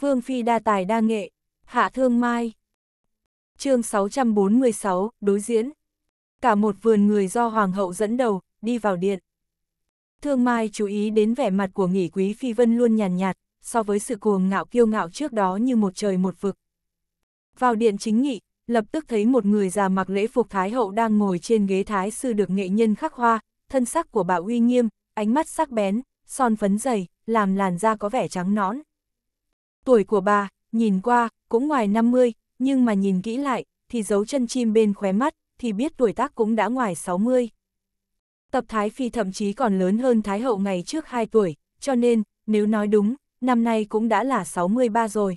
Vương Phi đa tài đa nghệ, hạ thương mai. chương 646, đối diễn. Cả một vườn người do Hoàng hậu dẫn đầu, đi vào điện. Thương Mai chú ý đến vẻ mặt của nghỉ quý Phi Vân luôn nhàn nhạt, so với sự cuồng ngạo kiêu ngạo trước đó như một trời một vực. Vào điện chính nghị, lập tức thấy một người già mặc lễ phục Thái Hậu đang ngồi trên ghế Thái Sư được nghệ nhân khắc hoa, thân sắc của bà uy nghiêm, ánh mắt sắc bén, son phấn dày, làm làn da có vẻ trắng nõn. Tuổi của bà, nhìn qua, cũng ngoài 50, nhưng mà nhìn kỹ lại, thì dấu chân chim bên khóe mắt, thì biết tuổi tác cũng đã ngoài 60. Tập Thái Phi thậm chí còn lớn hơn Thái Hậu ngày trước 2 tuổi, cho nên, nếu nói đúng, năm nay cũng đã là 63 rồi.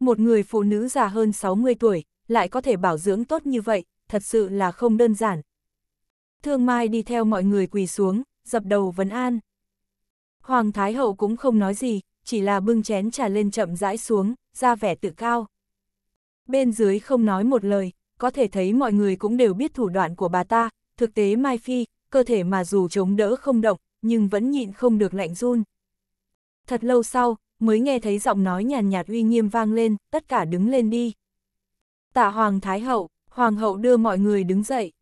Một người phụ nữ già hơn 60 tuổi, lại có thể bảo dưỡng tốt như vậy, thật sự là không đơn giản. Thương Mai đi theo mọi người quỳ xuống, dập đầu vấn an. Hoàng Thái Hậu cũng không nói gì, chỉ là bưng chén trà lên chậm rãi xuống, ra vẻ tự cao. Bên dưới không nói một lời, có thể thấy mọi người cũng đều biết thủ đoạn của bà ta, thực tế Mai Phi, cơ thể mà dù chống đỡ không động, nhưng vẫn nhịn không được lạnh run. Thật lâu sau, mới nghe thấy giọng nói nhàn nhạt uy nghiêm vang lên, tất cả đứng lên đi. Tạ Hoàng Thái Hậu, Hoàng Hậu đưa mọi người đứng dậy.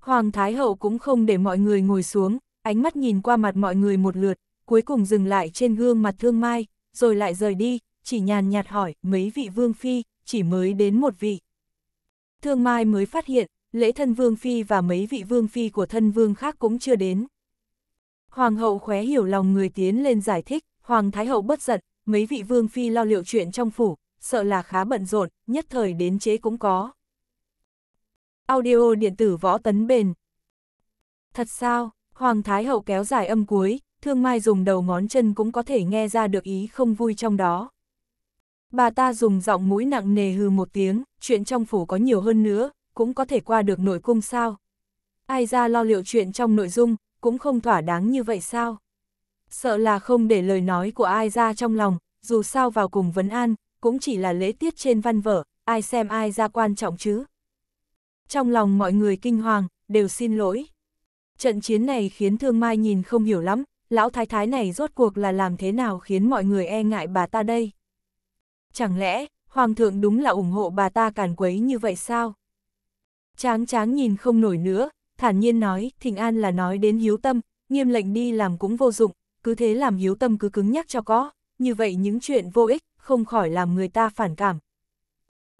Hoàng Thái Hậu cũng không để mọi người ngồi xuống, ánh mắt nhìn qua mặt mọi người một lượt, cuối cùng dừng lại trên gương mặt thương mai, rồi lại rời đi, chỉ nhàn nhạt hỏi mấy vị vương phi, chỉ mới đến một vị. Thương mai mới phát hiện, lễ thân vương phi và mấy vị vương phi của thân vương khác cũng chưa đến. Hoàng hậu khóe hiểu lòng người tiến lên giải thích, Hoàng thái hậu bất giận, mấy vị vương phi lo liệu chuyện trong phủ, sợ là khá bận rộn, nhất thời đến chế cũng có. Audio điện tử võ tấn bền. Thật sao, Hoàng Thái Hậu kéo dài âm cuối, thương mai dùng đầu ngón chân cũng có thể nghe ra được ý không vui trong đó. Bà ta dùng giọng mũi nặng nề hừ một tiếng, chuyện trong phủ có nhiều hơn nữa, cũng có thể qua được nội cung sao. Ai ra lo liệu chuyện trong nội dung, cũng không thỏa đáng như vậy sao. Sợ là không để lời nói của ai ra trong lòng, dù sao vào cùng vấn an, cũng chỉ là lễ tiết trên văn vở, ai xem ai ra quan trọng chứ. Trong lòng mọi người kinh hoàng, đều xin lỗi. Trận chiến này khiến Thương Mai nhìn không hiểu lắm, lão thái thái này rốt cuộc là làm thế nào khiến mọi người e ngại bà ta đây? Chẳng lẽ, Hoàng thượng đúng là ủng hộ bà ta càn quấy như vậy sao? Tráng tráng nhìn không nổi nữa, thản nhiên nói, thịnh an là nói đến hiếu tâm, nghiêm lệnh đi làm cũng vô dụng, cứ thế làm hiếu tâm cứ cứng nhắc cho có, như vậy những chuyện vô ích, không khỏi làm người ta phản cảm.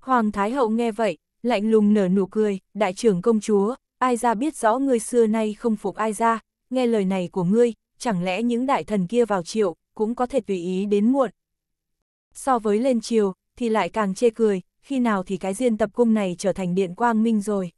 Hoàng Thái Hậu nghe vậy, lạnh lùng nở nụ cười, đại trưởng công chúa, ai ra biết rõ ngươi xưa nay không phục ai ra, nghe lời này của ngươi, chẳng lẽ những đại thần kia vào triệu, cũng có thể tùy ý đến muộn. So với lên triều, thì lại càng chê cười, khi nào thì cái diên tập cung này trở thành điện quang minh rồi.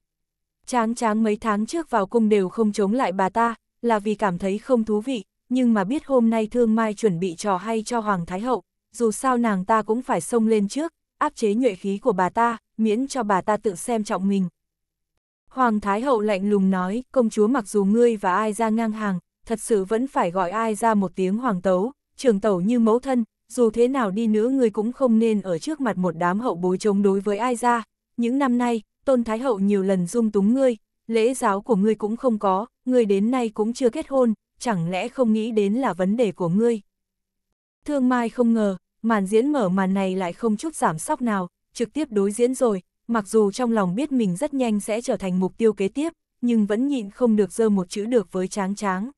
Tráng tráng mấy tháng trước vào cung đều không chống lại bà ta, là vì cảm thấy không thú vị, nhưng mà biết hôm nay thương mai chuẩn bị trò hay cho Hoàng Thái Hậu, dù sao nàng ta cũng phải xông lên trước, áp chế nhuệ khí của bà ta, miễn cho bà ta tự xem trọng mình. Hoàng Thái Hậu lạnh lùng nói, công chúa mặc dù ngươi và ai ra ngang hàng, thật sự vẫn phải gọi ai ra một tiếng hoàng tấu, trường tẩu như mẫu thân, dù thế nào đi nữa người cũng không nên ở trước mặt một đám hậu bối chống đối với ai ra. Những năm nay, Tôn Thái Hậu nhiều lần dung túng ngươi, lễ giáo của ngươi cũng không có, ngươi đến nay cũng chưa kết hôn, chẳng lẽ không nghĩ đến là vấn đề của ngươi. Thương Mai không ngờ, màn diễn mở màn này lại không chút giảm sóc nào, trực tiếp đối diễn rồi, mặc dù trong lòng biết mình rất nhanh sẽ trở thành mục tiêu kế tiếp, nhưng vẫn nhịn không được dơ một chữ được với tráng tráng.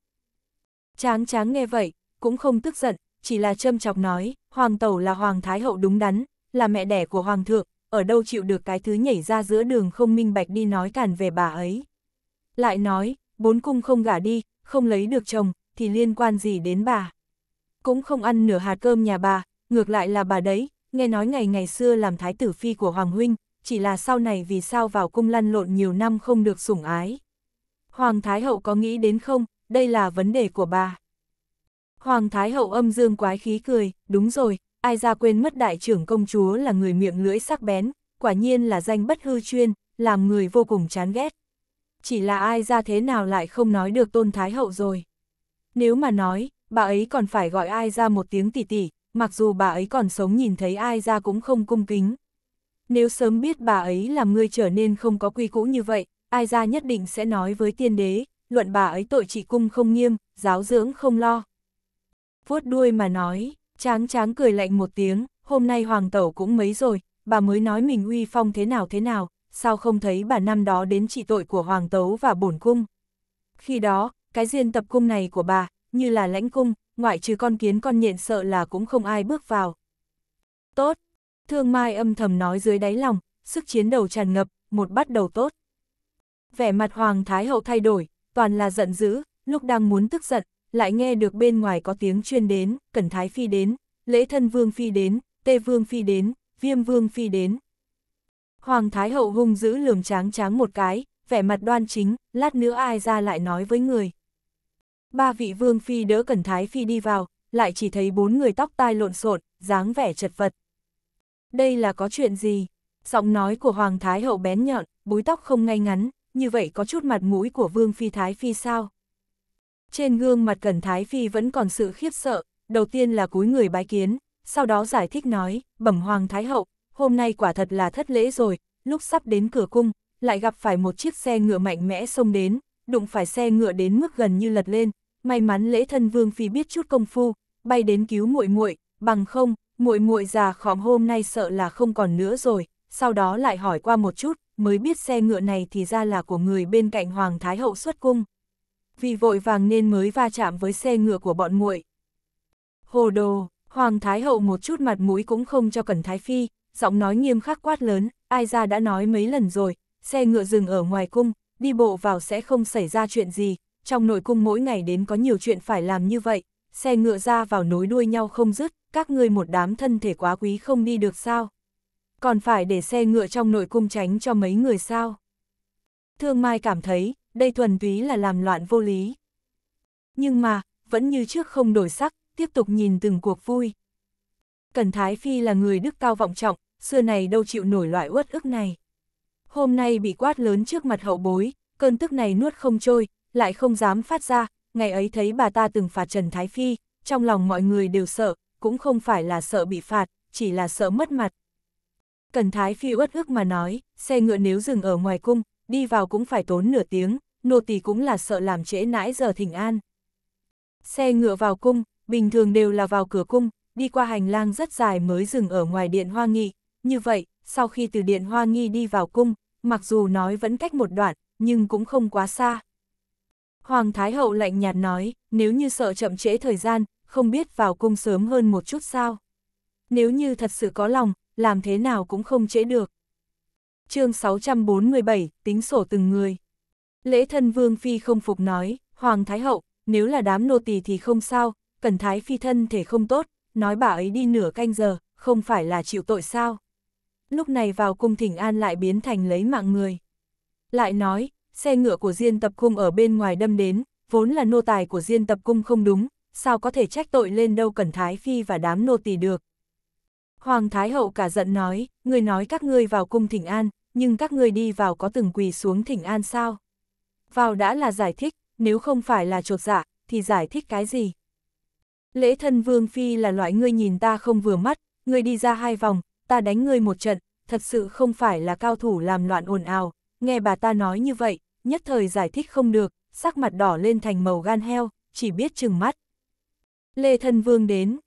Tráng tráng nghe vậy, cũng không tức giận, chỉ là châm chọc nói, hoàng tẩu là hoàng thái hậu đúng đắn, là mẹ đẻ của hoàng thượng, ở đâu chịu được cái thứ nhảy ra giữa đường không minh bạch đi nói cản về bà ấy. Lại nói, bốn cung không gả đi, không lấy được chồng, thì liên quan gì đến bà. Cũng không ăn nửa hạt cơm nhà bà, ngược lại là bà đấy, nghe nói ngày ngày xưa làm thái tử phi của Hoàng Huynh, chỉ là sau này vì sao vào cung lăn lộn nhiều năm không được sủng ái. Hoàng Thái Hậu có nghĩ đến không, đây là vấn đề của bà. Hoàng Thái Hậu âm dương quái khí cười, đúng rồi, ai ra quên mất đại trưởng công chúa là người miệng lưỡi sắc bén, quả nhiên là danh bất hư chuyên, làm người vô cùng chán ghét. Chỉ là ai ra thế nào lại không nói được tôn Thái Hậu rồi. Nếu mà nói, bà ấy còn phải gọi ai ra một tiếng tỷ tỷ, mặc dù bà ấy còn sống nhìn thấy ai ra cũng không cung kính. Nếu sớm biết bà ấy làm người trở nên không có quy cũ như vậy, ai ra nhất định sẽ nói với tiên đế, luận bà ấy tội chỉ cung không nghiêm, giáo dưỡng không lo. Vuốt đuôi mà nói, tráng tráng cười lạnh một tiếng, hôm nay hoàng tẩu cũng mấy rồi, bà mới nói mình uy phong thế nào thế nào, sao không thấy bà năm đó đến trị tội của hoàng tấu và bổn cung. Khi đó, cái diên tập cung này của bà, như là lãnh cung, ngoại trừ con kiến con nhện sợ là cũng không ai bước vào. Tốt, thương mai âm thầm nói dưới đáy lòng, sức chiến đầu tràn ngập, một bắt đầu tốt. Vẻ mặt hoàng thái hậu thay đổi, toàn là giận dữ, lúc đang muốn tức giận, lại nghe được bên ngoài có tiếng chuyên đến, cẩn thái phi đến, lễ thân vương phi đến, tê vương phi đến, viêm vương phi đến. Hoàng thái hậu hung giữ lườm tráng tráng một cái, vẻ mặt đoan chính, lát nữa ai ra lại nói với người. Ba vị vương phi đỡ cẩn thái phi đi vào, lại chỉ thấy bốn người tóc tai lộn xộn, dáng vẻ chật vật. Đây là có chuyện gì? Giọng nói của Hoàng Thái Hậu bén nhọn, búi tóc không ngay ngắn, như vậy có chút mặt mũi của Vương Phi Thái Phi sao? Trên gương mặt cẩn Thái Phi vẫn còn sự khiếp sợ, đầu tiên là cúi người bái kiến, sau đó giải thích nói, bẩm Hoàng Thái Hậu, hôm nay quả thật là thất lễ rồi, lúc sắp đến cửa cung, lại gặp phải một chiếc xe ngựa mạnh mẽ xông đến, đụng phải xe ngựa đến mức gần như lật lên, may mắn lễ thân Vương Phi biết chút công phu, bay đến cứu muội muội bằng không, muội muội già khóm hôm nay sợ là không còn nữa rồi, sau đó lại hỏi qua một chút, mới biết xe ngựa này thì ra là của người bên cạnh Hoàng Thái Hậu xuất cung. Vì vội vàng nên mới va chạm với xe ngựa của bọn nguội. Hồ đồ, Hoàng Thái Hậu một chút mặt mũi cũng không cho Cẩn Thái Phi, giọng nói nghiêm khắc quát lớn, ai ra đã nói mấy lần rồi, xe ngựa dừng ở ngoài cung, đi bộ vào sẽ không xảy ra chuyện gì, trong nội cung mỗi ngày đến có nhiều chuyện phải làm như vậy, xe ngựa ra vào nối đuôi nhau không dứt, các ngươi một đám thân thể quá quý không đi được sao còn phải để xe ngựa trong nội cung tránh cho mấy người sao. Thương Mai cảm thấy, đây thuần túy là làm loạn vô lý. Nhưng mà, vẫn như trước không đổi sắc, tiếp tục nhìn từng cuộc vui. Cẩn Thái Phi là người đức cao vọng trọng, xưa này đâu chịu nổi loại uất ức này. Hôm nay bị quát lớn trước mặt hậu bối, cơn tức này nuốt không trôi, lại không dám phát ra, ngày ấy thấy bà ta từng phạt Trần Thái Phi, trong lòng mọi người đều sợ, cũng không phải là sợ bị phạt, chỉ là sợ mất mặt, Cần Thái Phi uất ức mà nói, xe ngựa nếu dừng ở ngoài cung, đi vào cũng phải tốn nửa tiếng, nô tỳ cũng là sợ làm trễ nãi giờ thỉnh an. Xe ngựa vào cung, bình thường đều là vào cửa cung, đi qua hành lang rất dài mới dừng ở ngoài điện Hoa Nghi. Như vậy, sau khi từ điện Hoa Nghi đi vào cung, mặc dù nói vẫn cách một đoạn, nhưng cũng không quá xa. Hoàng Thái Hậu lạnh nhạt nói, nếu như sợ chậm trễ thời gian, không biết vào cung sớm hơn một chút sao. Nếu như thật sự có lòng, làm thế nào cũng không trễ được. chương 647, tính sổ từng người. Lễ thân Vương Phi không phục nói, Hoàng Thái Hậu, nếu là đám nô tỳ thì không sao, Cẩn Thái Phi thân thể không tốt, nói bà ấy đi nửa canh giờ, không phải là chịu tội sao. Lúc này vào cung thỉnh an lại biến thành lấy mạng người. Lại nói, xe ngựa của Diên tập cung ở bên ngoài đâm đến, vốn là nô tài của Diên tập cung không đúng, sao có thể trách tội lên đâu Cẩn Thái Phi và đám nô tỳ được, Hoàng Thái Hậu cả giận nói, người nói các ngươi vào cung thỉnh an, nhưng các ngươi đi vào có từng quỳ xuống thỉnh an sao? Vào đã là giải thích, nếu không phải là trột dạ, thì giải thích cái gì? Lễ thân Vương Phi là loại ngươi nhìn ta không vừa mắt, ngươi đi ra hai vòng, ta đánh ngươi một trận, thật sự không phải là cao thủ làm loạn ồn ào, nghe bà ta nói như vậy, nhất thời giải thích không được, sắc mặt đỏ lên thành màu gan heo, chỉ biết chừng mắt. Lê Thân Vương đến,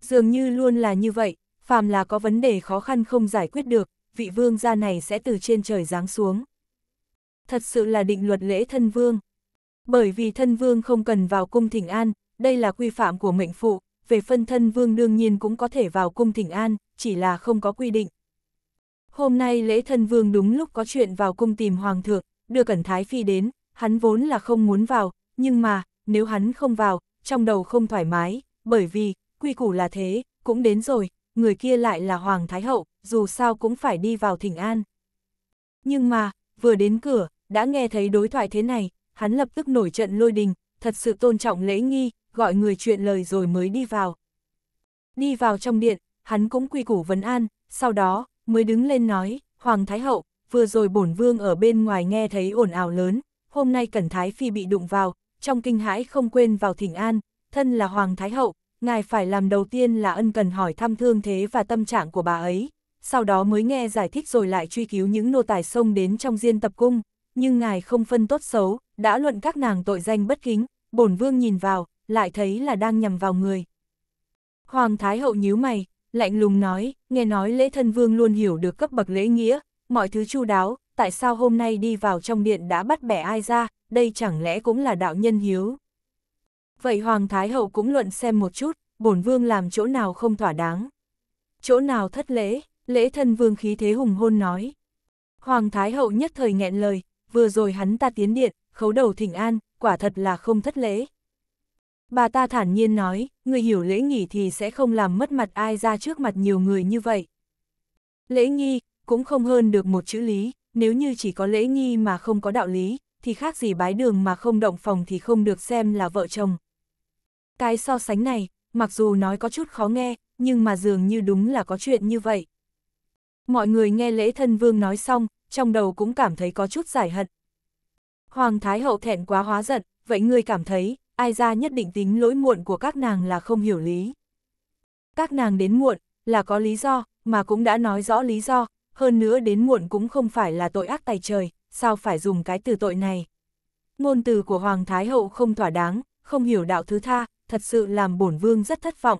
dường như luôn là như vậy, phàm là có vấn đề khó khăn không giải quyết được, vị vương gia này sẽ từ trên trời giáng xuống. Thật sự là định luật lễ thân vương. Bởi vì thân vương không cần vào cung thỉnh an, đây là quy phạm của mệnh phụ, về phân thân vương đương nhiên cũng có thể vào cung thỉnh an, chỉ là không có quy định. Hôm nay lễ thân vương đúng lúc có chuyện vào cung tìm hoàng thượng, đưa Cẩn Thái Phi đến, hắn vốn là không muốn vào, nhưng mà, nếu hắn không vào, trong đầu không thoải mái, bởi vì, quy củ là thế, cũng đến rồi, người kia lại là Hoàng Thái Hậu, dù sao cũng phải đi vào thỉnh an. Nhưng mà, vừa đến cửa, đã nghe thấy đối thoại thế này, hắn lập tức nổi trận lôi đình, thật sự tôn trọng lễ nghi, gọi người chuyện lời rồi mới đi vào. Đi vào trong điện, hắn cũng quy củ vấn an, sau đó, mới đứng lên nói, Hoàng Thái Hậu, vừa rồi bổn vương ở bên ngoài nghe thấy ồn ào lớn, hôm nay Cẩn Thái Phi bị đụng vào, trong kinh hãi không quên vào thỉnh an, thân là Hoàng Thái Hậu, ngài phải làm đầu tiên là ân cần hỏi thăm thương thế và tâm trạng của bà ấy, sau đó mới nghe giải thích rồi lại truy cứu những nô tài xông đến trong diên tập cung, nhưng ngài không phân tốt xấu, đã luận các nàng tội danh bất kính, bổn vương nhìn vào, lại thấy là đang nhầm vào người. Hoàng Thái Hậu nhíu mày, lạnh lùng nói, nghe nói lễ thân vương luôn hiểu được cấp bậc lễ nghĩa, mọi thứ chu đáo, tại sao hôm nay đi vào trong điện đã bắt bẻ ai ra, đây chẳng lẽ cũng là đạo nhân hiếu. Vậy Hoàng Thái Hậu cũng luận xem một chút, bổn vương làm chỗ nào không thỏa đáng. Chỗ nào thất lễ, lễ thân vương khí thế hùng hôn nói. Hoàng Thái Hậu nhất thời nghẹn lời, vừa rồi hắn ta tiến điện, khấu đầu thỉnh an, quả thật là không thất lễ. Bà ta thản nhiên nói, người hiểu lễ nghỉ thì sẽ không làm mất mặt ai ra trước mặt nhiều người như vậy. Lễ nghi, cũng không hơn được một chữ lý, nếu như chỉ có lễ nghi mà không có đạo lý, thì khác gì bái đường mà không động phòng thì không được xem là vợ chồng. Cái so sánh này, mặc dù nói có chút khó nghe, nhưng mà dường như đúng là có chuyện như vậy. Mọi người nghe lễ thân vương nói xong, trong đầu cũng cảm thấy có chút giải hận. Hoàng Thái Hậu thẹn quá hóa giận, vậy ngươi cảm thấy, ai ra nhất định tính lỗi muộn của các nàng là không hiểu lý. Các nàng đến muộn, là có lý do, mà cũng đã nói rõ lý do, hơn nữa đến muộn cũng không phải là tội ác tài trời, sao phải dùng cái từ tội này? Ngôn từ của Hoàng Thái Hậu không thỏa đáng, không hiểu đạo thứ tha, thật sự làm bổn vương rất thất vọng.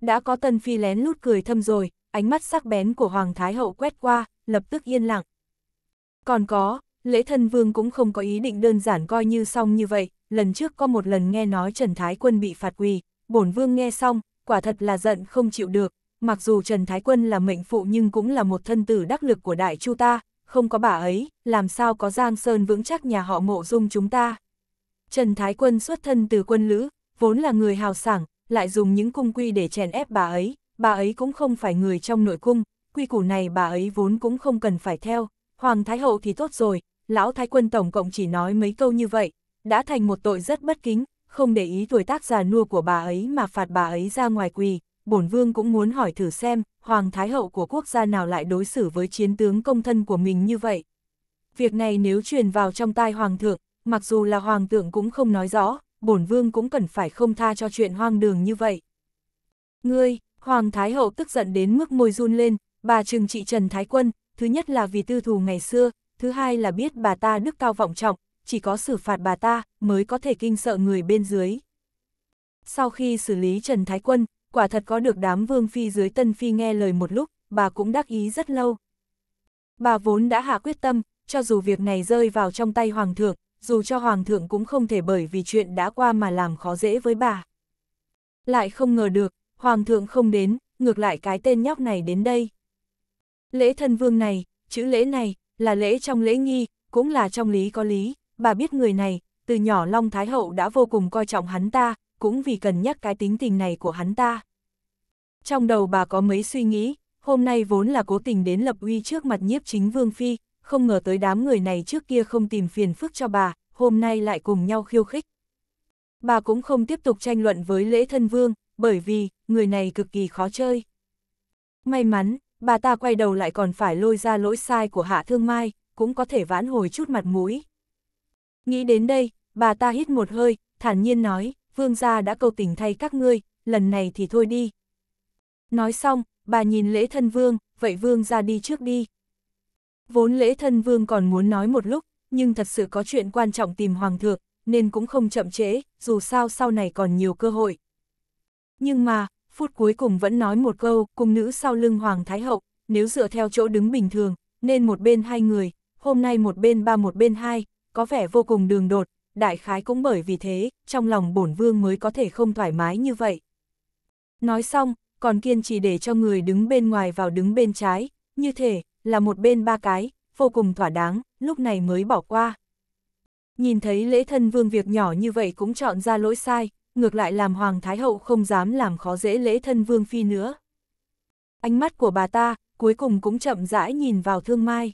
Đã có Tân Phi lén lút cười thâm rồi, ánh mắt sắc bén của Hoàng Thái Hậu quét qua, lập tức yên lặng. Còn có, lễ thân vương cũng không có ý định đơn giản coi như xong như vậy, lần trước có một lần nghe nói Trần Thái Quân bị phạt quỳ, bổn vương nghe xong, quả thật là giận không chịu được, mặc dù Trần Thái Quân là mệnh phụ nhưng cũng là một thân tử đắc lực của đại chu ta, không có bà ấy, làm sao có Giang Sơn vững chắc nhà họ mộ dung chúng ta. Trần Thái Quân xuất thân từ quân lữ, vốn là người hào sảng, lại dùng những cung quy để chèn ép bà ấy, bà ấy cũng không phải người trong nội cung, quy củ này bà ấy vốn cũng không cần phải theo, Hoàng Thái Hậu thì tốt rồi, Lão Thái Quân Tổng Cộng chỉ nói mấy câu như vậy, đã thành một tội rất bất kính, không để ý tuổi tác già nua của bà ấy mà phạt bà ấy ra ngoài quỳ, bổn vương cũng muốn hỏi thử xem, hoàng thái hậu của quốc gia nào lại đối xử với chiến tướng công thân của mình như vậy. Việc này nếu truyền vào trong tai hoàng thượng, mặc dù là hoàng thượng cũng không nói rõ, bổn vương cũng cần phải không tha cho chuyện hoang đường như vậy. Ngươi, hoàng thái hậu tức giận đến mức môi run lên, bà trừng trị Trần Thái Quân, thứ nhất là vì tư thù ngày xưa, thứ hai là biết bà ta đức cao vọng trọng, chỉ có xử phạt bà ta mới có thể kinh sợ người bên dưới. Sau khi xử lý Trần Thái Quân, quả thật có được đám vương phi dưới tân phi nghe lời một lúc, bà cũng đắc ý rất lâu. Bà vốn đã hạ quyết tâm, cho dù việc này rơi vào trong tay hoàng thượng, dù cho hoàng thượng cũng không thể bởi vì chuyện đã qua mà làm khó dễ với bà. Lại không ngờ được, hoàng thượng không đến, ngược lại cái tên nhóc này đến đây. Lễ thân vương này, chữ lễ này, là lễ trong lễ nghi, cũng là trong lý có lý, bà biết người này, từ nhỏ Long Thái Hậu đã vô cùng coi trọng hắn ta, cũng vì cần nhắc cái tính tình này của hắn ta. Trong đầu bà có mấy suy nghĩ, hôm nay vốn là cố tình đến lập uy trước mặt nhiếp chính Vương Phi, không ngờ tới đám người này trước kia không tìm phiền phức cho bà, hôm nay lại cùng nhau khiêu khích. Bà cũng không tiếp tục tranh luận với lễ thân vương, bởi vì, người này cực kỳ khó chơi. May mắn, bà ta quay đầu lại còn phải lôi ra lỗi sai của Hạ Thương Mai, cũng có thể vãn hồi chút mặt mũi. Nghĩ đến đây, bà ta hít một hơi, thản nhiên nói, vương gia đã cầu tình thay các ngươi, lần này thì thôi đi. Nói xong, bà nhìn lễ thân vương, vậy vương gia đi trước đi. Vốn lễ thân vương còn muốn nói một lúc, nhưng thật sự có chuyện quan trọng tìm hoàng thượng, nên cũng không chậm trễ, dù sao sau này còn nhiều cơ hội. Nhưng mà, phút cuối cùng vẫn nói một câu, cung nữ sau lưng hoàng thái hậu, nếu dựa theo chỗ đứng bình thường, nên một bên hai người, hôm nay một bên ba một bên hai, có vẻ vô cùng đường đột, đại khái cũng bởi vì thế, trong lòng bổn vương mới có thể không thoải mái như vậy. Nói xong, còn kiên trì để cho người đứng bên ngoài vào đứng bên trái, như thể, là một bên ba cái, vô cùng thỏa đáng, lúc này mới bỏ qua. Nhìn thấy lễ thân vương việc nhỏ như vậy cũng chọn ra lỗi sai, ngược lại làm Hoàng Thái Hậu không dám làm khó dễ lễ thân vương phi nữa. Ánh mắt của bà ta, cuối cùng cũng chậm rãi nhìn vào thương mai.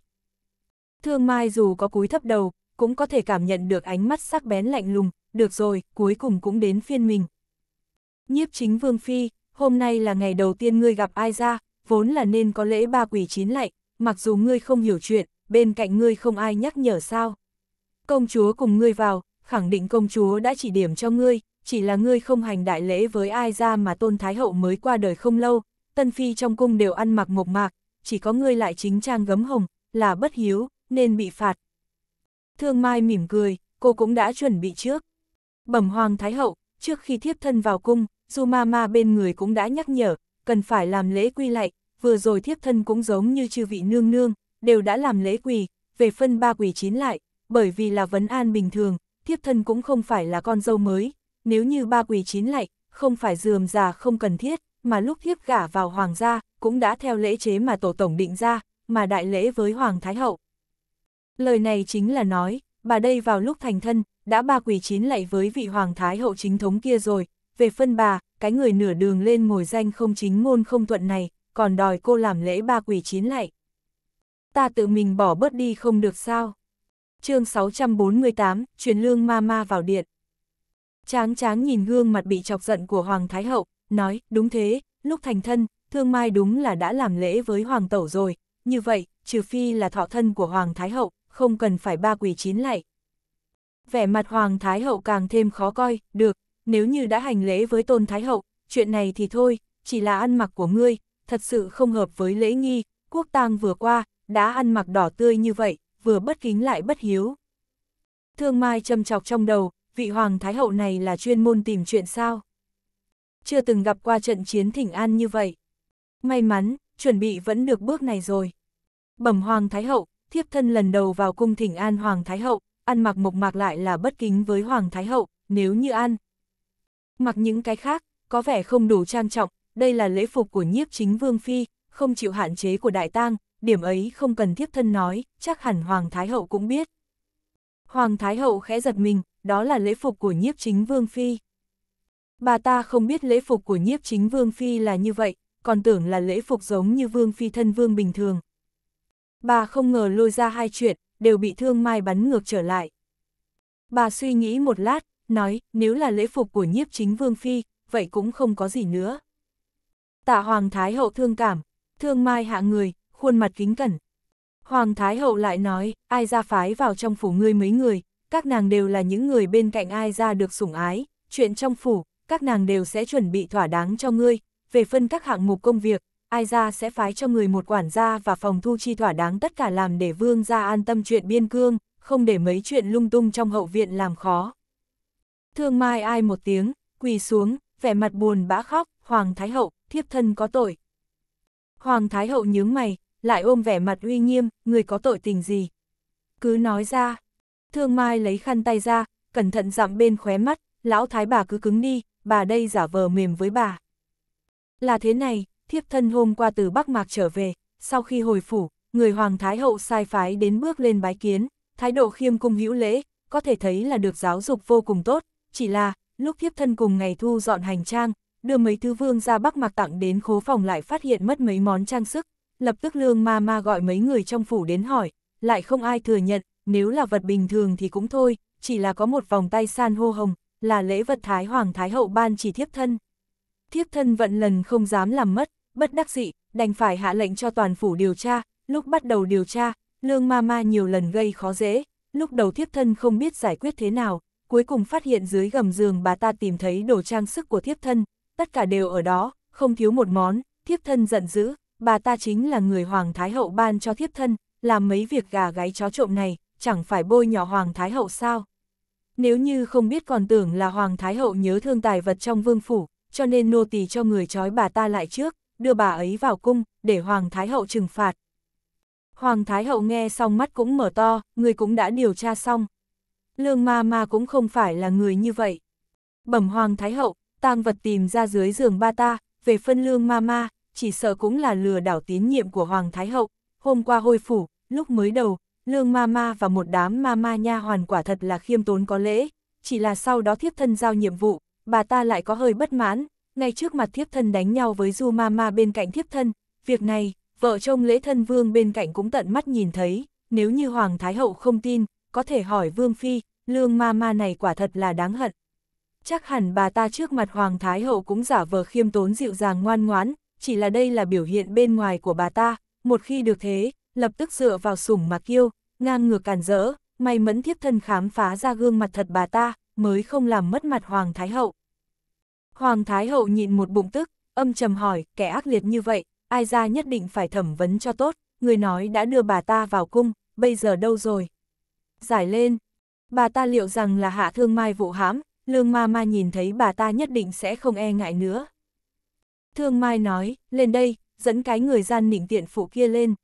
Thương mai dù có cúi thấp đầu, cũng có thể cảm nhận được ánh mắt sắc bén lạnh lùng, được rồi, cuối cùng cũng đến phiên mình. Nhiếp chính Vương Phi, hôm nay là ngày đầu tiên ngươi gặp ai ra, vốn là nên có lễ ba quỷ chín lạy, mặc dù ngươi không hiểu chuyện, bên cạnh ngươi không ai nhắc nhở sao. Công chúa cùng ngươi vào, khẳng định công chúa đã chỉ điểm cho ngươi, chỉ là ngươi không hành đại lễ với ai ra mà tôn thái hậu mới qua đời không lâu, tân phi trong cung đều ăn mặc mộc mạc, chỉ có ngươi lại chính trang gấm hồng, là bất hiếu, nên bị phạt, Thương Mai mỉm cười, cô cũng đã chuẩn bị trước. Bẩm Hoàng Thái Hậu, trước khi thiếp thân vào cung, dù mama bên người cũng đã nhắc nhở, cần phải làm lễ quy lạy, vừa rồi thiếp thân cũng giống như chư vị nương nương, đều đã làm lễ quỳ, về phân ba quỳ chín lại, bởi vì là vấn an bình thường, thiếp thân cũng không phải là con dâu mới, nếu như ba quỳ chín lại, không phải dườm già không cần thiết, mà lúc thiếp gả vào hoàng gia, cũng đã theo lễ chế mà tổ tổng định ra, mà đại lễ với hoàng thái hậu, Lời này chính là nói, bà đây vào lúc thành thân, đã ba quỷ chín lại với vị hoàng thái hậu chính thống kia rồi, về phân bà, cái người nửa đường lên ngồi danh không chính ngôn không thuận này, còn đòi cô làm lễ ba quỷ chín lại. Ta tự mình bỏ bớt đi không được sao. chương 648, truyền lương ma ma vào điện. Tráng tráng nhìn gương mặt bị chọc giận của Hoàng Thái Hậu, nói, đúng thế, lúc thành thân, thương mai đúng là đã làm lễ với Hoàng Tẩu rồi, như vậy, trừ phi là thọ thân của Hoàng Thái Hậu, không cần phải ba quỷ chín lạy. Vẻ mặt Hoàng Thái Hậu càng thêm khó coi, được, nếu như đã hành lễ với Tôn Thái Hậu, chuyện này thì thôi, chỉ là ăn mặc của ngươi, thật sự không hợp với lễ nghi, quốc tang vừa qua, đã ăn mặc đỏ tươi như vậy, vừa bất kính lại bất hiếu. Thương Mai châm chọc trong đầu, vị Hoàng Thái Hậu này là chuyên môn tìm chuyện sao? Chưa từng gặp qua trận chiến thỉnh an như vậy. May mắn, chuẩn bị vẫn được bước này rồi. Bẩm Hoàng Thái Hậu, thiếp thân lần đầu vào cung thỉnh an Hoàng Thái Hậu, ăn mặc mộc mạc lại là bất kính với Hoàng Thái Hậu, nếu như ăn. Mặc những cái khác, có vẻ không đủ trang trọng, đây là lễ phục của nhiếp chính Vương Phi, không chịu hạn chế của Đại tang điểm ấy không cần thiếp thân nói, chắc hẳn Hoàng Thái Hậu cũng biết. Hoàng Thái Hậu khẽ giật mình, đó là lễ phục của nhiếp chính Vương Phi. Bà ta không biết lễ phục của nhiếp chính Vương Phi là như vậy, còn tưởng là lễ phục giống như Vương Phi thân Vương bình thường, Bà không ngờ lôi ra hai chuyện, đều bị thương mai bắn ngược trở lại. Bà suy nghĩ một lát, nói, nếu là lễ phục của nhiếp chính vương phi, vậy cũng không có gì nữa. Tạ Hoàng Thái Hậu thương cảm, thương mai hạ người, khuôn mặt kính cẩn. Hoàng Thái Hậu lại nói, ai ra phái vào trong phủ ngươi mấy người, các nàng đều là những người bên cạnh ai ra được sủng ái, chuyện trong phủ, các nàng đều sẽ chuẩn bị thỏa đáng cho ngươi, về phân các hạng mục công việc, ai ra sẽ phái cho người một quản gia và phòng thu chi thỏa đáng tất cả làm để vương gia an tâm chuyện biên cương, không để mấy chuyện lung tung trong hậu viện làm khó. Thương Mai ai một tiếng, quỳ xuống, vẻ mặt buồn bã khóc, Hoàng Thái Hậu, thiếp thân có tội. Hoàng Thái Hậu nhướng mày, lại ôm vẻ mặt uy nghiêm, người có tội tình gì? Cứ nói ra. Thương Mai lấy khăn tay ra, cẩn thận dặm bên khóe mắt, lão thái bà cứ cứng đi, bà đây giả vờ mềm với bà. Là thế này, thiếp thân hôm qua từ Bắc Mạc trở về, sau khi hồi phủ, người Hoàng Thái Hậu sai phái đến bước lên bái kiến, thái độ khiêm cung hữu lễ, có thể thấy là được giáo dục vô cùng tốt, chỉ là, lúc thiếp thân cùng ngày thu dọn hành trang, đưa mấy thứ vương ra Bắc Mạc tặng đến khố phòng lại phát hiện mất mấy món trang sức, lập tức lương ma ma gọi mấy người trong phủ đến hỏi, lại không ai thừa nhận, nếu là vật bình thường thì cũng thôi, chỉ là có một vòng tay san hô hồng, là lễ vật Thái Hoàng Thái Hậu ban chỉ thiếp thân. Thiếp thân vận lần không dám làm mất, bất đắc dị, đành phải hạ lệnh cho toàn phủ điều tra, lúc bắt đầu điều tra, lương ma ma nhiều lần gây khó dễ, lúc đầu thiếp thân không biết giải quyết thế nào, cuối cùng phát hiện dưới gầm giường bà ta tìm thấy đồ trang sức của thiếp thân, tất cả đều ở đó, không thiếu một món, thiếp thân giận dữ, bà ta chính là người Hoàng Thái Hậu ban cho thiếp thân, làm mấy việc gà gáy chó trộm này, chẳng phải bôi nhỏ Hoàng Thái Hậu sao. Nếu như không biết còn tưởng là Hoàng Thái Hậu nhớ thương tài vật trong vương phủ, cho nên nô tỳ cho người trói bà ta lại trước, đưa bà ấy vào cung, để Hoàng Thái Hậu trừng phạt. Hoàng Thái Hậu nghe xong mắt cũng mở to, người cũng đã điều tra xong. Lương ma ma cũng không phải là người như vậy. Bẩm Hoàng Thái Hậu, tang vật tìm ra dưới giường ba ta, về phân lương ma ma, chỉ sợ cũng là lừa đảo tín nhiệm của Hoàng Thái Hậu. Hôm qua hồi phủ, lúc mới đầu, lương ma ma và một đám ma ma nha hoàn quả thật là khiêm tốn có lễ, chỉ là sau đó thiếp thân giao nhiệm vụ, bà ta lại có hơi bất mãn, ngay trước mặt thiếp thân đánh nhau với Du Mama bên cạnh thiếp thân, việc này, vợ chồng lễ thân vương bên cạnh cũng tận mắt nhìn thấy, nếu như Hoàng Thái Hậu không tin, có thể hỏi Vương Phi, lương Mama này quả thật là đáng hận. Chắc hẳn bà ta trước mặt Hoàng Thái Hậu cũng giả vờ khiêm tốn dịu dàng ngoan ngoãn, chỉ là đây là biểu hiện bên ngoài của bà ta, một khi được thế, lập tức dựa vào sủng mà kiêu, ngang ngược càn rỡ, may mẫn thiếp thân khám phá ra gương mặt thật bà ta, mới không làm mất mặt Hoàng Thái Hậu. Hoàng Thái Hậu nhịn một bụng tức, âm trầm hỏi, kẻ ác liệt như vậy, ai ra nhất định phải thẩm vấn cho tốt, người nói đã đưa bà ta vào cung, bây giờ đâu rồi? Giải lên, bà ta liệu rằng là hạ thương mai vụ hãm, lương ma ma nhìn thấy bà ta nhất định sẽ không e ngại nữa. Thương mai nói, lên đây, dẫn cái người gian nịnh tiện phụ kia lên.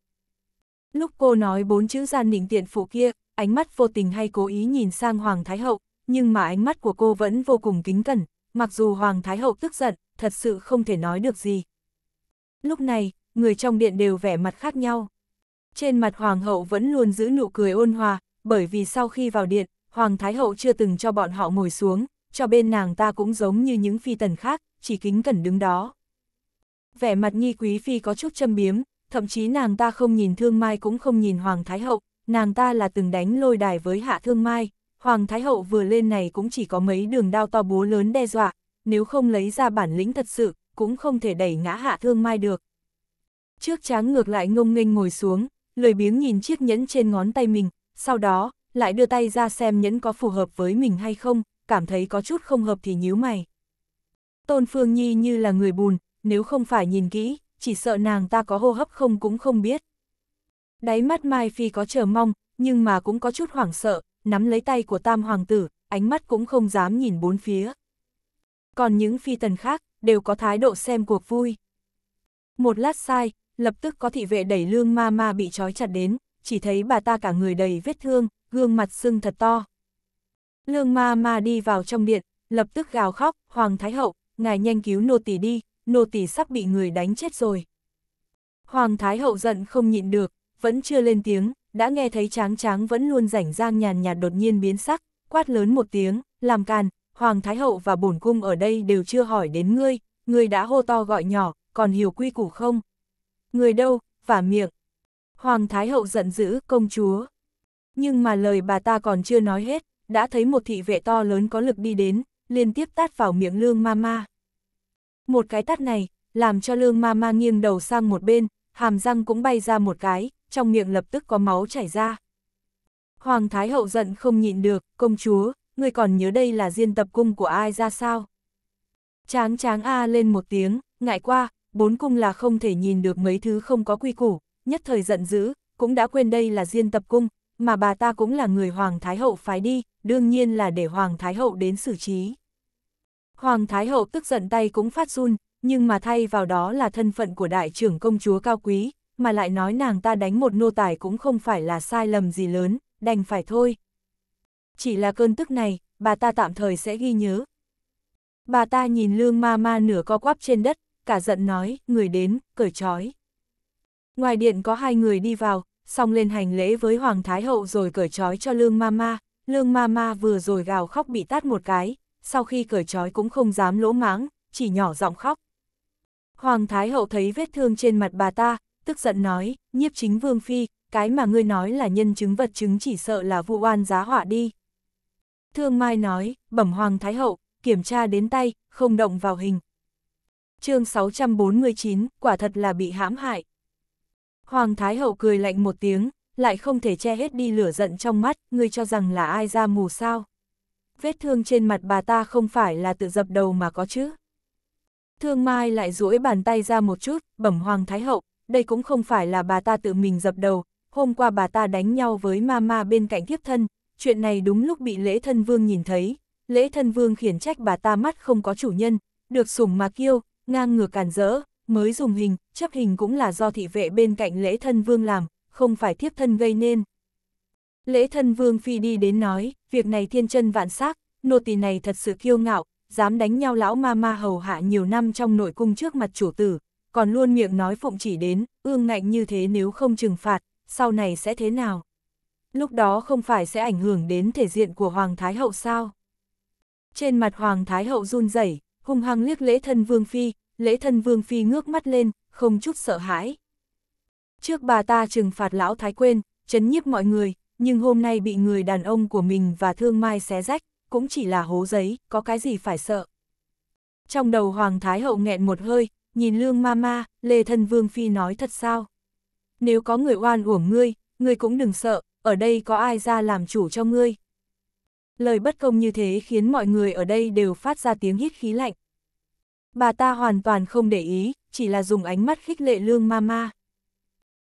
Lúc cô nói bốn chữ gian nịnh tiện phụ kia, ánh mắt vô tình hay cố ý nhìn sang Hoàng Thái Hậu, nhưng mà ánh mắt của cô vẫn vô cùng kính cẩn, mặc dù Hoàng Thái Hậu tức giận, thật sự không thể nói được gì. Lúc này, người trong điện đều vẻ mặt khác nhau. Trên mặt Hoàng Hậu vẫn luôn giữ nụ cười ôn hòa, bởi vì sau khi vào điện, Hoàng Thái Hậu chưa từng cho bọn họ ngồi xuống, cho bên nàng ta cũng giống như những phi tần khác, chỉ kính cẩn đứng đó. Vẻ mặt nghi quý phi có chút châm biếm, thậm chí nàng ta không nhìn Thương Mai cũng không nhìn Hoàng Thái Hậu, nàng ta là từng đánh lôi đài với Hạ Thương Mai, Hoàng Thái Hậu vừa lên này cũng chỉ có mấy đường đao to búa lớn đe dọa, nếu không lấy ra bản lĩnh thật sự, cũng không thể đẩy ngã hạ thương mai được. Trước tráng ngược lại ngông nghênh ngồi xuống, lười biếng nhìn chiếc nhẫn trên ngón tay mình, sau đó, lại đưa tay ra xem nhẫn có phù hợp với mình hay không, cảm thấy có chút không hợp thì nhíu mày. Tôn Phương Nhi như là người bùn, nếu không phải nhìn kỹ, chỉ sợ nàng ta có hô hấp không cũng không biết. Đáy mắt Mai Phi có chờ mong, nhưng mà cũng có chút hoảng sợ, nắm lấy tay của tam hoàng tử, ánh mắt cũng không dám nhìn bốn phía. Còn những phi tần khác, đều có thái độ xem cuộc vui. Một lát sai, lập tức có thị vệ đẩy lương ma ma bị trói chặt đến, chỉ thấy bà ta cả người đầy vết thương, gương mặt sưng thật to. Lương ma ma đi vào trong điện, lập tức gào khóc, Hoàng Thái Hậu, ngài nhanh cứu nô tỳ đi, nô tỳ sắp bị người đánh chết rồi. Hoàng Thái Hậu giận không nhịn được, vẫn chưa lên tiếng, đã nghe thấy tráng tráng vẫn luôn rảnh rang nhàn nhạt đột nhiên biến sắc, quát lớn một tiếng, làm càn, Hoàng Thái Hậu và bổn cung ở đây đều chưa hỏi đến ngươi, ngươi đã hô to gọi nhỏ, còn hiểu quy củ không? Người đâu, vả miệng. Hoàng Thái Hậu giận dữ, công chúa. Nhưng mà lời bà ta còn chưa nói hết, đã thấy một thị vệ to lớn có lực đi đến, liên tiếp tát vào miệng lương mama. Một cái tát này, làm cho lương mama nghiêng đầu sang một bên, hàm răng cũng bay ra một cái, trong miệng lập tức có máu chảy ra. Hoàng Thái Hậu giận không nhịn được, công chúa, người còn nhớ đây là diên tập cung của ai ra sao? Tráng tráng a lên một tiếng, ngại qua, bốn cung là không thể nhìn được mấy thứ không có quy củ, nhất thời giận dữ, cũng đã quên đây là diên tập cung, mà bà ta cũng là người Hoàng Thái Hậu phái đi, đương nhiên là để Hoàng Thái Hậu đến xử trí. Hoàng Thái Hậu tức giận tay cũng phát run, nhưng mà thay vào đó là thân phận của đại trưởng công chúa cao quý, mà lại nói nàng ta đánh một nô tài cũng không phải là sai lầm gì lớn, đành phải thôi. Chỉ là cơn tức này, bà ta tạm thời sẽ ghi nhớ. Bà ta nhìn lương ma ma nửa co quắp trên đất, cả giận nói, người đến, cởi trói. Ngoài điện có hai người đi vào, xong lên hành lễ với Hoàng Thái Hậu rồi cởi trói cho lương ma ma. Lương ma ma vừa rồi gào khóc bị tát một cái, sau khi cởi trói cũng không dám lỗ máng, chỉ nhỏ giọng khóc. Hoàng Thái Hậu thấy vết thương trên mặt bà ta, tức giận nói, nhiếp chính vương phi, cái mà ngươi nói là nhân chứng vật chứng chỉ sợ là vụ oan giá họa đi. Thương Mai nói, bẩm hoàng thái hậu, kiểm tra đến tay, không động vào hình. chương 649, quả thật là bị hãm hại. Hoàng thái hậu cười lạnh một tiếng, lại không thể che hết đi lửa giận trong mắt, ngươi cho rằng là ai ra mù sao. Vết thương trên mặt bà ta không phải là tự dập đầu mà có chứ. Thương Mai lại duỗi bàn tay ra một chút, bẩm Hoàng Thái Hậu, đây cũng không phải là bà ta tự mình dập đầu, hôm qua bà ta đánh nhau với mama bên cạnh thiếp thân, chuyện này đúng lúc bị lễ thân vương nhìn thấy, lễ thân vương khiển trách bà ta mắt không có chủ nhân, được sủng mà kiêu, ngang ngược càn rỡ, mới dùng hình, chấp hình cũng là do thị vệ bên cạnh lễ thân vương làm, không phải thiếp thân gây nên. Lễ thân vương phi đi đến nói, việc này thiên chân vạn xác nô tỳ này thật sự kiêu ngạo, dám đánh nhau lão ma ma hầu hạ nhiều năm trong nội cung trước mặt chủ tử, còn luôn miệng nói phụng chỉ đến, ương ngạnh như thế nếu không trừng phạt, sau này sẽ thế nào? Lúc đó không phải sẽ ảnh hưởng đến thể diện của Hoàng Thái Hậu sao? Trên mặt Hoàng Thái Hậu run rẩy hung hăng liếc lễ thân Vương Phi, lễ thân Vương Phi ngước mắt lên, không chút sợ hãi. Trước bà ta trừng phạt lão Thái quên, chấn nhiếp mọi người, nhưng hôm nay bị người đàn ông của mình và thương mai xé rách, cũng chỉ là hố giấy, có cái gì phải sợ. Trong đầu Hoàng Thái Hậu nghẹn một hơi, nhìn lương mama, lê thân vương phi nói thật sao? Nếu có người oan uổng ngươi, ngươi cũng đừng sợ, ở đây có ai ra làm chủ cho ngươi. Lời bất công như thế khiến mọi người ở đây đều phát ra tiếng hít khí lạnh. Bà ta hoàn toàn không để ý, chỉ là dùng ánh mắt khích lệ lương mama.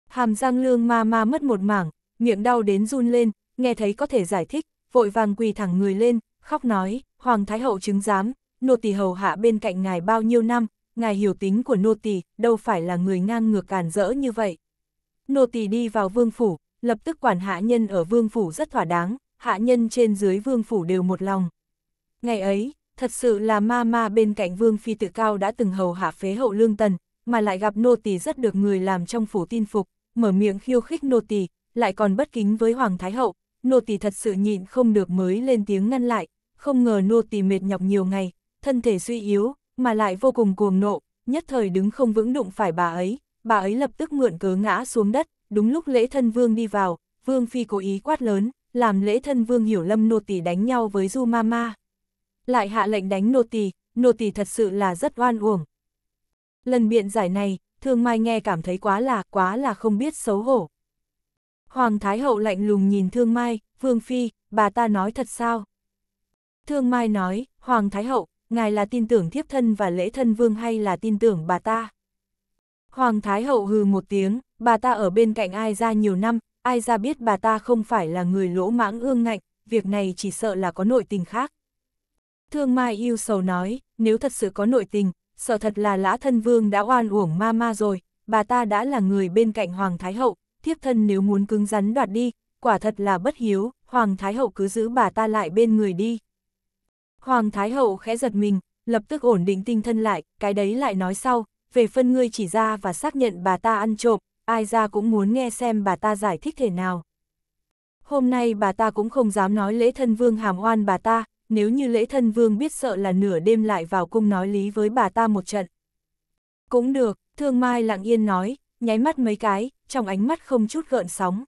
Hàm răng lương mama mất một mảng, miệng đau đến run lên, nghe thấy có thể giải thích, vội vàng quỳ thẳng người lên, khóc nói, Hoàng Thái Hậu chứng giám, nô tỳ hầu hạ bên cạnh ngài bao nhiêu năm, ngài hiểu tính của nô tỳ, đâu phải là người ngang ngược càn rỡ như vậy. Nô tỳ đi vào vương phủ, lập tức quản hạ nhân ở vương phủ rất thỏa đáng, hạ nhân trên dưới vương phủ đều một lòng. Ngày ấy, thật sự là ma ma bên cạnh vương phi tự cao đã từng hầu hạ phế hậu lương tần, mà lại gặp nô tỳ rất được người làm trong phủ tin phục, mở miệng khiêu khích nô tỳ, lại còn bất kính với hoàng thái hậu, nô tỳ thật sự nhịn không được mới lên tiếng ngăn lại, không ngờ nô tỳ mệt nhọc nhiều ngày, thân thể suy yếu, mà lại vô cùng cuồng nộ, nhất thời đứng không vững đụng phải bà ấy, bà ấy lập tức mượn cớ ngã xuống đất, đúng lúc lễ thân vương đi vào, vương phi cố ý quát lớn, làm lễ thân vương hiểu lâm nô tỳ đánh nhau với du mama. Lại hạ lệnh đánh nô tỳ, nô tỳ thật sự là rất oan uổng. Lần biện giải này, thương mai nghe cảm thấy quá là, quá là không biết xấu hổ. Hoàng Thái Hậu lạnh lùng nhìn thương mai, vương phi, bà ta nói thật sao? Thương mai nói, Hoàng Thái Hậu, ngài là tin tưởng thiếp thân và lễ thân vương hay là tin tưởng bà ta? Hoàng Thái Hậu hừ một tiếng, bà ta ở bên cạnh ai ra nhiều năm, ai ra biết bà ta không phải là người lỗ mãng ương ngạnh, việc này chỉ sợ là có nội tình khác. Thương Mai yêu sầu nói, nếu thật sự có nội tình, sợ thật là lã thân vương đã oan uổng ma ma rồi, bà ta đã là người bên cạnh Hoàng Thái Hậu, thiếp thân nếu muốn cứng rắn đoạt đi, quả thật là bất hiếu, Hoàng Thái Hậu cứ giữ bà ta lại bên người đi. Hoàng Thái Hậu khẽ giật mình, lập tức ổn định tinh thân lại, cái đấy lại nói sau, về phân ngươi chỉ ra và xác nhận bà ta ăn trộm, ai ra cũng muốn nghe xem bà ta giải thích thế nào. Hôm nay bà ta cũng không dám nói lễ thân vương hàm oan bà ta, nếu như lễ thân vương biết sợ là nửa đêm lại vào cung nói lý với bà ta một trận. Cũng được, thương mai lặng yên nói, nháy mắt mấy cái, trong ánh mắt không chút gợn sóng.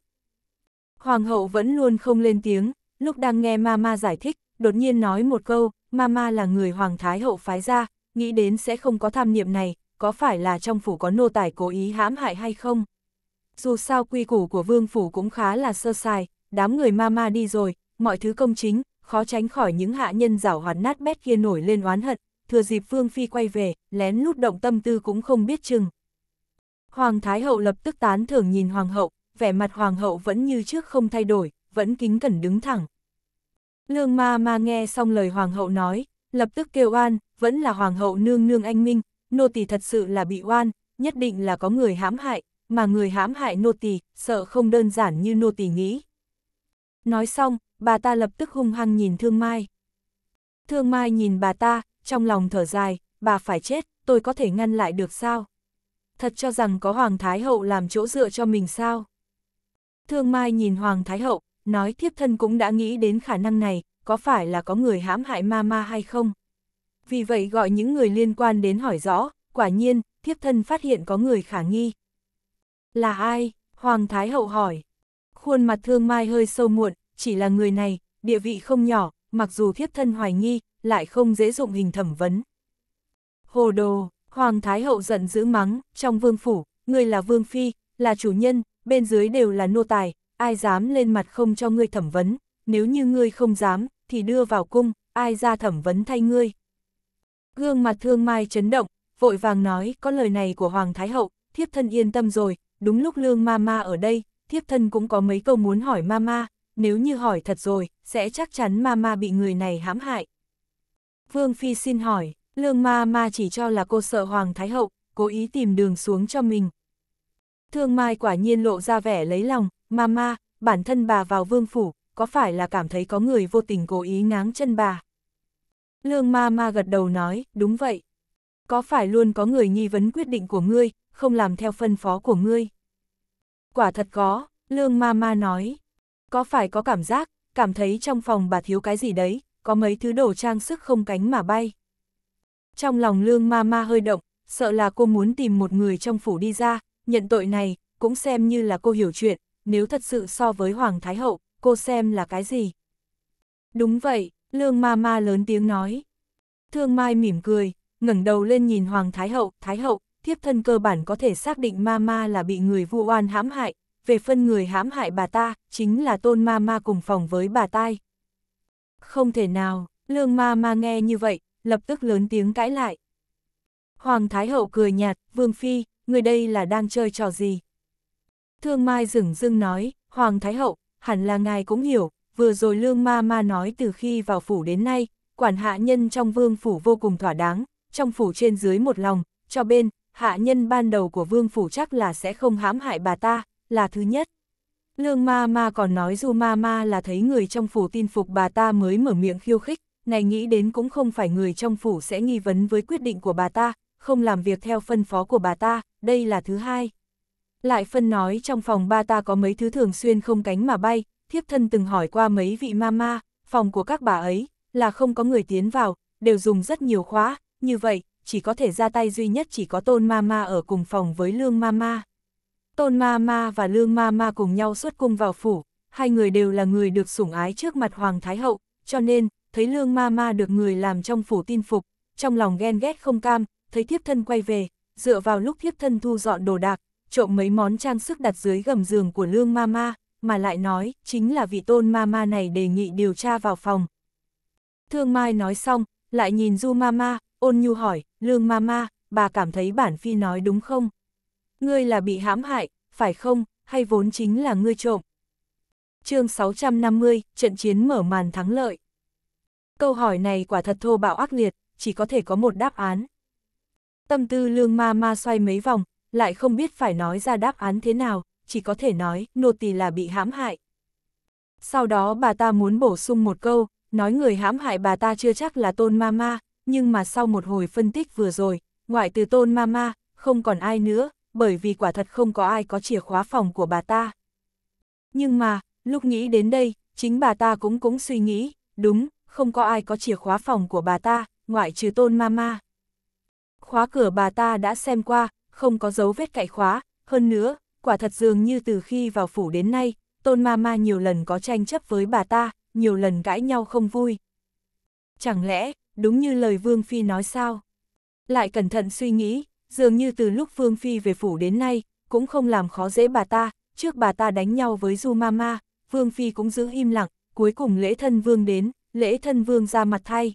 Hoàng hậu vẫn luôn không lên tiếng, lúc đang nghe ma ma giải thích, đột nhiên nói một câu, Mama là người Hoàng Thái Hậu phái ra, nghĩ đến sẽ không có tham niệm này, có phải là trong phủ có nô tài cố ý hãm hại hay không? Dù sao quy củ của vương phủ cũng khá là sơ sài, đám người Mama đi rồi, mọi thứ công chính, khó tránh khỏi những hạ nhân rảo hoạt nát bét kia nổi lên oán hận, thừa dịp vương phi quay về, lén lút động tâm tư cũng không biết chừng. Hoàng Thái Hậu lập tức tán thưởng nhìn Hoàng Hậu, vẻ mặt Hoàng Hậu vẫn như trước không thay đổi, vẫn kính cẩn đứng thẳng. Lương ma ma nghe xong lời hoàng hậu nói, lập tức kêu oan, vẫn là hoàng hậu nương nương anh minh, nô tỳ thật sự là bị oan, nhất định là có người hãm hại, mà người hãm hại nô tỳ, sợ không đơn giản như nô tỳ nghĩ. Nói xong, bà ta lập tức hung hăng nhìn Thương Mai. Thương Mai nhìn bà ta, trong lòng thở dài, bà phải chết, tôi có thể ngăn lại được sao? Thật cho rằng có Hoàng Thái Hậu làm chỗ dựa cho mình sao? Thương Mai nhìn Hoàng Thái Hậu, nói thiếp thân cũng đã nghĩ đến khả năng này, có phải là có người hãm hại Mama hay không? Vì vậy gọi những người liên quan đến hỏi rõ, quả nhiên, thiếp thân phát hiện có người khả nghi. Là ai? Hoàng Thái Hậu hỏi. Khuôn mặt thương mai hơi sâu muộn, chỉ là người này, địa vị không nhỏ, mặc dù thiếp thân hoài nghi, lại không dễ dụng hình thẩm vấn. Hồ đồ, Hoàng Thái Hậu giận dữ mắng, trong vương phủ, người là vương phi, là chủ nhân, bên dưới đều là nô tài, ai dám lên mặt không cho ngươi thẩm vấn, nếu như ngươi không dám, thì đưa vào cung, ai ra thẩm vấn thay ngươi. Gương mặt thương mai chấn động, vội vàng nói có lời này của Hoàng Thái Hậu, thiếp thân yên tâm rồi, đúng lúc lương Ma Ma ở đây, thiếp thân cũng có mấy câu muốn hỏi Ma Ma. nếu như hỏi thật rồi, sẽ chắc chắn Ma Ma bị người này hãm hại. Vương Phi xin hỏi, lương Ma Ma chỉ cho là cô sợ Hoàng Thái Hậu, cố ý tìm đường xuống cho mình. Thương Mai quả nhiên lộ ra vẻ lấy lòng, Mama, bản thân bà vào vương phủ, có phải là cảm thấy có người vô tình cố ý ngáng chân bà? Lương Mama gật đầu nói, đúng vậy. Có phải luôn có người nghi vấn quyết định của ngươi, không làm theo phân phó của ngươi? Quả thật có, lương Mama nói. Có phải có cảm giác, cảm thấy trong phòng bà thiếu cái gì đấy, có mấy thứ đồ trang sức không cánh mà bay. Trong lòng lương Mama hơi động, sợ là cô muốn tìm một người trong phủ đi ra, nhận tội này, cũng xem như là cô hiểu chuyện, nếu thật sự so với Hoàng Thái Hậu, cô xem là cái gì? Đúng vậy, Lương Ma Ma lớn tiếng nói. Thương Mai mỉm cười, ngẩng đầu lên nhìn Hoàng Thái Hậu, Thái Hậu, thiếp thân cơ bản có thể xác định Ma Ma là bị người vu oan hãm hại, về phân người hãm hại bà ta, chính là tôn Ma Ma cùng phòng với bà tai. Không thể nào, Lương Ma Ma nghe như vậy, lập tức lớn tiếng cãi lại. Hoàng Thái Hậu cười nhạt, Vương Phi, người đây là đang chơi trò gì, Thương Mai dừng dưng nói, Hoàng Thái Hậu, hẳn là ngài cũng hiểu, vừa rồi Lương Ma Ma nói từ khi vào phủ đến nay, quản hạ nhân trong vương phủ vô cùng thỏa đáng, trong phủ trên dưới một lòng, cho bên, hạ nhân ban đầu của vương phủ chắc là sẽ không hãm hại bà ta, là thứ nhất. Lương ma ma còn nói dù ma ma là thấy người trong phủ tin phục bà ta mới mở miệng khiêu khích, này nghĩ đến cũng không phải người trong phủ sẽ nghi vấn với quyết định của bà ta, không làm việc theo phân phó của bà ta, đây là thứ hai. Lại phân nói trong phòng ba ta có mấy thứ thường xuyên không cánh mà bay, thiếp thân từng hỏi qua mấy vị mama, phòng của các bà ấy, là không có người tiến vào, đều dùng rất nhiều khóa, như vậy, chỉ có thể ra tay duy nhất chỉ có tôn mama ở cùng phòng với lương mama. Tôn mama và lương mama cùng nhau xuất cung vào phủ, hai người đều là người được sủng ái trước mặt Hoàng Thái Hậu, cho nên, thấy lương mama được người làm trong phủ tin phục, trong lòng ghen ghét không cam, thấy thiếp thân quay về, dựa vào lúc thiếp thân thu dọn đồ đạc, trộm mấy món trang sức đặt dưới gầm giường của Lương Mama, mà lại nói, chính là vị tôn Mama này đề nghị điều tra vào phòng. Thương Mai nói xong, lại nhìn Du Mama, ôn nhu hỏi, Lương Mama, bà cảm thấy bản phi nói đúng không? Ngươi là bị hãm hại, phải không, hay vốn chính là ngươi trộm? chương 650, trận chiến mở màn thắng lợi. Câu hỏi này quả thật thô bạo ác liệt, chỉ có thể có một đáp án. Tâm tư lương mama xoay mấy vòng, lại không biết phải nói ra đáp án thế nào, chỉ có thể nói nô tỳ là bị hãm hại. Sau đó bà ta muốn bổ sung một câu, nói người hãm hại bà ta chưa chắc là tôn mama, nhưng mà sau một hồi phân tích vừa rồi, ngoại từ tôn mama, không còn ai nữa, bởi vì quả thật không có ai có chìa khóa phòng của bà ta. Nhưng mà, lúc nghĩ đến đây, chính bà ta cũng cũng suy nghĩ, đúng, không có ai có chìa khóa phòng của bà ta, ngoại trừ tôn mama. Khóa cửa bà ta đã xem qua, không có dấu vết cậy khóa, hơn nữa, quả thật dường như từ khi vào phủ đến nay, tôn ma ma nhiều lần có tranh chấp với bà ta, nhiều lần cãi nhau không vui. Chẳng lẽ, đúng như lời Vương Phi nói sao? Lại cẩn thận suy nghĩ, dường như từ lúc Vương Phi về phủ đến nay, cũng không làm khó dễ bà ta, trước bà ta đánh nhau với Du ma Vương Phi cũng giữ im lặng, cuối cùng lễ thân Vương đến, lễ thân Vương ra mặt thay.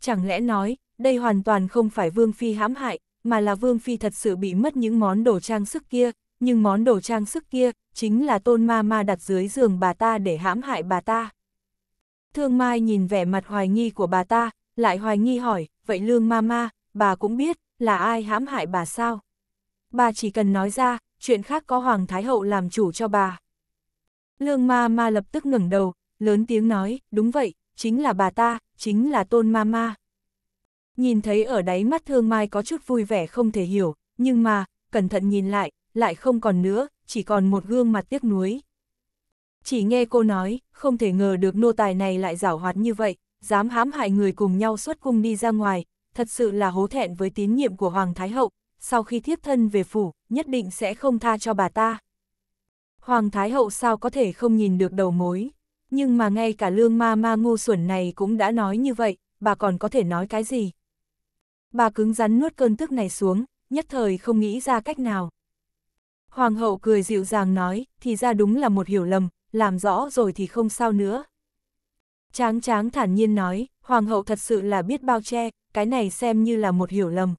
Chẳng lẽ nói, đây hoàn toàn không phải Vương Phi hãm hại, mà là Vương Phi thật sự bị mất những món đồ trang sức kia, nhưng món đồ trang sức kia, chính là tôn ma ma đặt dưới giường bà ta để hãm hại bà ta. Thương Mai nhìn vẻ mặt hoài nghi của bà ta, lại hoài nghi hỏi, vậy lương ma ma, bà cũng biết, là ai hãm hại bà sao? Bà chỉ cần nói ra, chuyện khác có Hoàng Thái Hậu làm chủ cho bà. Lương ma ma lập tức ngẩng đầu, lớn tiếng nói, đúng vậy, chính là bà ta, chính là tôn ma ma nhìn thấy ở đáy mắt thương mai có chút vui vẻ không thể hiểu, nhưng mà, cẩn thận nhìn lại, lại không còn nữa, chỉ còn một gương mặt tiếc nuối. Chỉ nghe cô nói, không thể ngờ được nô tài này lại giảo hoạt như vậy, dám hãm hại người cùng nhau xuất cung đi ra ngoài, thật sự là hố thẹn với tín nhiệm của Hoàng Thái Hậu, sau khi thiếp thân về phủ, nhất định sẽ không tha cho bà ta. Hoàng Thái Hậu sao có thể không nhìn được đầu mối, nhưng mà ngay cả lương ma ma ngu xuẩn này cũng đã nói như vậy, bà còn có thể nói cái gì. Bà cứng rắn nuốt cơn tức này xuống, nhất thời không nghĩ ra cách nào. Hoàng hậu cười dịu dàng nói, thì ra đúng là một hiểu lầm, làm rõ rồi thì không sao nữa. Tráng tráng thản nhiên nói, hoàng hậu thật sự là biết bao che, cái này xem như là một hiểu lầm.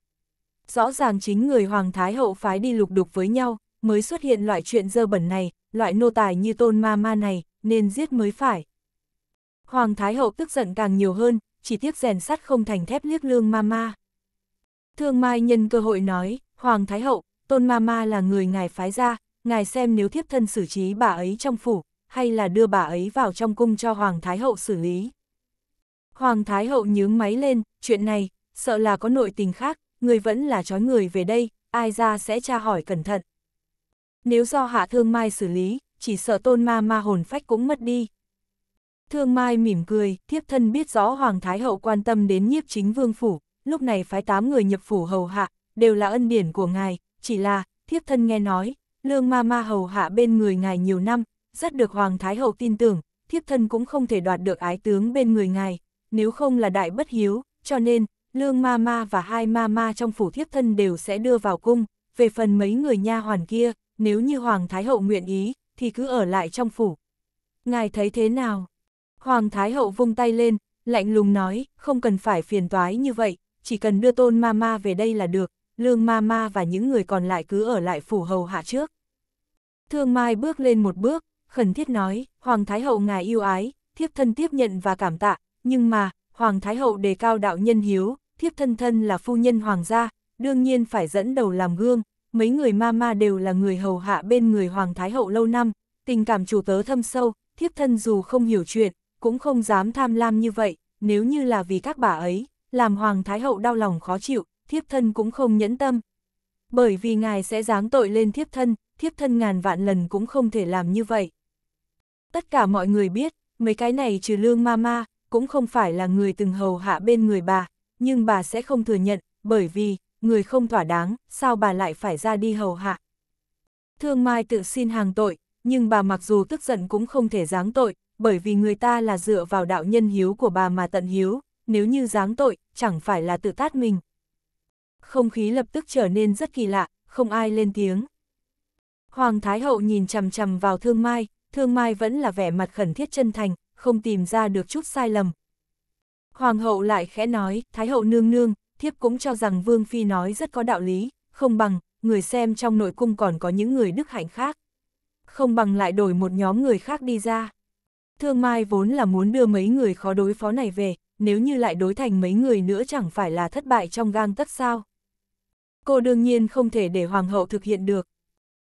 Rõ ràng chính người hoàng thái hậu phái đi lục đục với nhau, mới xuất hiện loại chuyện dơ bẩn này, loại nô tài như tôn ma ma này, nên giết mới phải. Hoàng thái hậu tức giận càng nhiều hơn, chỉ tiếc rèn sắt không thành thép liếc lương ma ma. Thương Mai nhân cơ hội nói, Hoàng Thái Hậu, Tôn Ma Ma là người ngài phái ra, ngài xem nếu thiếp thân xử trí bà ấy trong phủ, hay là đưa bà ấy vào trong cung cho Hoàng Thái Hậu xử lý. Hoàng Thái Hậu nhướng máy lên, chuyện này, sợ là có nội tình khác, người vẫn là trói người về đây, ai ra sẽ tra hỏi cẩn thận. Nếu do Hạ Thương Mai xử lý, chỉ sợ Tôn Ma Ma hồn phách cũng mất đi. Thương Mai mỉm cười, thiếp thân biết rõ Hoàng Thái Hậu quan tâm đến nhiếp chính vương phủ, lúc này phái tám người nhập phủ hầu hạ, đều là ân điển của ngài, chỉ là, thiếp thân nghe nói, lương ma ma hầu hạ bên người ngài nhiều năm, rất được Hoàng Thái Hậu tin tưởng, thiếp thân cũng không thể đoạt được ái tướng bên người ngài, nếu không là đại bất hiếu, cho nên, lương ma ma và hai ma ma trong phủ thiếp thân đều sẽ đưa vào cung, về phần mấy người nha hoàn kia, nếu như Hoàng Thái Hậu nguyện ý, thì cứ ở lại trong phủ. Ngài thấy thế nào? Hoàng Thái Hậu vung tay lên, lạnh lùng nói, không cần phải phiền toái như vậy, chỉ cần đưa tôn ma ma về đây là được, lương ma ma và những người còn lại cứ ở lại phủ hầu hạ trước. Thương Mai bước lên một bước, khẩn thiết nói, Hoàng Thái Hậu ngài yêu ái, thiếp thân tiếp nhận và cảm tạ, nhưng mà, Hoàng Thái Hậu đề cao đạo nhân hiếu, thiếp thân thân là phu nhân hoàng gia, đương nhiên phải dẫn đầu làm gương, mấy người ma ma đều là người hầu hạ bên người Hoàng Thái Hậu lâu năm, tình cảm chủ tớ thâm sâu, thiếp thân dù không hiểu chuyện, cũng không dám tham lam như vậy, nếu như là vì các bà ấy, làm Hoàng Thái Hậu đau lòng khó chịu, thiếp thân cũng không nhẫn tâm. Bởi vì ngài sẽ giáng tội lên thiếp thân, thiếp thân ngàn vạn lần cũng không thể làm như vậy. Tất cả mọi người biết, mấy cái này trừ lương mama, cũng không phải là người từng hầu hạ bên người bà, nhưng bà sẽ không thừa nhận, bởi vì, người không thỏa đáng, sao bà lại phải ra đi hầu hạ. Thương Mai tự xin hàng tội, nhưng bà mặc dù tức giận cũng không thể giáng tội, bởi vì người ta là dựa vào đạo nhân hiếu của bà mà tận hiếu, nếu như giáng tội, chẳng phải là tự tát mình. Không khí lập tức trở nên rất kỳ lạ, không ai lên tiếng. Hoàng Thái Hậu nhìn chằm chằm vào Thương Mai, Thương Mai vẫn là vẻ mặt khẩn thiết chân thành, không tìm ra được chút sai lầm. Hoàng Hậu lại khẽ nói, Thái Hậu nương nương, thiếp cũng cho rằng Vương Phi nói rất có đạo lý, không bằng, người xem trong nội cung còn có những người đức hạnh khác. Không bằng lại đổi một nhóm người khác đi ra. Thương Mai vốn là muốn đưa mấy người khó đối phó này về, nếu như lại đối thành mấy người nữa chẳng phải là thất bại trong gang tấc sao. Cô đương nhiên không thể để hoàng hậu thực hiện được.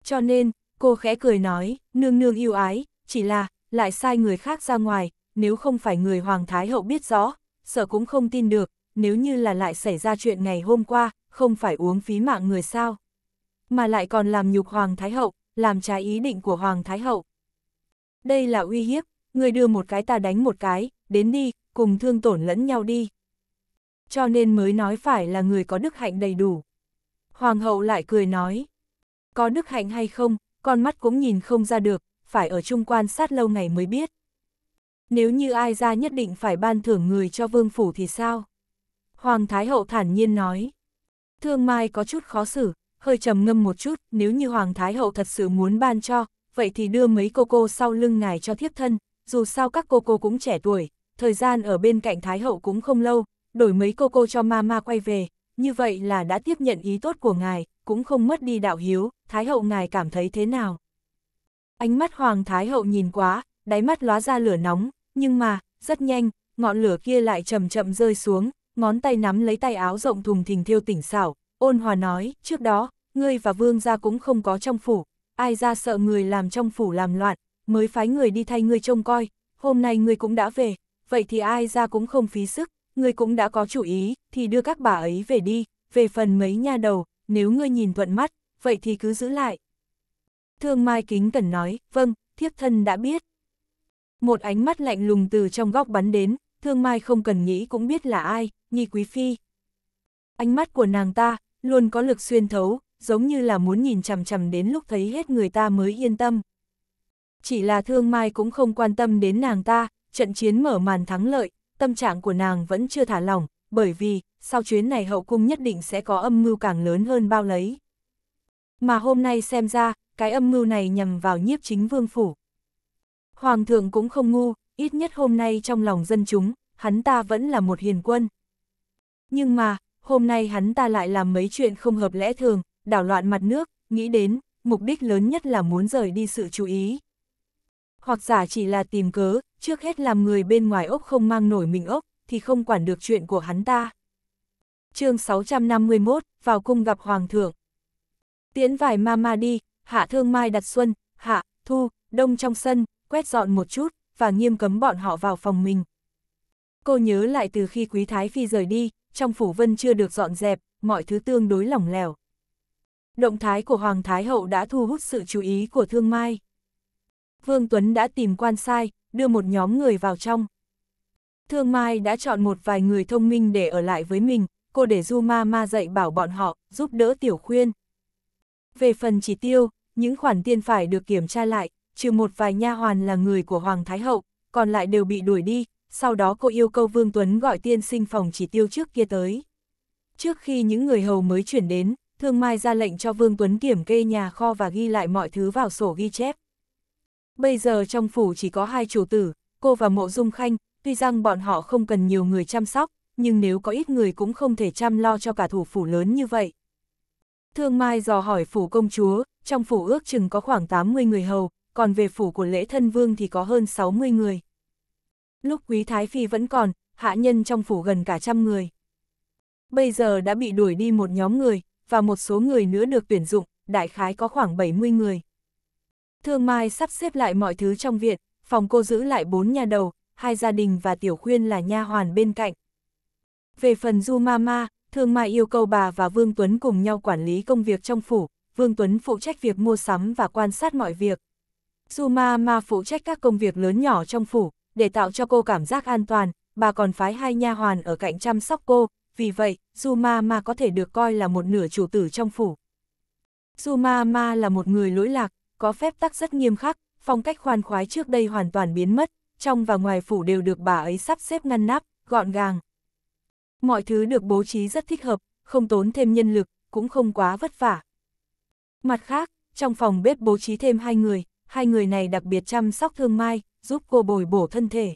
Cho nên, cô khẽ cười nói, nương nương yêu ái, chỉ là, lại sai người khác ra ngoài, nếu không phải người hoàng thái hậu biết rõ, sợ cũng không tin được, nếu như là lại xảy ra chuyện ngày hôm qua, không phải uống phí mạng người sao. Mà lại còn làm nhục hoàng thái hậu, làm trái ý định của hoàng thái hậu. Đây là uy hiếp, người đưa một cái ta đánh một cái, đến đi, cùng thương tổn lẫn nhau đi. Cho nên mới nói phải là người có đức hạnh đầy đủ. Hoàng hậu lại cười nói, có đức hạnh hay không, con mắt cũng nhìn không ra được, phải ở trung quan sát lâu ngày mới biết. Nếu như ai ra nhất định phải ban thưởng người cho vương phủ thì sao? Hoàng Thái Hậu thản nhiên nói. Thương Mai có chút khó xử, hơi trầm ngâm một chút, nếu như Hoàng Thái Hậu thật sự muốn ban cho, vậy thì đưa mấy cô cô sau lưng ngài cho thiếp thân, dù sao các cô cô cũng trẻ tuổi, thời gian ở bên cạnh Thái Hậu cũng không lâu, đổi mấy cô cô cho Mama quay về, như vậy là đã tiếp nhận ý tốt của ngài, cũng không mất đi đạo hiếu, Thái Hậu ngài cảm thấy thế nào? Ánh mắt Hoàng Thái Hậu nhìn quá, đáy mắt lóa ra lửa nóng, nhưng mà, rất nhanh, ngọn lửa kia lại chậm chậm rơi xuống, ngón tay nắm lấy tay áo rộng thùng thình thiêu tỉnh xảo, ôn hòa nói, trước đó, ngươi và vương gia cũng không có trong phủ, ai ra sợ người làm trong phủ làm loạn, mới phái người đi thay ngươi trông coi, hôm nay ngươi cũng đã về, vậy thì ai ra cũng không phí sức, ngươi cũng đã có chủ ý, thì đưa các bà ấy về đi, về phần mấy nha đầu, nếu ngươi nhìn thuận mắt, vậy thì cứ giữ lại. Thương Mai Kính Cẩn nói, vâng, thiếp thân đã biết. Một ánh mắt lạnh lùng từ trong góc bắn đến, Thương Mai không cần nghĩ cũng biết là ai, Nhi Quý Phi. Ánh mắt của nàng ta, luôn có lực xuyên thấu, giống như là muốn nhìn chằm chằm đến lúc thấy hết người ta mới yên tâm. Chỉ là Thương Mai cũng không quan tâm đến nàng ta, trận chiến mở màn thắng lợi, tâm trạng của nàng vẫn chưa thả lỏng, bởi vì, sau chuyến này hậu cung nhất định sẽ có âm mưu càng lớn hơn bao lấy. Mà hôm nay xem ra, cái âm mưu này nhằm vào nhiếp chính vương phủ. Hoàng thượng cũng không ngu, ít nhất hôm nay trong lòng dân chúng, hắn ta vẫn là một hiền quân. Nhưng mà, hôm nay hắn ta lại làm mấy chuyện không hợp lẽ thường, đảo loạn mặt nước, nghĩ đến, mục đích lớn nhất là muốn rời đi sự chú ý, hoặc giả chỉ là tìm cớ, trước hết làm người bên ngoài ốc không mang nổi mình ốc, thì không quản được chuyện của hắn ta. chương 651, vào cung gặp Hoàng thượng. Tiễn vải ma ma đi, hạ thương mai đặt xuân, hạ, thu, đông trong sân, quét dọn một chút, và nghiêm cấm bọn họ vào phòng mình. Cô nhớ lại từ khi Quý Thái Phi rời đi, trong phủ vân chưa được dọn dẹp, mọi thứ tương đối lỏng lẻo. Động thái của Hoàng Thái Hậu đã thu hút sự chú ý của Thương Mai. Vương Tuấn đã tìm quan sai, đưa một nhóm người vào trong. Thương Mai đã chọn một vài người thông minh để ở lại với mình, cô để Du Ma Ma dạy bảo bọn họ, giúp đỡ Tiểu Khuyên. Về phần chỉ tiêu, những khoản tiền phải được kiểm tra lại, trừ một vài nha hoàn là người của Hoàng Thái Hậu, còn lại đều bị đuổi đi, sau đó cô yêu cầu Vương Tuấn gọi tiên sinh phòng chỉ tiêu trước kia tới. Trước khi những người hầu mới chuyển đến, Thương Mai ra lệnh cho Vương Tuấn kiểm kê nhà kho và ghi lại mọi thứ vào sổ ghi chép. Bây giờ trong phủ chỉ có hai chủ tử, cô và Mộ Dung Khanh, tuy rằng bọn họ không cần nhiều người chăm sóc, nhưng nếu có ít người cũng không thể chăm lo cho cả thủ phủ lớn như vậy. Thương Mai dò hỏi phủ công chúa, trong phủ ước chừng có khoảng 80 người hầu, còn về phủ của lễ thân vương thì có hơn 60 người. Lúc quý thái phi vẫn còn, hạ nhân trong phủ gần cả trăm người. Bây giờ đã bị đuổi đi một nhóm người, và một số người nữa được tuyển dụng, đại khái có khoảng 70 người. Thương Mai sắp xếp lại mọi thứ trong viện, phòng cô giữ lại bốn nhà đầu, hai gia đình và Tiểu Khuyên là nha hoàn bên cạnh. Về phần Du Mama, Thương Mai yêu cầu bà và Vương Tuấn cùng nhau quản lý công việc trong phủ, Vương Tuấn phụ trách việc mua sắm và quan sát mọi việc. Du Mama phụ trách các công việc lớn nhỏ trong phủ, để tạo cho cô cảm giác an toàn, bà còn phái hai nha hoàn ở cạnh chăm sóc cô, vì vậy, Du Mama có thể được coi là một nửa chủ tử trong phủ. Du Mama là một người lỗi lạc, có phép tắc rất nghiêm khắc, phong cách khoan khoái trước đây hoàn toàn biến mất, trong và ngoài phủ đều được bà ấy sắp xếp ngăn nắp, gọn gàng. Mọi thứ được bố trí rất thích hợp, không tốn thêm nhân lực, cũng không quá vất vả. Mặt khác, trong phòng bếp bố trí thêm hai người, hai người này đặc biệt chăm sóc thương mai, giúp cô bồi bổ thân thể.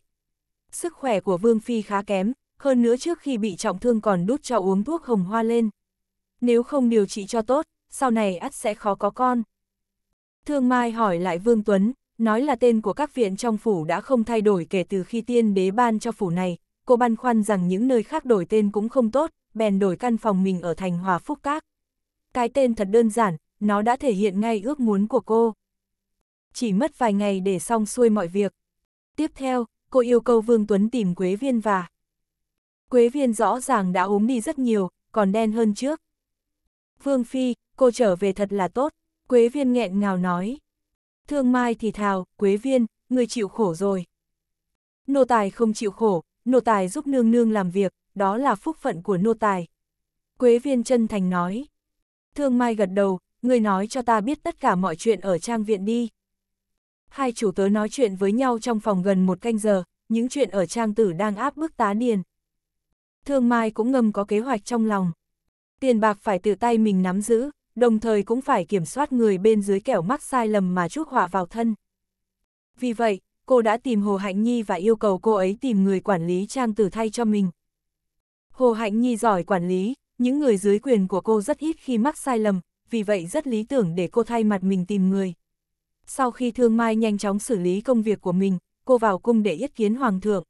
Sức khỏe của Vương Phi khá kém, hơn nữa trước khi bị trọng thương còn đút cho uống thuốc hồng hoa lên. Nếu không điều trị cho tốt, sau này ắt sẽ khó có con. Thương Mai hỏi lại Vương Tuấn, nói là tên của các viện trong phủ đã không thay đổi kể từ khi tiên đế ban cho phủ này, cô băn khoăn rằng những nơi khác đổi tên cũng không tốt, bèn đổi căn phòng mình ở thành Hòa Phúc Các. Cái tên thật đơn giản, nó đã thể hiện ngay ước muốn của cô. Chỉ mất vài ngày để xong xuôi mọi việc. Tiếp theo, cô yêu cầu Vương Tuấn tìm Quế Viên và... Quế Viên rõ ràng đã ốm đi rất nhiều, còn đen hơn trước. Vương Phi, cô trở về thật là tốt. Quế viên nghẹn ngào nói. Thương mai thì thào, quế viên, người chịu khổ rồi. Nô tài không chịu khổ, nô tài giúp nương nương làm việc, đó là phúc phận của nô tài. Quế viên chân thành nói. Thương mai gật đầu, người nói cho ta biết tất cả mọi chuyện ở trang viện đi. Hai chủ tớ nói chuyện với nhau trong phòng gần một canh giờ, những chuyện ở trang tử đang áp bức tá điền. Thương Mai cũng ngầm có kế hoạch trong lòng. Tiền bạc phải tự tay mình nắm giữ, đồng thời cũng phải kiểm soát người bên dưới kẻo mắc sai lầm mà chuốc họa vào thân. Vì vậy, cô đã tìm Hồ Hạnh Nhi và yêu cầu cô ấy tìm người quản lý trang tử thay cho mình. Hồ Hạnh Nhi giỏi quản lý, những người dưới quyền của cô rất ít khi mắc sai lầm, vì vậy rất lý tưởng để cô thay mặt mình tìm người. Sau khi Thương Mai nhanh chóng xử lý công việc của mình, cô vào cung để yết kiến Hoàng thượng.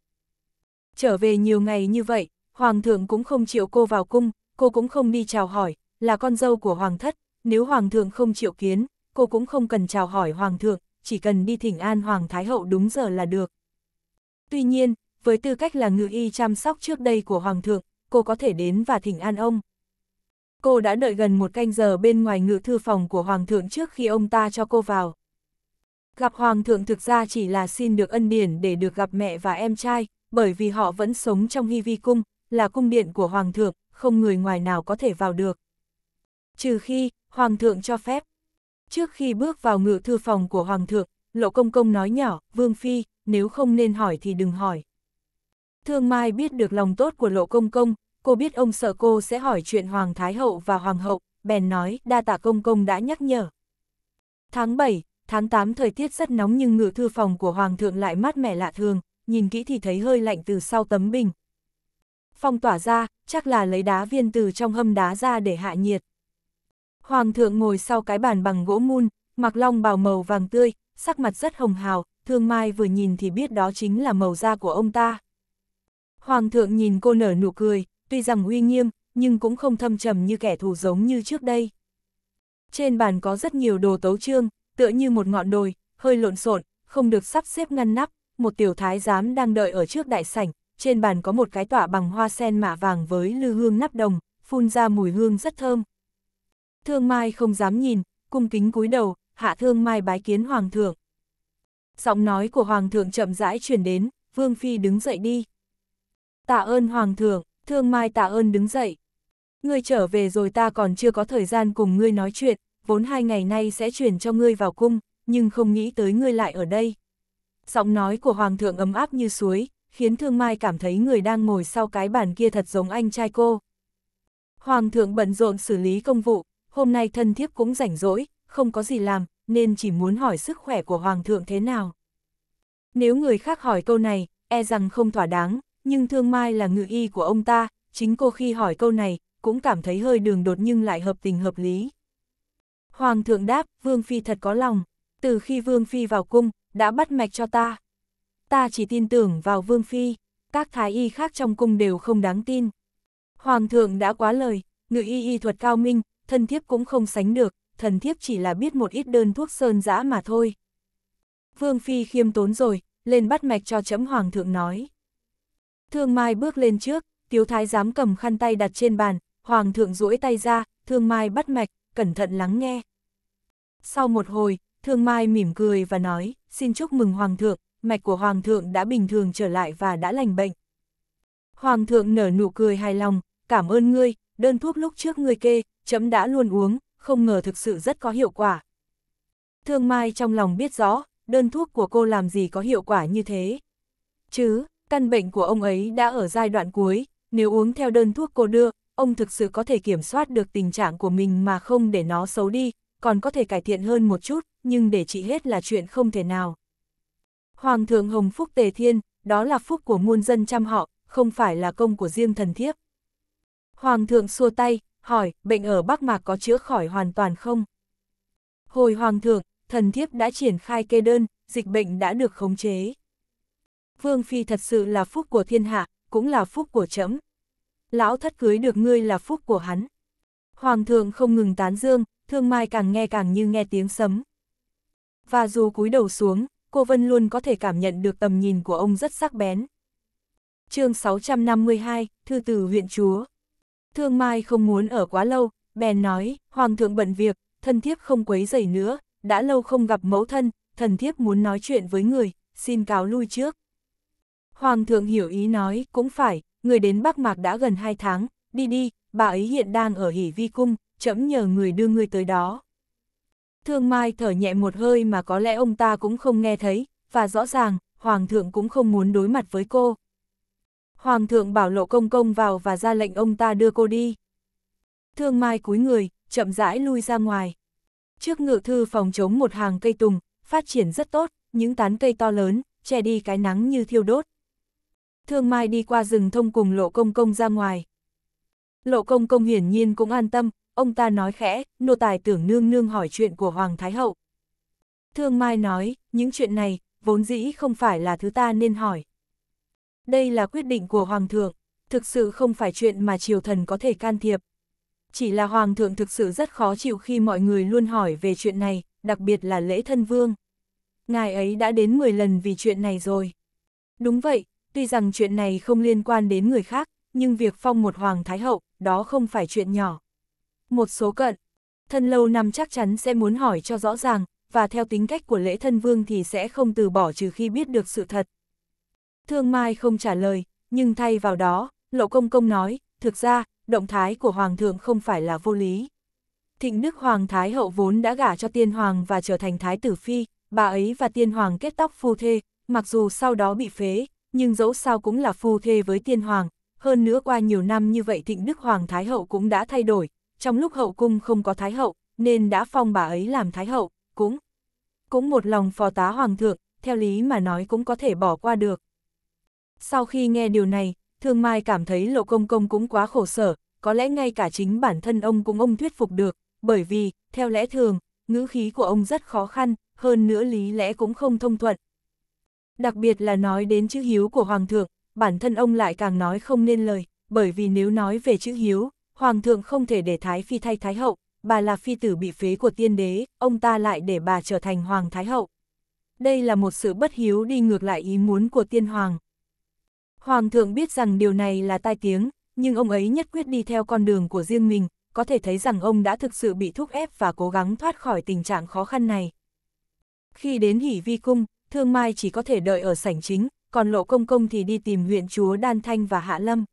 Trở về nhiều ngày như vậy, Hoàng thượng cũng không chịu cô vào cung, cô cũng không đi chào hỏi, là con dâu của hoàng thất, nếu hoàng thượng không triệu kiến, cô cũng không cần chào hỏi hoàng thượng, chỉ cần đi thỉnh an hoàng thái hậu đúng giờ là được. Tuy nhiên, với tư cách là ngự y chăm sóc trước đây của hoàng thượng, cô có thể đến và thỉnh an ông. Cô đã đợi gần một canh giờ bên ngoài ngự thư phòng của hoàng thượng trước khi ông ta cho cô vào. Gặp hoàng thượng thực ra chỉ là xin được ân điển để được gặp mẹ và em trai, bởi vì họ vẫn sống trong hy vi cung, là cung điện của hoàng thượng, không người ngoài nào có thể vào được trừ khi Hoàng thượng cho phép. Trước khi bước vào ngự thư phòng của Hoàng thượng, Lộ Công Công nói nhỏ, Vương Phi, nếu không nên hỏi thì đừng hỏi. Thương Mai biết được lòng tốt của Lộ Công Công, cô biết ông sợ cô sẽ hỏi chuyện Hoàng Thái Hậu và Hoàng Hậu, bèn nói, đa tạ Công Công đã nhắc nhở. Tháng 7, tháng 8 thời tiết rất nóng nhưng ngự thư phòng của Hoàng thượng lại mát mẻ lạ thường, nhìn kỹ thì thấy hơi lạnh từ sau tấm bình. Phong tỏa ra, chắc là lấy đá viên từ trong hâm đá ra để hạ nhiệt. Hoàng thượng ngồi sau cái bàn bằng gỗ mun, mặc long bào màu vàng tươi, sắc mặt rất hồng hào, thương mai vừa nhìn thì biết đó chính là màu da của ông ta. Hoàng thượng nhìn cô nở nụ cười, tuy rằng uy nghiêm, nhưng cũng không thâm trầm như kẻ thù giống như trước đây. Trên bàn có rất nhiều đồ tấu trương, tựa như một ngọn đồi, hơi lộn xộn, không được sắp xếp ngăn nắp, một tiểu thái giám đang đợi ở trước đại sảnh, trên bàn có một cái tỏa bằng hoa sen mạ vàng với lư hương nắp đồng, phun ra mùi hương rất thơm. Thương Mai không dám nhìn, cung kính cúi đầu, hạ Thương Mai bái kiến Hoàng thượng. Giọng nói của Hoàng thượng chậm rãi chuyển đến, Vương Phi đứng dậy đi. Tạ ơn Hoàng thượng, Thương Mai tạ ơn đứng dậy. Ngươi trở về rồi ta còn chưa có thời gian cùng ngươi nói chuyện, vốn hai ngày nay sẽ chuyển cho ngươi vào cung, nhưng không nghĩ tới ngươi lại ở đây. Giọng nói của Hoàng thượng ấm áp như suối, khiến Thương Mai cảm thấy người đang ngồi sau cái bàn kia thật giống anh trai cô. Hoàng thượng bận rộn xử lý công vụ, hôm nay thân thiếp cũng rảnh rỗi, không có gì làm, nên chỉ muốn hỏi sức khỏe của Hoàng thượng thế nào. Nếu người khác hỏi câu này, e rằng không thỏa đáng, nhưng Thương Mai là ngự y của ông ta, chính cô khi hỏi câu này, cũng cảm thấy hơi đường đột nhưng lại hợp tình hợp lý. Hoàng thượng đáp, Vương Phi thật có lòng, từ khi Vương Phi vào cung, đã bắt mạch cho ta. Ta chỉ tin tưởng vào Vương Phi, các thái y khác trong cung đều không đáng tin. Hoàng thượng đã quá lời, ngự y y thuật cao minh, thân thiếp cũng không sánh được, thần thiếp chỉ là biết một ít đơn thuốc sơn giã mà thôi. Vương Phi khiêm tốn rồi, lên bắt mạch cho chấm hoàng thượng nói. Thương Mai bước lên trước, tiếu thái giám cầm khăn tay đặt trên bàn, hoàng thượng duỗi tay ra, thương Mai bắt mạch, cẩn thận lắng nghe. Sau một hồi, thương Mai mỉm cười và nói, xin chúc mừng hoàng thượng, mạch của hoàng thượng đã bình thường trở lại và đã lành bệnh. Hoàng thượng nở nụ cười hài lòng, cảm ơn ngươi, đơn thuốc lúc trước người kê, chấm đã luôn uống, không ngờ thực sự rất có hiệu quả. Thương Mai trong lòng biết rõ, đơn thuốc của cô làm gì có hiệu quả như thế. Chứ, căn bệnh của ông ấy đã ở giai đoạn cuối, nếu uống theo đơn thuốc cô đưa, ông thực sự có thể kiểm soát được tình trạng của mình mà không để nó xấu đi, còn có thể cải thiện hơn một chút, nhưng để trị hết là chuyện không thể nào. Hoàng thượng Hồng Phúc Tề Thiên, đó là phúc của muôn dân trăm họ, không phải là công của riêng thần thiếp. Hoàng thượng xua tay, hỏi, bệnh ở Bắc Mạc có chữa khỏi hoàn toàn không? Hồi Hoàng thượng, thần thiếp đã triển khai kê đơn, dịch bệnh đã được khống chế. Vương Phi thật sự là phúc của thiên hạ, cũng là phúc của trẫm. Lão thất cưới được ngươi là phúc của hắn. Hoàng thượng không ngừng tán dương, thương mai càng nghe càng như nghe tiếng sấm. Và dù cúi đầu xuống, cô Vân luôn có thể cảm nhận được tầm nhìn của ông rất sắc bén. chương 652, Thư tử huyện chúa Thương Mai không muốn ở quá lâu, bèn nói, Hoàng thượng bận việc, thân thiếp không quấy rầy nữa, đã lâu không gặp mẫu thân, thần thiếp muốn nói chuyện với người, xin cáo lui trước. Hoàng thượng hiểu ý nói, cũng phải, người đến Bắc Mạc đã gần hai tháng, đi đi, bà ấy hiện đang ở hỉ vi cung, chậm nhờ người đưa người tới đó. Thương Mai thở nhẹ một hơi mà có lẽ ông ta cũng không nghe thấy, và rõ ràng, Hoàng thượng cũng không muốn đối mặt với cô. Hoàng thượng bảo lộ công công vào và ra lệnh ông ta đưa cô đi. Thương Mai cúi người, chậm rãi lui ra ngoài. Trước ngự thư phòng chống một hàng cây tùng, phát triển rất tốt, những tán cây to lớn, che đi cái nắng như thiêu đốt. Thương Mai đi qua rừng thông cùng lộ công công ra ngoài. Lộ công công hiển nhiên cũng an tâm, ông ta nói khẽ, nô tài tưởng nương nương hỏi chuyện của Hoàng Thái Hậu. Thương Mai nói, những chuyện này, vốn dĩ không phải là thứ ta nên hỏi đây là quyết định của Hoàng thượng, thực sự không phải chuyện mà triều thần có thể can thiệp. Chỉ là Hoàng thượng thực sự rất khó chịu khi mọi người luôn hỏi về chuyện này, đặc biệt là lễ thân vương. Ngài ấy đã đến 10 lần vì chuyện này rồi. Đúng vậy, tuy rằng chuyện này không liên quan đến người khác, nhưng việc phong một Hoàng Thái Hậu, đó không phải chuyện nhỏ. Một số cận, thân lâu năm chắc chắn sẽ muốn hỏi cho rõ ràng, và theo tính cách của lễ thân vương thì sẽ không từ bỏ trừ khi biết được sự thật. Thương Mai không trả lời, nhưng thay vào đó, Lộ Công Công nói, thực ra, động thái của Hoàng thượng không phải là vô lý. Thịnh Đức Hoàng Thái Hậu vốn đã gả cho Tiên Hoàng và trở thành Thái Tử Phi, bà ấy và Tiên Hoàng kết tóc phu thê, mặc dù sau đó bị phế, nhưng dẫu sao cũng là phu thê với Tiên Hoàng. Hơn nữa qua nhiều năm như vậy Thịnh Đức Hoàng Thái Hậu cũng đã thay đổi, trong lúc hậu cung không có Thái Hậu, nên đã phong bà ấy làm Thái Hậu, cũng cũng một lòng phò tá Hoàng thượng, theo lý mà nói cũng có thể bỏ qua được. Sau khi nghe điều này, Thương Mai cảm thấy Lộ Công Công cũng quá khổ sở, có lẽ ngay cả chính bản thân ông cũng ông thuyết phục được, bởi vì, theo lẽ thường, ngữ khí của ông rất khó khăn, hơn nữa lý lẽ cũng không thông thuận. Đặc biệt là nói đến chữ hiếu của Hoàng thượng, bản thân ông lại càng nói không nên lời, bởi vì nếu nói về chữ hiếu, Hoàng thượng không thể để Thái Phi thay Thái Hậu, bà là phi tử bị phế của tiên đế, ông ta lại để bà trở thành Hoàng Thái Hậu. Đây là một sự bất hiếu đi ngược lại ý muốn của tiên Hoàng. Hoàng thượng biết rằng điều này là tai tiếng, nhưng ông ấy nhất quyết đi theo con đường của riêng mình, có thể thấy rằng ông đã thực sự bị thúc ép và cố gắng thoát khỏi tình trạng khó khăn này. Khi đến hỉ vi cung, Thương Mai chỉ có thể đợi ở sảnh chính, còn Lộ Công Công thì đi tìm huyện chúa Đan Thanh và Hạ Lâm.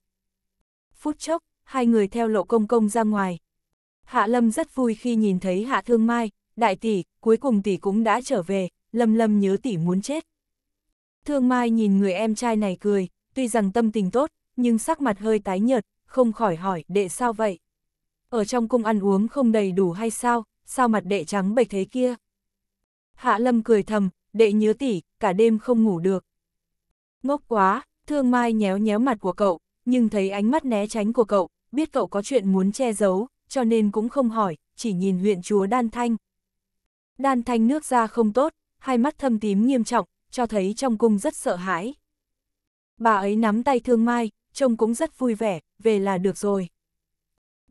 Phút chốc, hai người theo Lộ Công Công ra ngoài. Hạ Lâm rất vui khi nhìn thấy Hạ Thương Mai, đại tỷ, cuối cùng tỷ cũng đã trở về, Lâm Lâm nhớ tỷ muốn chết. Thương Mai nhìn người em trai này cười, tuy rằng tâm tình tốt, nhưng sắc mặt hơi tái nhợt, không khỏi hỏi đệ sao vậy. Ở trong cung ăn uống không đầy đủ hay sao, sao mặt đệ trắng bệch thế kia. Hạ Lâm cười thầm, đệ nhớ tỉ, cả đêm không ngủ được. Ngốc quá, thương mai nhéo nhéo mặt của cậu, nhưng thấy ánh mắt né tránh của cậu, biết cậu có chuyện muốn che giấu, cho nên cũng không hỏi, chỉ nhìn huyện chúa Đan Thanh. Đan Thanh nước da không tốt, hai mắt thâm tím nghiêm trọng, cho thấy trong cung rất sợ hãi bà ấy nắm tay thương mai, trông cũng rất vui vẻ, về là được rồi.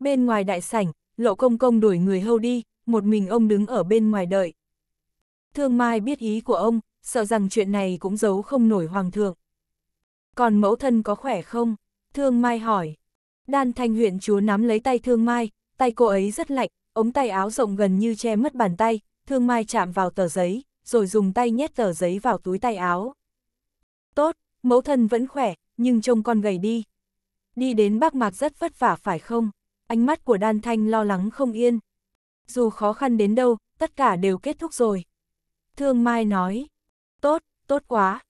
Bên ngoài đại sảnh, lộ công công đuổi người hâu đi, một mình ông đứng ở bên ngoài đợi. Thương mai biết ý của ông, sợ rằng chuyện này cũng giấu không nổi hoàng thượng. Còn mẫu thân có khỏe không? Thương mai hỏi. Đan thanh huyện chúa nắm lấy tay thương mai, tay cô ấy rất lạnh, ống tay áo rộng gần như che mất bàn tay, thương mai chạm vào tờ giấy, rồi dùng tay nhét tờ giấy vào túi tay áo. Tốt, mẫu thân vẫn khỏe, nhưng trông con gầy đi. Đi đến bác mạc rất vất vả phải không? Ánh mắt của đan thanh lo lắng không yên. Dù khó khăn đến đâu, tất cả đều kết thúc rồi. Thương Mai nói, tốt, tốt quá.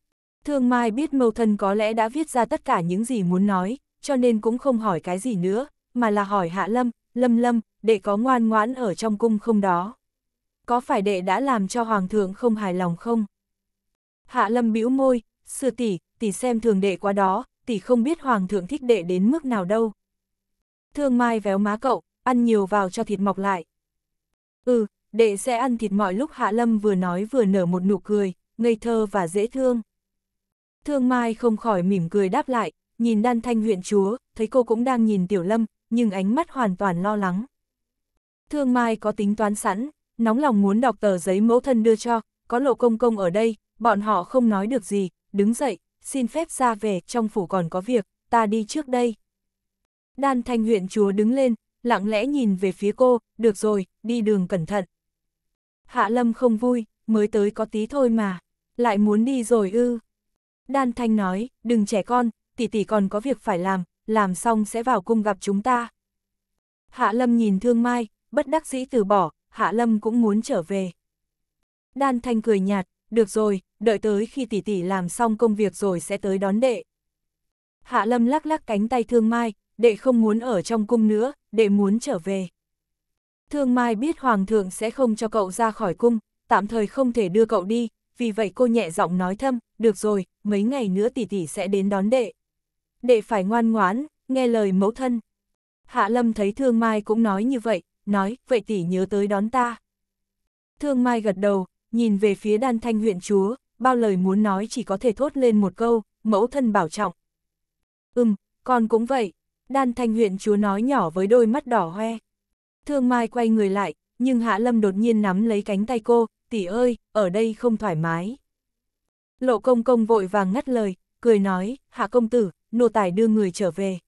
Thương Mai biết Mẫu thân có lẽ đã viết ra tất cả những gì muốn nói, cho nên cũng không hỏi cái gì nữa, mà là hỏi Hạ Lâm, Lâm Lâm, để có ngoan ngoãn ở trong cung không đó? Có phải đệ đã làm cho Hoàng thượng không hài lòng không? Hạ Lâm bĩu môi, sư tỷ, tỷ xem thường đệ qua đó, tỷ không biết hoàng thượng thích đệ đến mức nào đâu. Thương Mai véo má cậu, ăn nhiều vào cho thịt mọc lại. Ừ, đệ sẽ ăn thịt mọi lúc Hạ Lâm vừa nói vừa nở một nụ cười, ngây thơ và dễ thương. Thương Mai không khỏi mỉm cười đáp lại, nhìn đan thanh huyện chúa, thấy cô cũng đang nhìn Tiểu Lâm, nhưng ánh mắt hoàn toàn lo lắng. Thương Mai có tính toán sẵn, nóng lòng muốn đọc tờ giấy mẫu thân đưa cho, có lộ công công ở đây, bọn họ không nói được gì, đứng dậy, xin phép ra về, trong phủ còn có việc, ta đi trước đây. Đan thanh huyện chúa đứng lên, lặng lẽ nhìn về phía cô, được rồi, đi đường cẩn thận. Hạ lâm không vui, mới tới có tí thôi mà, lại muốn đi rồi ư. Đan thanh nói, đừng trẻ con, tỷ tỷ còn có việc phải làm, làm xong sẽ vào cung gặp chúng ta. Hạ lâm nhìn thương mai, bất đắc dĩ từ bỏ, hạ lâm cũng muốn trở về. Đan thanh cười nhạt, được rồi, đợi tới khi tỷ tỷ làm xong công việc rồi sẽ tới đón đệ. Hạ Lâm lắc lắc cánh tay Thương Mai, đệ không muốn ở trong cung nữa, đệ muốn trở về. Thương Mai biết Hoàng thượng sẽ không cho cậu ra khỏi cung, tạm thời không thể đưa cậu đi, vì vậy cô nhẹ giọng nói thâm, được rồi, mấy ngày nữa tỷ tỷ sẽ đến đón đệ. Đệ phải ngoan ngoãn, nghe lời mẫu thân. Hạ Lâm thấy Thương Mai cũng nói như vậy, nói, vậy tỷ nhớ tới đón ta. Thương Mai gật đầu, nhìn về phía đan thanh huyện chúa, bao lời muốn nói chỉ có thể thốt lên một câu, mẫu thân bảo trọng. Ừm, con cũng vậy, đan thanh huyện chúa nói nhỏ với đôi mắt đỏ hoe. Thương Mai quay người lại, nhưng Hạ Lâm đột nhiên nắm lấy cánh tay cô, tỷ ơi, ở đây không thoải mái. Lộ công công vội vàng ngắt lời, cười nói, Hạ công tử, nô tài đưa người trở về.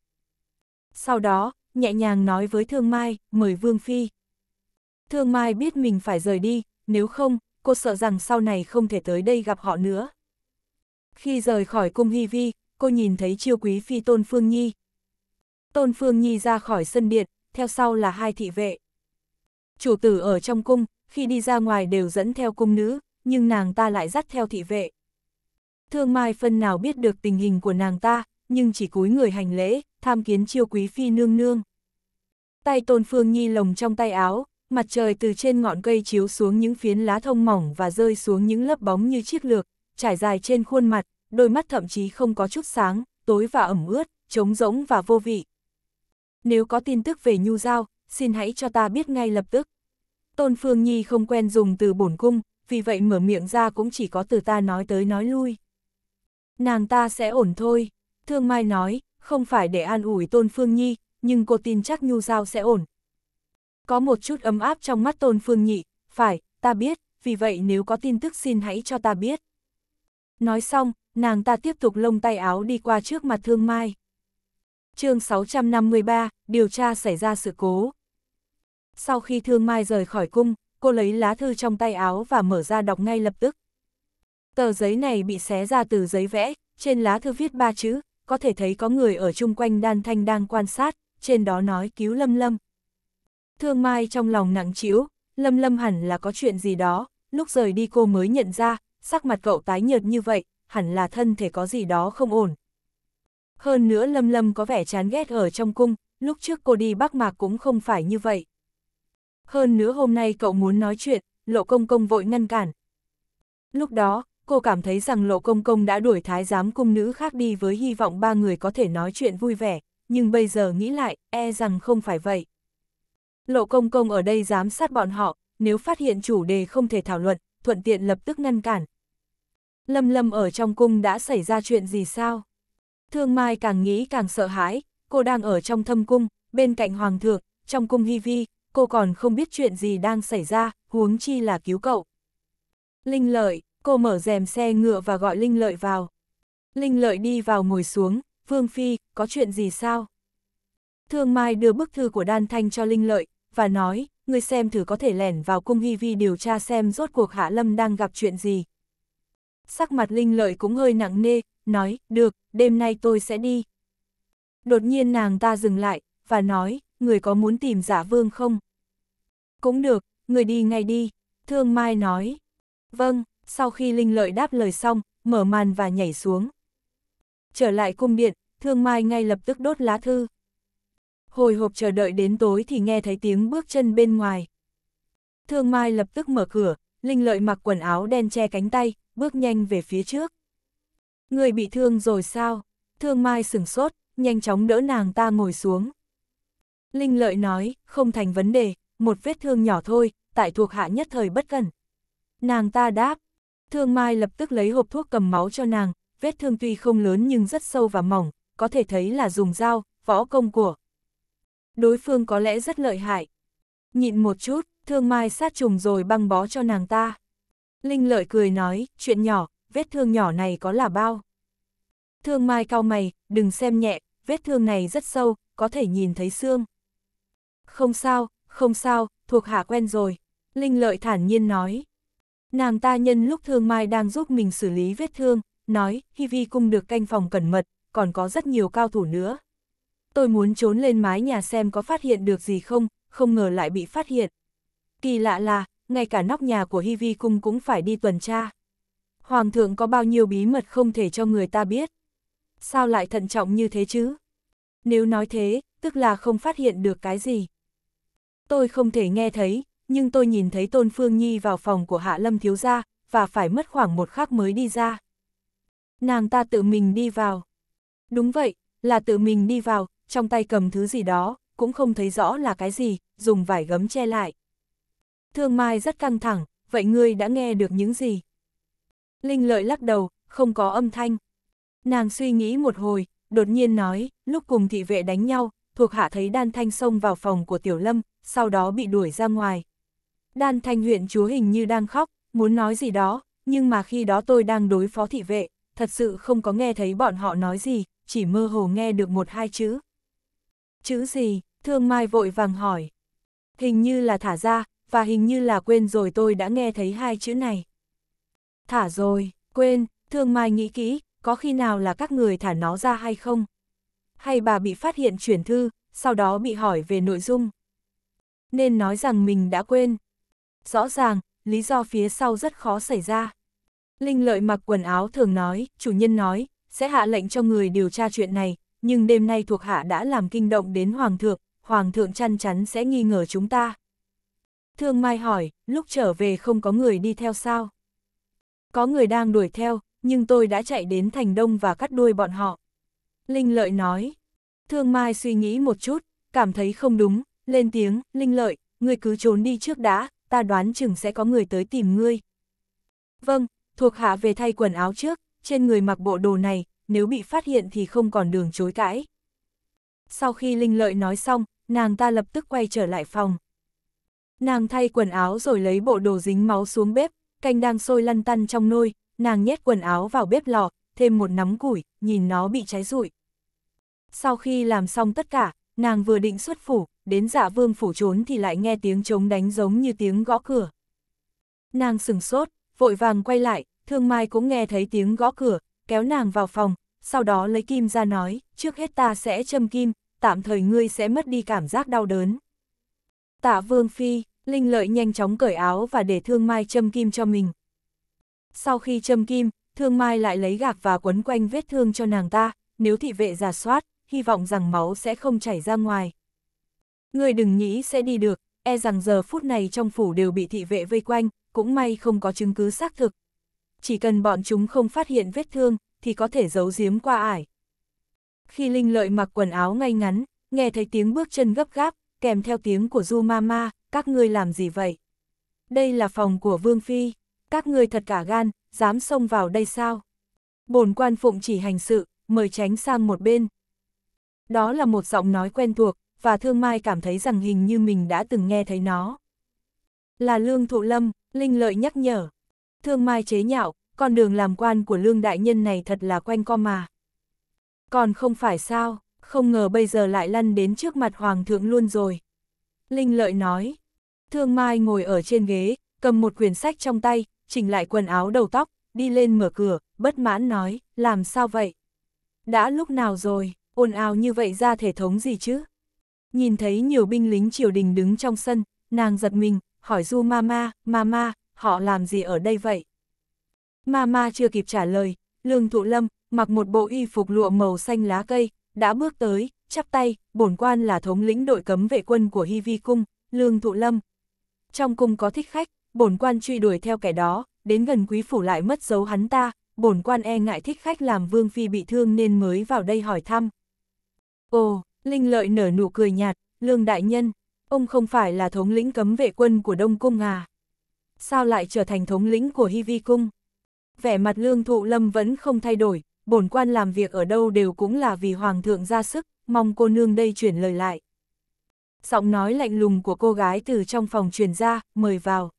Sau đó, nhẹ nhàng nói với Thương Mai, mời Vương Phi. Thương Mai biết mình phải rời đi, nếu không, cô sợ rằng sau này không thể tới đây gặp họ nữa. Khi rời khỏi cung Hy Vi, cô nhìn thấy chiêu quý phi Tôn Phương Nhi. Tôn Phương Nhi ra khỏi sân điện, theo sau là hai thị vệ. Chủ tử ở trong cung, khi đi ra ngoài đều dẫn theo cung nữ, nhưng nàng ta lại dắt theo thị vệ. Thương Mai phân nào biết được tình hình của nàng ta, nhưng chỉ cúi người hành lễ, tham kiến chiêu quý phi nương nương. Tay Tôn Phương Nhi lồng trong tay áo, mặt trời từ trên ngọn cây chiếu xuống những phiến lá thông mỏng và rơi xuống những lớp bóng như chiếc lược, trải dài trên khuôn mặt, đôi mắt thậm chí không có chút sáng, tối và ẩm ướt, trống rỗng và vô vị. Nếu có tin tức về Nhu Giao, xin hãy cho ta biết ngay lập tức. Tôn Phương Nhi không quen dùng từ bổn cung, vì vậy mở miệng ra cũng chỉ có từ ta nói tới nói lui. Nàng ta sẽ ổn thôi, Thương Mai nói, không phải để an ủi Tôn Phương Nhi, nhưng cô tin chắc Nhu Giao sẽ ổn, có một chút ấm áp trong mắt Tôn Phương Nhị, phải, ta biết, vì vậy nếu có tin tức xin hãy cho ta biết. Nói xong, nàng ta tiếp tục lông tay áo đi qua trước mặt Thương Mai. chương 653, điều tra xảy ra sự cố. Sau khi Thương Mai rời khỏi cung, cô lấy lá thư trong tay áo và mở ra đọc ngay lập tức. Tờ giấy này bị xé ra từ giấy vẽ, trên lá thư viết ba chữ, có thể thấy có người ở chung quanh đan thanh đang quan sát, trên đó nói cứu lâm lâm, Thương Mai trong lòng nặng chiếu, Lâm Lâm hẳn là có chuyện gì đó, lúc rời đi cô mới nhận ra, sắc mặt cậu tái nhợt như vậy, hẳn là thân thể có gì đó không ổn. Hơn nữa Lâm Lâm có vẻ chán ghét ở trong cung, lúc trước cô đi Bắc Mạc cũng không phải như vậy. Hơn nữa hôm nay cậu muốn nói chuyện, Lộ Công Công vội ngăn cản. Lúc đó, cô cảm thấy rằng Lộ Công Công đã đuổi thái giám cung nữ khác đi với hy vọng ba người có thể nói chuyện vui vẻ, nhưng bây giờ nghĩ lại, e rằng không phải vậy. Lộ công công ở đây giám sát bọn họ, nếu phát hiện chủ đề không thể thảo luận, thuận tiện lập tức ngăn cản. Lâm lâm ở trong cung đã xảy ra chuyện gì sao? Thương Mai càng nghĩ càng sợ hãi, cô đang ở trong thâm cung, bên cạnh hoàng thượng, trong cung hy vi, cô còn không biết chuyện gì đang xảy ra, huống chi là cứu cậu. Linh lợi, cô mở rèm xe ngựa và gọi Linh lợi vào. Linh lợi đi vào ngồi xuống, Vương Phi, có chuyện gì sao? Thương Mai đưa bức thư của Đan Thanh cho Linh lợi, và nói, người xem thử có thể lẻn vào cung hy vi điều tra xem rốt cuộc Hạ Lâm đang gặp chuyện gì. Sắc mặt Linh Lợi cũng hơi nặng nê, nói, được, đêm nay tôi sẽ đi. Đột nhiên nàng ta dừng lại, và nói, người có muốn tìm giả vương không? Cũng được, người đi ngay đi, Thương Mai nói. Vâng, sau khi Linh Lợi đáp lời xong, mở màn và nhảy xuống. Trở lại cung điện, Thương Mai ngay lập tức đốt lá thư hồi hộp chờ đợi đến tối thì nghe thấy tiếng bước chân bên ngoài. Thương Mai lập tức mở cửa, Linh Lợi mặc quần áo đen che cánh tay, bước nhanh về phía trước. Người bị thương rồi sao? Thương Mai sửng sốt, nhanh chóng đỡ nàng ta ngồi xuống. Linh Lợi nói, không thành vấn đề, một vết thương nhỏ thôi, tại thuộc hạ nhất thời bất cẩn. Nàng ta đáp, Thương Mai lập tức lấy hộp thuốc cầm máu cho nàng, vết thương tuy không lớn nhưng rất sâu và mỏng, có thể thấy là dùng dao, võ công của đối phương có lẽ rất lợi hại. Nhịn một chút, thương mai sát trùng rồi băng bó cho nàng ta. Linh lợi cười nói, chuyện nhỏ, vết thương nhỏ này có là bao. Thương mai cao mày, đừng xem nhẹ, vết thương này rất sâu, có thể nhìn thấy xương. Không sao, không sao, thuộc hạ quen rồi. Linh lợi thản nhiên nói. Nàng ta nhân lúc thương mai đang giúp mình xử lý vết thương, nói, Hi Vi cung được canh phòng cẩn mật, còn có rất nhiều cao thủ nữa tôi muốn trốn lên mái nhà xem có phát hiện được gì không, không ngờ lại bị phát hiện. Kỳ lạ là, ngay cả nóc nhà của Hi Vi Cung cũng phải đi tuần tra. Hoàng thượng có bao nhiêu bí mật không thể cho người ta biết. Sao lại thận trọng như thế chứ? Nếu nói thế, tức là không phát hiện được cái gì. Tôi không thể nghe thấy, nhưng tôi nhìn thấy Tôn Phương Nhi vào phòng của Hạ Lâm Thiếu Gia, và phải mất khoảng một khắc mới đi ra. Nàng ta tự mình đi vào. Đúng vậy, là tự mình đi vào, trong tay cầm thứ gì đó, cũng không thấy rõ là cái gì, dùng vải gấm che lại. Thương Mai rất căng thẳng, vậy ngươi đã nghe được những gì? Linh lợi lắc đầu, không có âm thanh. Nàng suy nghĩ một hồi, đột nhiên nói, lúc cùng thị vệ đánh nhau, thuộc hạ thấy đan thanh xông vào phòng của tiểu lâm, sau đó bị đuổi ra ngoài. Đan thanh huyện chúa hình như đang khóc, muốn nói gì đó, nhưng mà khi đó tôi đang đối phó thị vệ, thật sự không có nghe thấy bọn họ nói gì, chỉ mơ hồ nghe được một hai chữ, chữ gì, thương mai vội vàng hỏi. Hình như là thả ra, và hình như là quên rồi tôi đã nghe thấy hai chữ này. Thả rồi, quên, thương mai nghĩ kỹ, có khi nào là các người thả nó ra hay không? Hay bà bị phát hiện chuyển thư, sau đó bị hỏi về nội dung? Nên nói rằng mình đã quên. Rõ ràng, lý do phía sau rất khó xảy ra. Linh lợi mặc quần áo thường nói, chủ nhân nói, sẽ hạ lệnh cho người điều tra chuyện này, nhưng đêm nay thuộc hạ đã làm kinh động đến Hoàng thượng, Hoàng thượng chăn chắn sẽ nghi ngờ chúng ta. Thương Mai hỏi, lúc trở về không có người đi theo sao? Có người đang đuổi theo, nhưng tôi đã chạy đến thành đông và cắt đuôi bọn họ. Linh Lợi nói, Thương Mai suy nghĩ một chút, cảm thấy không đúng, lên tiếng, Linh Lợi, ngươi cứ trốn đi trước đã, ta đoán chừng sẽ có người tới tìm ngươi. Vâng, thuộc hạ về thay quần áo trước, trên người mặc bộ đồ này, nếu bị phát hiện thì không còn đường chối cãi. Sau khi Linh Lợi nói xong, nàng ta lập tức quay trở lại phòng. Nàng thay quần áo rồi lấy bộ đồ dính máu xuống bếp, canh đang sôi lăn tăn trong nôi, nàng nhét quần áo vào bếp lò, thêm một nắm củi, nhìn nó bị cháy rụi. Sau khi làm xong tất cả, nàng vừa định xuất phủ, đến dạ vương phủ trốn thì lại nghe tiếng trống đánh giống như tiếng gõ cửa. Nàng sừng sốt, vội vàng quay lại, thương mai cũng nghe thấy tiếng gõ cửa, kéo nàng vào phòng, sau đó lấy kim ra nói, trước hết ta sẽ châm kim, tạm thời ngươi sẽ mất đi cảm giác đau đớn. Tạ Vương Phi, Linh Lợi nhanh chóng cởi áo và để Thương Mai châm kim cho mình. Sau khi châm kim, Thương Mai lại lấy gạc và quấn quanh vết thương cho nàng ta, nếu thị vệ giả soát, hy vọng rằng máu sẽ không chảy ra ngoài. Người đừng nghĩ sẽ đi được, e rằng giờ phút này trong phủ đều bị thị vệ vây quanh, cũng may không có chứng cứ xác thực, chỉ cần bọn chúng không phát hiện vết thương, thì có thể giấu giếm qua ải. Khi Linh Lợi mặc quần áo ngay ngắn, nghe thấy tiếng bước chân gấp gáp, kèm theo tiếng của Du Mama, các ngươi làm gì vậy? Đây là phòng của Vương Phi, các ngươi thật cả gan, dám xông vào đây sao? Bồn quan phụng chỉ hành sự, mời tránh sang một bên. Đó là một giọng nói quen thuộc, và Thương Mai cảm thấy rằng hình như mình đã từng nghe thấy nó. Là Lương Thụ Lâm, Linh Lợi nhắc nhở thương mai chế nhạo, con đường làm quan của lương đại nhân này thật là quanh co mà. Còn không phải sao, không ngờ bây giờ lại lăn đến trước mặt hoàng thượng luôn rồi. Linh lợi nói, thương mai ngồi ở trên ghế, cầm một quyển sách trong tay, chỉnh lại quần áo đầu tóc, đi lên mở cửa, bất mãn nói, làm sao vậy? Đã lúc nào rồi, ồn ào như vậy ra thể thống gì chứ? Nhìn thấy nhiều binh lính triều đình đứng trong sân, nàng giật mình, hỏi du mama, mama, họ làm gì ở đây vậy? Mama chưa kịp trả lời, Lương Thụ Lâm, mặc một bộ y phục lụa màu xanh lá cây, đã bước tới, chắp tay, bổn quan là thống lĩnh đội cấm vệ quân của Hy Vi Cung, Lương Thụ Lâm. Trong cung có thích khách, bổn quan truy đuổi theo kẻ đó, đến gần quý phủ lại mất dấu hắn ta, bổn quan e ngại thích khách làm vương phi bị thương nên mới vào đây hỏi thăm. Ồ, Linh Lợi nở nụ cười nhạt, Lương Đại Nhân, ông không phải là thống lĩnh cấm vệ quân của Đông Cung à? sao lại trở thành thống lĩnh của Hy Vi Cung? Vẻ mặt lương thụ lâm vẫn không thay đổi, bổn quan làm việc ở đâu đều cũng là vì hoàng thượng ra sức, mong cô nương đây chuyển lời lại. Giọng nói lạnh lùng của cô gái từ trong phòng truyền ra, mời vào.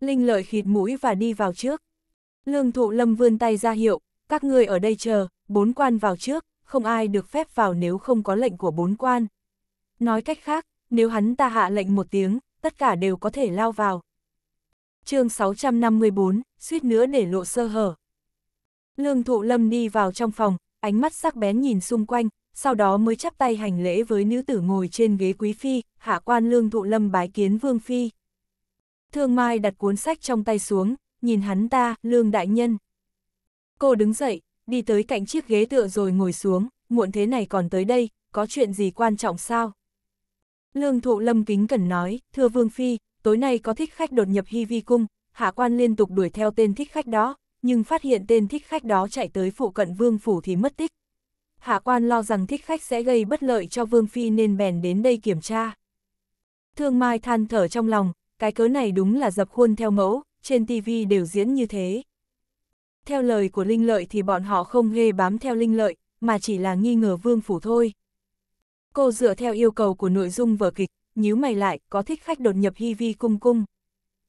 Linh lợi khịt mũi và đi vào trước. Lương thụ lâm vươn tay ra hiệu, các ngươi ở đây chờ, bốn quan vào trước, không ai được phép vào nếu không có lệnh của bốn quan. Nói cách khác, nếu hắn ta hạ lệnh một tiếng, tất cả đều có thể lao vào chương 654, suýt nữa để lộ sơ hở. Lương thụ lâm đi vào trong phòng, ánh mắt sắc bén nhìn xung quanh, sau đó mới chắp tay hành lễ với nữ tử ngồi trên ghế quý phi, hạ quan lương thụ lâm bái kiến vương phi. Thương Mai đặt cuốn sách trong tay xuống, nhìn hắn ta, lương đại nhân. Cô đứng dậy, đi tới cạnh chiếc ghế tựa rồi ngồi xuống, muộn thế này còn tới đây, có chuyện gì quan trọng sao? Lương thụ lâm kính cần nói, thưa vương phi, tối nay có thích khách đột nhập Hy Vi Cung, hạ quan liên tục đuổi theo tên thích khách đó, nhưng phát hiện tên thích khách đó chạy tới phụ cận vương phủ thì mất tích. Hạ quan lo rằng thích khách sẽ gây bất lợi cho vương phi nên bèn đến đây kiểm tra. Thương Mai than thở trong lòng, cái cớ này đúng là dập khuôn theo mẫu, trên TV đều diễn như thế. Theo lời của Linh Lợi thì bọn họ không ghê bám theo Linh Lợi, mà chỉ là nghi ngờ vương phủ thôi. Cô dựa theo yêu cầu của nội dung vở kịch, nhíu mày lại, có thích khách đột nhập hi vi cung cung.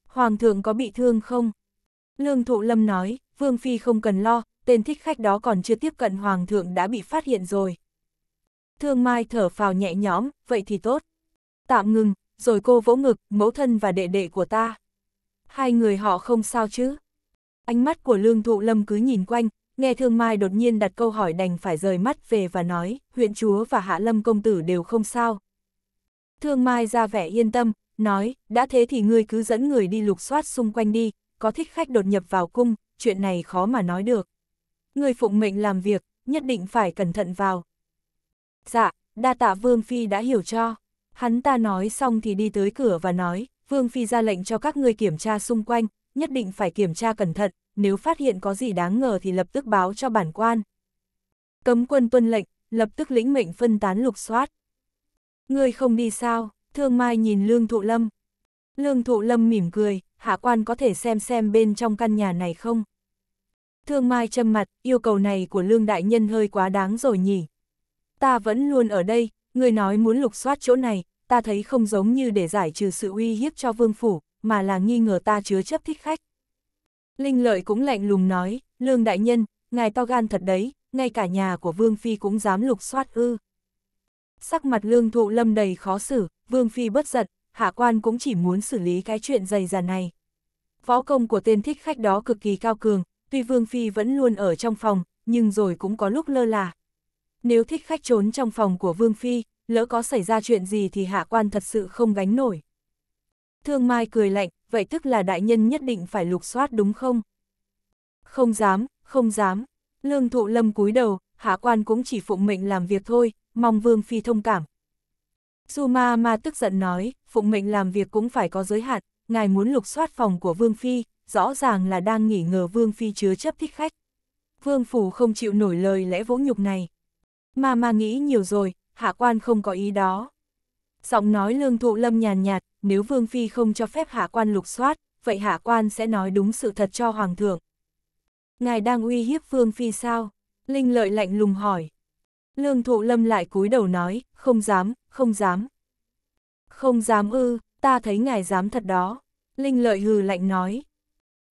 Hoàng thượng có bị thương không? Lương Thụ Lâm nói, Vương Phi không cần lo, tên thích khách đó còn chưa tiếp cận Hoàng thượng đã bị phát hiện rồi. Thương Mai thở phào nhẹ nhõm, vậy thì tốt. Tạm ngừng, rồi cô vỗ ngực, mẫu thân và đệ đệ của ta. Hai người họ không sao chứ? Ánh mắt của Lương Thụ Lâm cứ nhìn quanh, nghe Thương Mai đột nhiên đặt câu hỏi đành phải rời mắt về và nói, huyện chúa và Hạ Lâm công tử đều không sao. Thương Mai ra vẻ yên tâm, nói, đã thế thì ngươi cứ dẫn người đi lục soát xung quanh đi, có thích khách đột nhập vào cung, chuyện này khó mà nói được. Ngươi phụng mệnh làm việc, nhất định phải cẩn thận vào. Dạ, đa tạ Vương Phi đã hiểu cho. Hắn ta nói xong thì đi tới cửa và nói, Vương Phi ra lệnh cho các ngươi kiểm tra xung quanh, nhất định phải kiểm tra cẩn thận, nếu phát hiện có gì đáng ngờ thì lập tức báo cho bản quan. Cấm quân tuân lệnh, lập tức lĩnh mệnh phân tán lục soát. Ngươi không đi sao, thương mai nhìn lương thụ lâm. Lương thụ lâm mỉm cười, hạ quan có thể xem xem bên trong căn nhà này không? Thương mai châm mặt, yêu cầu này của lương đại nhân hơi quá đáng rồi nhỉ. Ta vẫn luôn ở đây, ngươi nói muốn lục soát chỗ này, ta thấy không giống như để giải trừ sự uy hiếp cho vương phủ, mà là nghi ngờ ta chứa chấp thích khách. Linh lợi cũng lạnh lùng nói, lương đại nhân, ngài to gan thật đấy, ngay cả nhà của vương phi cũng dám lục soát ư. Sắc mặt lương thụ lâm đầy khó xử, vương phi bất giận, hạ quan cũng chỉ muốn xử lý cái chuyện dày dà này. Võ công của tên thích khách đó cực kỳ cao cường, tuy vương phi vẫn luôn ở trong phòng, nhưng rồi cũng có lúc lơ là. Nếu thích khách trốn trong phòng của vương phi, lỡ có xảy ra chuyện gì thì hạ quan thật sự không gánh nổi. Thương Mai cười lạnh, vậy tức là đại nhân nhất định phải lục soát đúng không? Không dám, không dám. Lương thụ lâm cúi đầu, hạ quan cũng chỉ phụng mệnh làm việc thôi, mong Vương Phi thông cảm. Su Ma Ma tức giận nói, phụng mệnh làm việc cũng phải có giới hạn, ngài muốn lục soát phòng của Vương Phi, rõ ràng là đang nghỉ ngờ Vương Phi chứa chấp thích khách. Vương Phủ không chịu nổi lời lẽ vỗ nhục này. Ma Ma nghĩ nhiều rồi, hạ quan không có ý đó. Giọng nói lương thụ lâm nhàn nhạt, nếu Vương Phi không cho phép hạ quan lục soát, vậy hạ quan sẽ nói đúng sự thật cho Hoàng thượng. Ngài đang uy hiếp Vương Phi sao? Linh lợi lạnh lùng hỏi. Lương thụ lâm lại cúi đầu nói, không dám, không dám. Không dám ư, ta thấy ngài dám thật đó. Linh lợi hừ lạnh nói.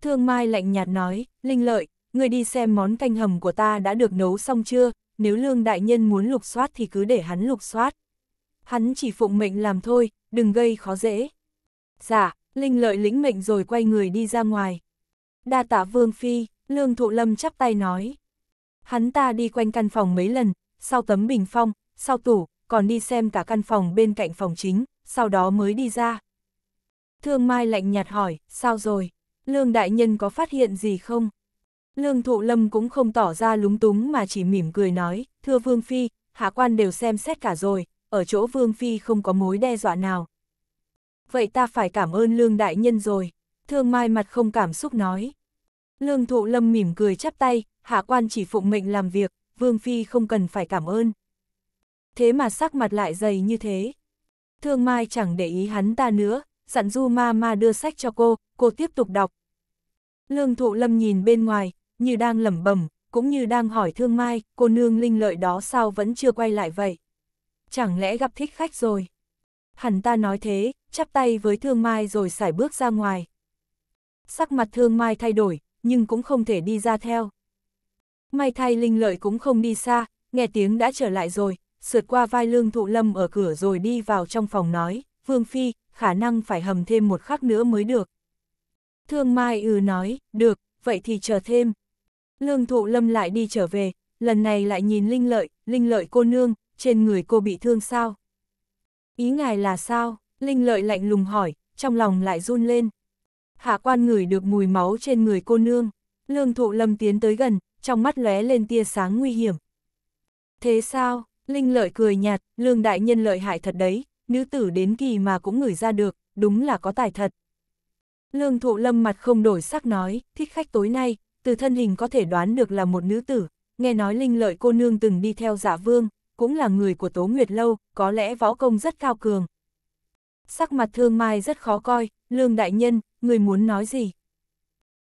Thương mai lạnh nhạt nói, Linh lợi, người đi xem món canh hầm của ta đã được nấu xong chưa, nếu lương đại nhân muốn lục soát thì cứ để hắn lục soát. Hắn chỉ phụng mệnh làm thôi, đừng gây khó dễ. Dạ, Linh lợi lĩnh mệnh rồi quay người đi ra ngoài. Đa tạ vương phi, lương thụ lâm chắp tay nói. Hắn ta đi quanh căn phòng mấy lần, sau tấm bình phong, sau tủ, còn đi xem cả căn phòng bên cạnh phòng chính, sau đó mới đi ra. Thương Mai lạnh nhạt hỏi, sao rồi? Lương đại nhân có phát hiện gì không? Lương Thụ Lâm cũng không tỏ ra lúng túng mà chỉ mỉm cười nói, thưa Vương Phi, hạ quan đều xem xét cả rồi, ở chỗ Vương Phi không có mối đe dọa nào. Vậy ta phải cảm ơn Lương Đại Nhân rồi, Thương Mai mặt không cảm xúc nói. Lương Thụ Lâm mỉm cười chắp tay, hạ quan chỉ phụng mệnh làm việc, Vương Phi không cần phải cảm ơn. Thế mà sắc mặt lại dày như thế. Thương Mai chẳng để ý hắn ta nữa, dặn Du Ma Ma đưa sách cho cô, cô tiếp tục đọc. Lương Thụ Lâm nhìn bên ngoài, như đang lẩm bẩm, cũng như đang hỏi Thương Mai, cô nương linh lợi đó sao vẫn chưa quay lại vậy? Chẳng lẽ gặp thích khách rồi? Hắn ta nói thế, chắp tay với Thương Mai rồi sải bước ra ngoài. Sắc mặt Thương Mai thay đổi, nhưng cũng không thể đi ra theo. May thay linh lợi cũng không đi xa, nghe tiếng đã trở lại rồi, sượt qua vai lương thụ lâm ở cửa rồi đi vào trong phòng nói, Vương Phi, khả năng phải hầm thêm một khắc nữa mới được. Thương Mai ừ nói, được, vậy thì chờ thêm. Lương thụ lâm lại đi trở về, lần này lại nhìn Linh Lợi, Linh Lợi cô nương, trên người cô bị thương sao? Ý ngài là sao? Linh Lợi lạnh lùng hỏi, trong lòng lại run lên. Hạ quan ngửi được mùi máu trên người cô nương. Lương thụ lâm tiến tới gần, trong mắt lóe lên tia sáng nguy hiểm. Thế sao, Linh lợi cười nhạt, lương đại nhân lợi hại thật đấy, nữ tử đến kỳ mà cũng ngửi ra được, đúng là có tài thật. Lương thụ lâm mặt không đổi sắc nói, thích khách tối nay, từ thân hình có thể đoán được là một nữ tử, nghe nói linh lợi cô nương từng đi theo dạ vương, cũng là người của Tố Nguyệt Lâu, có lẽ võ công rất cao cường. Sắc mặt thương mai rất khó coi, lương đại nhân, người muốn nói gì?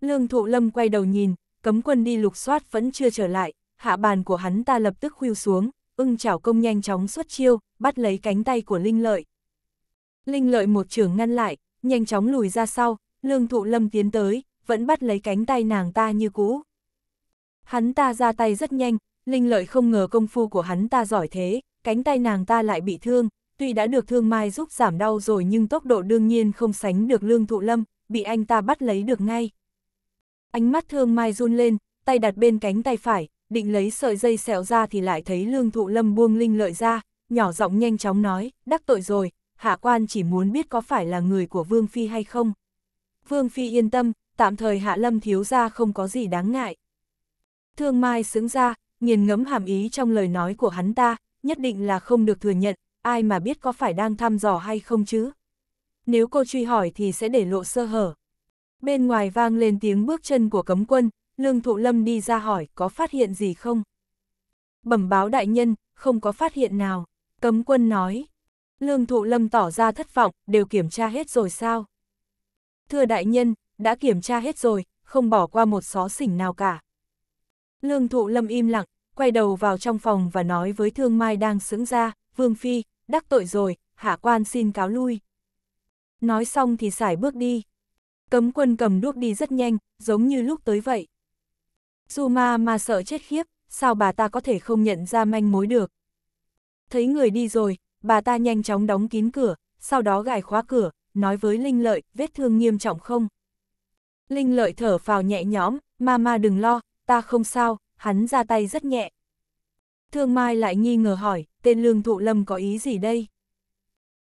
Lương thụ lâm quay đầu nhìn, cấm quân đi lục soát vẫn chưa trở lại, hạ bàn của hắn ta lập tức khuỵu xuống, ưng chảo công nhanh chóng xuất chiêu, bắt lấy cánh tay của Linh Lợi. Linh Lợi một trường ngăn lại, nhanh chóng lùi ra sau, lương thụ lâm tiến tới, vẫn bắt lấy cánh tay nàng ta như cũ. Hắn ta ra tay rất nhanh, Linh Lợi không ngờ công phu của hắn ta giỏi thế, cánh tay nàng ta lại bị thương, tuy đã được thương mai giúp giảm đau rồi nhưng tốc độ đương nhiên không sánh được lương thụ lâm, bị anh ta bắt lấy được ngay. Ánh mắt thương mai run lên, tay đặt bên cánh tay phải, định lấy sợi dây xẻo ra thì lại thấy lương thụ lâm buông linh lợi ra, nhỏ giọng nhanh chóng nói, đắc tội rồi, hạ quan chỉ muốn biết có phải là người của Vương Phi hay không. Vương Phi yên tâm, tạm thời hạ lâm thiếu ra không có gì đáng ngại. Thương Mai xứng ra, nghiền ngẫm hàm ý trong lời nói của hắn ta, nhất định là không được thừa nhận, ai mà biết có phải đang thăm dò hay không chứ. Nếu cô truy hỏi thì sẽ để lộ sơ hở. Bên ngoài vang lên tiếng bước chân của cấm quân, Lương Thụ Lâm đi ra hỏi có phát hiện gì không? Bẩm báo đại nhân, không có phát hiện nào. Cấm quân nói. Lương Thụ Lâm tỏ ra thất vọng, đều kiểm tra hết rồi sao? Thưa đại nhân, đã kiểm tra hết rồi, không bỏ qua một xó xỉnh nào cả. Lương Thụ Lâm im lặng, quay đầu vào trong phòng và nói với Thương Mai đang sững ra, Vương Phi, đắc tội rồi, hạ quan xin cáo lui. Nói xong thì xài bước đi. Cấm quân cầm đuốc đi rất nhanh, giống như lúc tới vậy. Dù mà sợ chết khiếp, sao bà ta có thể không nhận ra manh mối được. Thấy người đi rồi, bà ta nhanh chóng đóng kín cửa, sau đó gài khóa cửa, nói với Linh Lợi, vết thương nghiêm trọng không? Linh Lợi thở phào nhẹ nhõm, Mama đừng lo, ta không sao, hắn ra tay rất nhẹ. Thương Mai lại nghi ngờ hỏi, tên lương thụ lâm có ý gì đây?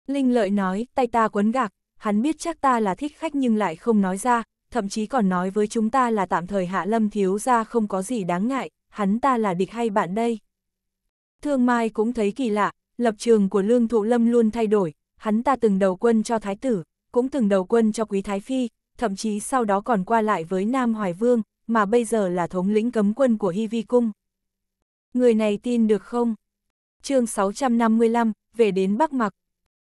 Linh Lợi nói, tay ta quấn gạc, hắn biết chắc ta là thích khách nhưng lại không nói ra, thậm chí còn nói với chúng ta là tạm thời hạ lâm thiếu ra không có gì đáng ngại, hắn ta là địch hay bạn đây. Thương Mai cũng thấy kỳ lạ, lập trường của lương thụ lâm luôn thay đổi, hắn ta từng đầu quân cho thái tử, cũng từng đầu quân cho quý thái phi, thậm chí sau đó còn qua lại với Nam Hoài Vương, mà bây giờ là thống lĩnh cấm quân của Hy Vi Cung. Người này tin được không? chương 655, về đến Bắc Mặc.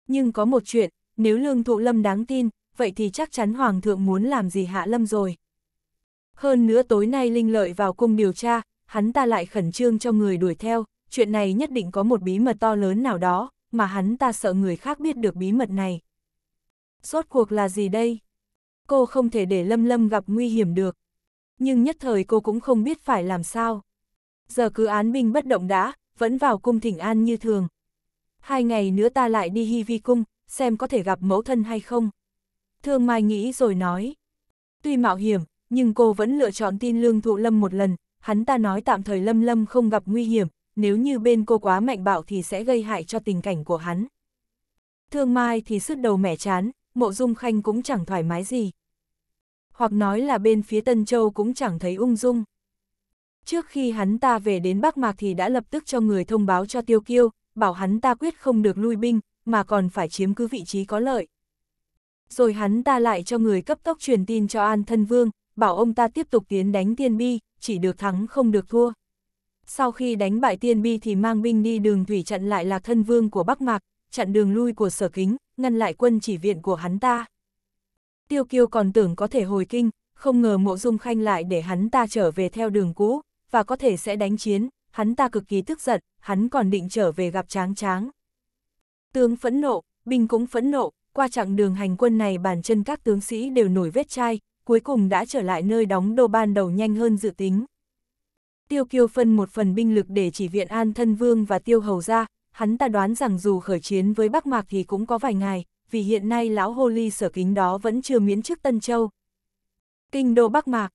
Nhưng có một chuyện, nếu lương thụ lâm đáng tin, vậy thì chắc chắn Hoàng thượng muốn làm gì hạ lâm rồi. Hơn nữa tối nay Linh Lợi vào cung điều tra, hắn ta lại khẩn trương cho người đuổi theo, chuyện này nhất định có một bí mật to lớn nào đó, mà hắn ta sợ người khác biết được bí mật này. Rốt cuộc là gì đây? Cô không thể để Lâm Lâm gặp nguy hiểm được. Nhưng nhất thời cô cũng không biết phải làm sao. Giờ cứ án binh bất động đã, vẫn vào cung thỉnh an như thường. Hai ngày nữa ta lại đi Hy Vi Cung, xem có thể gặp mẫu thân hay không. Thương Mai nghĩ rồi nói. Tuy mạo hiểm, nhưng cô vẫn lựa chọn tin Lương Thụ Lâm một lần, hắn ta nói tạm thời Lâm Lâm không gặp nguy hiểm, nếu như bên cô quá mạnh bạo thì sẽ gây hại cho tình cảnh của hắn. Thương Mai thì sứt đầu mẻ chán, mộ dung khanh cũng chẳng thoải mái gì. Hoặc nói là bên phía Tân Châu cũng chẳng thấy ung dung. Trước khi hắn ta về đến Bắc Mạc thì đã lập tức cho người thông báo cho Tiêu Kiêu, bảo hắn ta quyết không được lui binh, mà còn phải chiếm cứ vị trí có lợi. Rồi hắn ta lại cho người cấp tốc truyền tin cho An Thân Vương, bảo ông ta tiếp tục tiến đánh Tiên Bi, chỉ được thắng không được thua. Sau khi đánh bại Tiên Bi thì mang binh đi đường thủy chặn lại Lạc Thân Vương của Bắc Mạc, chặn đường lui của Sở Kính, ngăn lại quân chỉ viện của hắn ta. Tiêu Kiêu còn tưởng có thể hồi kinh, không ngờ Mộ Dung Khanh lại để hắn ta trở về theo đường cũ, và có thể sẽ đánh chiến, hắn ta cực kỳ tức giận, hắn còn định trở về gặp Tráng Tráng. Tướng phẫn nộ, binh cũng phẫn nộ, qua chặng đường hành quân này bàn chân các tướng sĩ đều nổi vết chai, cuối cùng đã trở lại nơi đóng đô ban đầu nhanh hơn dự tính. Tiêu Kiêu phân một phần binh lực để chỉ viện An Thân Vương và Tiêu Hầu ra, hắn ta đoán rằng dù khởi chiến với Bắc Mạc thì cũng có vài ngày, vì hiện nay lão Hồ Ly sở kính đó vẫn chưa miễn chức Tân Châu. Kinh đô Bắc Mạc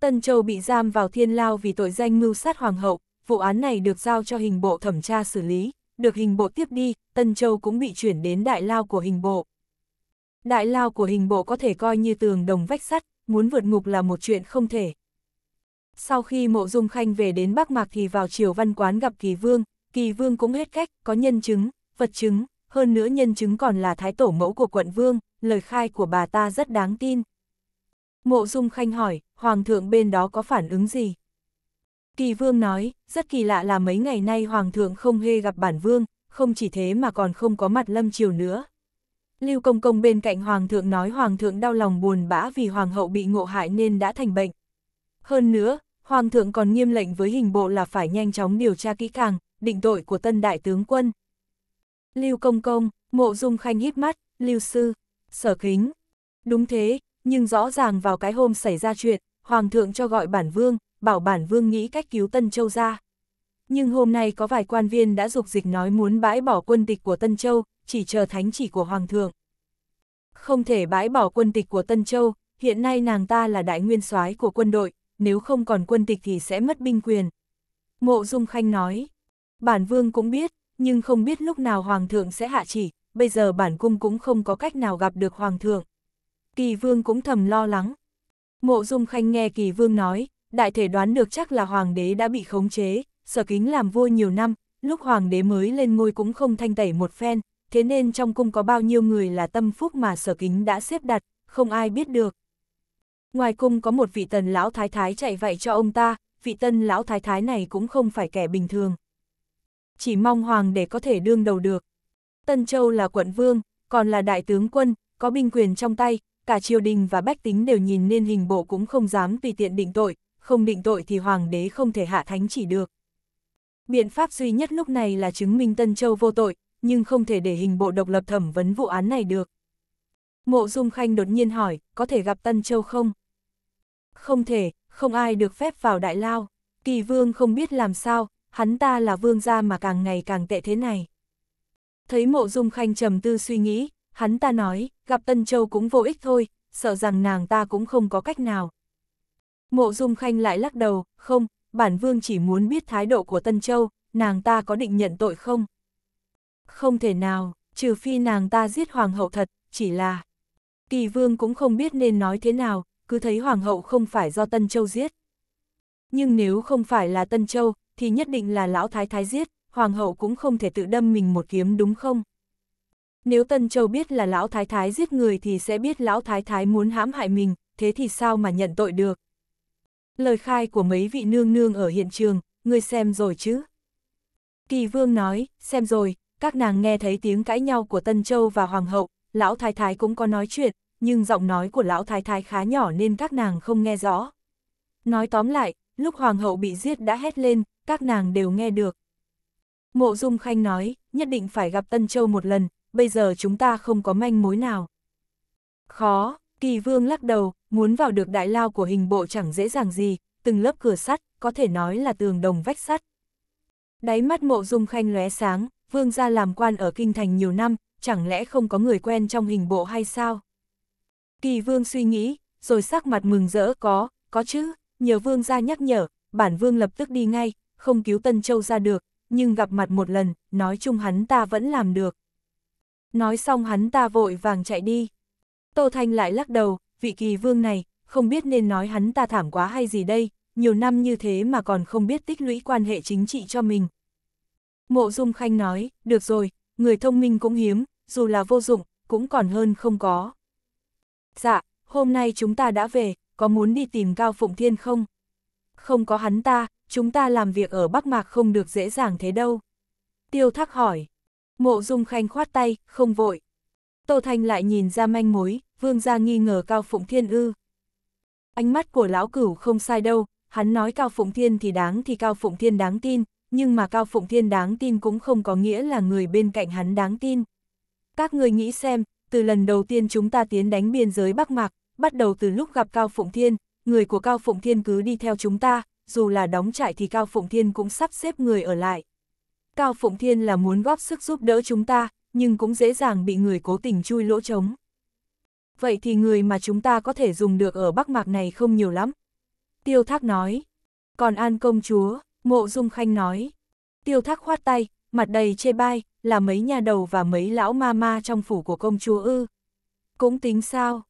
Tân Châu bị giam vào thiên lao vì tội danh mưu sát hoàng hậu, vụ án này được giao cho hình bộ thẩm tra xử lý được hình bộ tiếp đi, Tân Châu cũng bị chuyển đến đại lao của hình bộ. Đại lao của hình bộ có thể coi như tường đồng vách sắt, muốn vượt ngục là một chuyện không thể. Sau khi mộ dung khanh về đến Bắc Mạc thì vào triều văn quán gặp kỳ vương, kỳ vương cũng hết cách, có nhân chứng, vật chứng, hơn nữa nhân chứng còn là thái tổ mẫu của quận vương, lời khai của bà ta rất đáng tin. Mộ dung khanh hỏi, hoàng thượng bên đó có phản ứng gì? Kỳ vương nói, rất kỳ lạ là mấy ngày nay hoàng thượng không hề gặp bản vương, không chỉ thế mà còn không có mặt lâm triều nữa. Lưu Công Công bên cạnh hoàng thượng nói hoàng thượng đau lòng buồn bã vì hoàng hậu bị ngộ hại nên đã thành bệnh. Hơn nữa, hoàng thượng còn nghiêm lệnh với hình bộ là phải nhanh chóng điều tra kỹ càng, định tội của tân đại tướng quân. Lưu Công Công, Mộ Dung Khanh híp mắt, Lưu Sư, Sở Kính. Đúng thế, nhưng rõ ràng vào cái hôm xảy ra chuyện, Hoàng thượng cho gọi bản vương, bảo bản vương nghĩ cách cứu Tân Châu ra. Nhưng hôm nay có vài quan viên đã dục dịch nói muốn bãi bỏ quân tịch của Tân Châu, chỉ chờ thánh chỉ của Hoàng thượng. Không thể bãi bỏ quân tịch của Tân Châu, hiện nay nàng ta là đại nguyên soái của quân đội, nếu không còn quân tịch thì sẽ mất binh quyền. Mộ Dung Khanh nói, bản vương cũng biết, nhưng không biết lúc nào Hoàng thượng sẽ hạ chỉ, bây giờ bản cung cũng không có cách nào gặp được Hoàng thượng. Kỳ vương cũng thầm lo lắng. Mộ Dung Khanh nghe Kỳ vương nói, đại thể đoán được chắc là hoàng đế đã bị khống chế, sở kính làm vua nhiều năm, lúc hoàng đế mới lên ngôi cũng không thanh tẩy một phen, thế nên trong cung có bao nhiêu người là tâm phúc mà sở kính đã xếp đặt, không ai biết được. Ngoài cung có một vị tần lão thái thái chạy vậy cho ông ta, vị tân lão thái thái này cũng không phải kẻ bình thường. Chỉ mong hoàng để có thể đương đầu được. Tân Châu là quận vương, còn là đại tướng quân, có binh quyền trong tay, cả triều đình và bách tính đều nhìn nên hình bộ cũng không dám tùy tiện định tội, không định tội thì hoàng đế không thể hạ thánh chỉ được. Biện pháp duy nhất lúc này là chứng minh Tân Châu vô tội, nhưng không thể để hình bộ độc lập thẩm vấn vụ án này được. Mộ Dung Khanh đột nhiên hỏi, có thể gặp Tân Châu không? Không thể, không ai được phép vào đại lao. Kỳ vương không biết làm sao, hắn ta là vương gia mà càng ngày càng tệ thế này. Thấy mộ dung khanh trầm tư suy nghĩ, hắn ta nói, gặp Tân Châu cũng vô ích thôi, sợ rằng nàng ta cũng không có cách nào. Mộ Dung Khanh lại lắc đầu, không, bản vương chỉ muốn biết thái độ của Tân Châu, nàng ta có định nhận tội không? Không thể nào, trừ phi nàng ta giết hoàng hậu thật, chỉ là... Kỳ vương cũng không biết nên nói thế nào, cứ thấy hoàng hậu không phải do Tân Châu giết. Nhưng nếu không phải là Tân Châu, thì nhất định là lão thái thái giết, hoàng hậu cũng không thể tự đâm mình một kiếm đúng không? Nếu Tân Châu biết là lão thái thái giết người thì sẽ biết lão thái thái muốn hãm hại mình, thế thì sao mà nhận tội được? lời khai của mấy vị nương nương ở hiện trường, ngươi xem rồi chứ? Kỳ vương nói, xem rồi, các nàng nghe thấy tiếng cãi nhau của Tân Châu và Hoàng hậu, lão thái thái cũng có nói chuyện, nhưng giọng nói của lão thái thái khá nhỏ nên các nàng không nghe rõ. Nói tóm lại, lúc Hoàng hậu bị giết đã hét lên, các nàng đều nghe được. Mộ Dung Khanh nói, nhất định phải gặp Tân Châu một lần, bây giờ chúng ta không có manh mối nào. Khó, Kỳ vương lắc đầu, muốn vào được đại lao của hình bộ chẳng dễ dàng gì, từng lớp cửa sắt, có thể nói là tường đồng vách sắt. Đáy mắt mộ dung khanh lóe sáng, vương gia làm quan ở kinh thành nhiều năm, chẳng lẽ không có người quen trong hình bộ hay sao? Kỳ vương suy nghĩ, rồi sắc mặt mừng rỡ có, có chứ, nhờ vương gia nhắc nhở, bản vương lập tức đi ngay, không cứu Tân Châu ra được, nhưng gặp mặt một lần, nói chung hắn ta vẫn làm được. Nói xong hắn ta vội vàng chạy đi. Tô Thanh lại lắc đầu, vị kỳ vương này, không biết nên nói hắn ta thảm quá hay gì đây, nhiều năm như thế mà còn không biết tích lũy quan hệ chính trị cho mình. Mộ Dung Khanh nói, được rồi, người thông minh cũng hiếm, dù là vô dụng, cũng còn hơn không có. Dạ, hôm nay chúng ta đã về, có muốn đi tìm Cao Phụng Thiên không? Không có hắn ta, chúng ta làm việc ở Bắc Mạc không được dễ dàng thế đâu. Tiêu Thác hỏi. Mộ Dung Khanh khoát tay, không vội. Tô Thanh lại nhìn ra manh mối, vương gia nghi ngờ Cao Phụng Thiên ư. Ánh mắt của lão cửu không sai đâu, hắn nói Cao Phụng Thiên thì đáng thì Cao Phụng Thiên đáng tin, nhưng mà Cao Phụng Thiên đáng tin cũng không có nghĩa là người bên cạnh hắn đáng tin. Các người nghĩ xem, từ lần đầu tiên chúng ta tiến đánh biên giới Bắc Mạc, bắt đầu từ lúc gặp Cao Phụng Thiên, người của Cao Phụng Thiên cứ đi theo chúng ta, dù là đóng trại thì Cao Phụng Thiên cũng sắp xếp người ở lại. Cao Phụng Thiên là muốn góp sức giúp đỡ chúng ta, nhưng cũng dễ dàng bị người cố tình chui lỗ trống vậy thì người mà chúng ta có thể dùng được ở Bắc Mạc này không nhiều lắm. Tiêu Thác nói. Còn An công chúa, Mộ Dung Khanh nói. Tiêu Thác khoát tay, mặt đầy chê bai, là mấy nhà đầu và mấy lão ma ma trong phủ của công chúa ư. Cũng tính sao?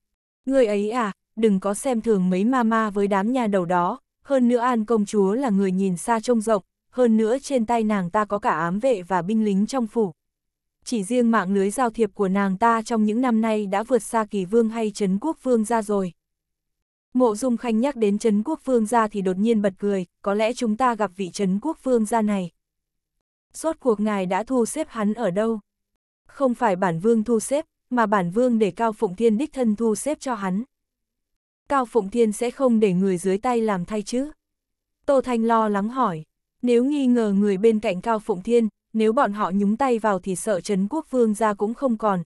Người ấy à, đừng có xem thường mấy ma ma với đám nhà đầu đó, hơn nữa An công chúa là người nhìn xa trông rộng, hơn nữa trên tay nàng ta có cả ám vệ và binh lính trong phủ chỉ riêng mạng lưới giao thiệp của nàng ta trong những năm nay đã vượt xa kỳ vương hay Trấn Quốc Vương ra rồi. Mộ Dung Khanh nhắc đến Trấn Quốc Vương ra thì đột nhiên bật cười, có lẽ chúng ta gặp vị Trấn Quốc Vương ra này. Suốt cuộc ngài đã thu xếp hắn ở đâu? Không phải bản vương thu xếp, mà bản vương để Cao Phụng Thiên đích thân thu xếp cho hắn. Cao Phụng Thiên sẽ không để người dưới tay làm thay chứ? Tô Thanh lo lắng hỏi, nếu nghi ngờ người bên cạnh Cao Phụng Thiên, nếu bọn họ nhúng tay vào thì sợ Trấn Quốc Vương ra cũng không còn.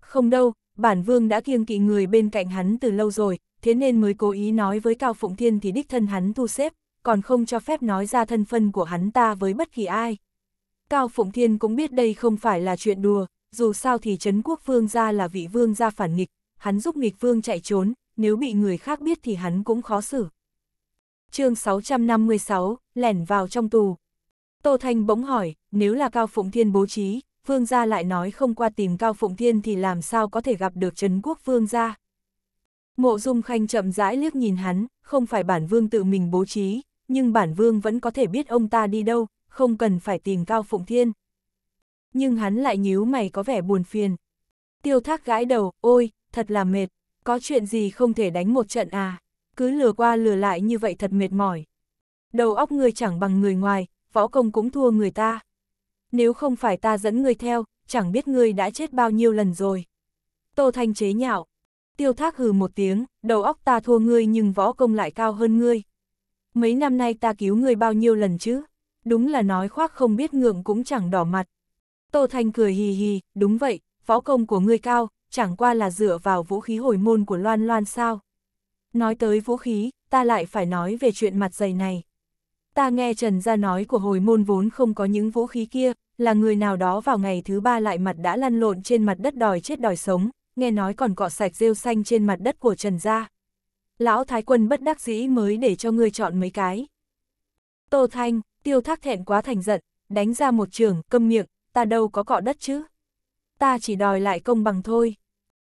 Không đâu, bản Vương đã kiêng kỵ người bên cạnh hắn từ lâu rồi, thế nên mới cố ý nói với Cao Phụng Thiên thì đích thân hắn thu xếp, còn không cho phép nói ra thân phân của hắn ta với bất kỳ ai. Cao Phụng Thiên cũng biết đây không phải là chuyện đùa, dù sao thì Trấn Quốc Vương ra là vị Vương ra phản nghịch, hắn giúp nghịch Vương chạy trốn, nếu bị người khác biết thì hắn cũng khó xử. chương 656, lẻn vào trong tù. Tô Thanh bỗng hỏi, nếu là Cao Phụng Thiên bố trí, Vương gia lại nói không qua tìm Cao Phụng Thiên thì làm sao có thể gặp được Trấn Quốc Vương gia. Mộ Dung Khanh chậm rãi liếc nhìn hắn, không phải bản vương tự mình bố trí, nhưng bản vương vẫn có thể biết ông ta đi đâu, không cần phải tìm Cao Phụng Thiên. Nhưng hắn lại nhíu mày có vẻ buồn phiền. Tiêu thác gãi đầu, ôi, thật là mệt, có chuyện gì không thể đánh một trận à, cứ lừa qua lừa lại như vậy thật mệt mỏi. Đầu óc người chẳng bằng người ngoài, võ công cũng thua người ta. Nếu không phải ta dẫn ngươi theo, chẳng biết ngươi đã chết bao nhiêu lần rồi. Tô Thanh chế nhạo. Tiêu thác hừ một tiếng, đầu óc ta thua ngươi nhưng võ công lại cao hơn ngươi. Mấy năm nay ta cứu ngươi bao nhiêu lần chứ? Đúng là nói khoác không biết ngượng cũng chẳng đỏ mặt. Tô Thanh cười hì hì, đúng vậy, võ công của ngươi cao, chẳng qua là dựa vào vũ khí hồi môn của Loan Loan sao. Nói tới vũ khí, ta lại phải nói về chuyện mặt dày này ta nghe Trần gia nói của hồi môn vốn không có những vũ khí kia, là người nào đó vào ngày thứ ba lại mặt đã lăn lộn trên mặt đất đòi chết đòi sống, nghe nói còn cọ sạch rêu xanh trên mặt đất của Trần gia. Lão Thái Quân bất đắc dĩ mới để cho ngươi chọn mấy cái. Tô Thanh, tiêu thác thẹn quá thành giận, đánh ra một trường, câm miệng, ta đâu có cọ đất chứ. Ta chỉ đòi lại công bằng thôi.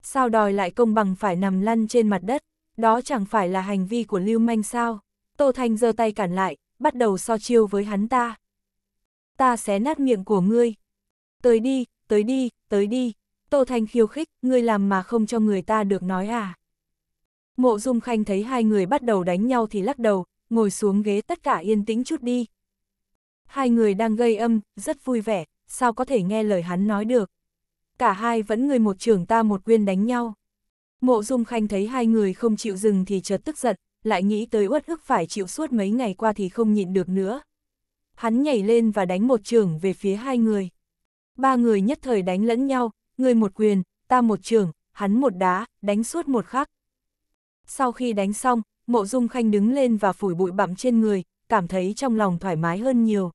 Sao đòi lại công bằng phải nằm lăn trên mặt đất, đó chẳng phải là hành vi của lưu manh sao. Tô Thanh giơ tay cản lại, bắt đầu so chiêu với hắn ta. Ta xé nát miệng của ngươi. Tới đi, tới đi, tới đi. Tô Thanh khiêu khích, ngươi làm mà không cho người ta được nói à. Mộ Dung Khanh thấy hai người bắt đầu đánh nhau thì lắc đầu, ngồi xuống ghế tất cả yên tĩnh chút đi. Hai người đang gây âm, rất vui vẻ, sao có thể nghe lời hắn nói được. Cả hai vẫn người một trưởng ta một quyên đánh nhau. Mộ Dung Khanh thấy hai người không chịu dừng thì chợt tức giận, lại nghĩ tới uất ức phải chịu suốt mấy ngày qua thì không nhịn được nữa. Hắn nhảy lên và đánh một trường về phía hai người. Ba người nhất thời đánh lẫn nhau, người một quyền, ta một trường, hắn một đá, đánh suốt một khắc. Sau khi đánh xong, mộ dung khanh đứng lên và phủi bụi bặm trên người, cảm thấy trong lòng thoải mái hơn nhiều.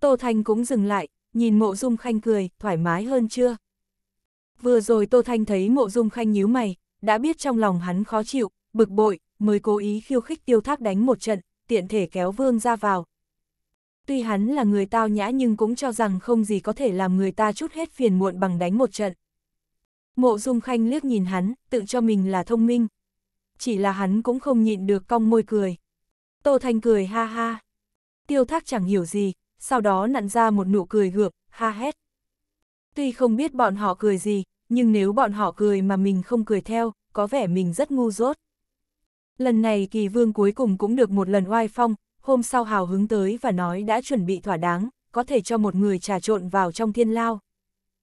Tô Thanh cũng dừng lại, nhìn mộ dung khanh cười, thoải mái hơn chưa? Vừa rồi Tô Thanh thấy mộ dung khanh nhíu mày, đã biết trong lòng hắn khó chịu, bực bội, mới cố ý khiêu khích tiêu thác đánh một trận, tiện thể kéo vương ra vào. Tuy hắn là người tao nhã nhưng cũng cho rằng không gì có thể làm người ta chút hết phiền muộn bằng đánh một trận. Mộ Dung Khanh liếc nhìn hắn, tự cho mình là thông minh. Chỉ là hắn cũng không nhịn được cong môi cười. Tô Thanh cười ha ha. Tiêu thác chẳng hiểu gì, sau đó nặn ra một nụ cười gượng, ha hét. Tuy không biết bọn họ cười gì, nhưng nếu bọn họ cười mà mình không cười theo, có vẻ mình rất ngu dốt. Lần này kỳ vương cuối cùng cũng được một lần oai phong, hôm sau hào hứng tới và nói đã chuẩn bị thỏa đáng, có thể cho một người trà trộn vào trong thiên lao.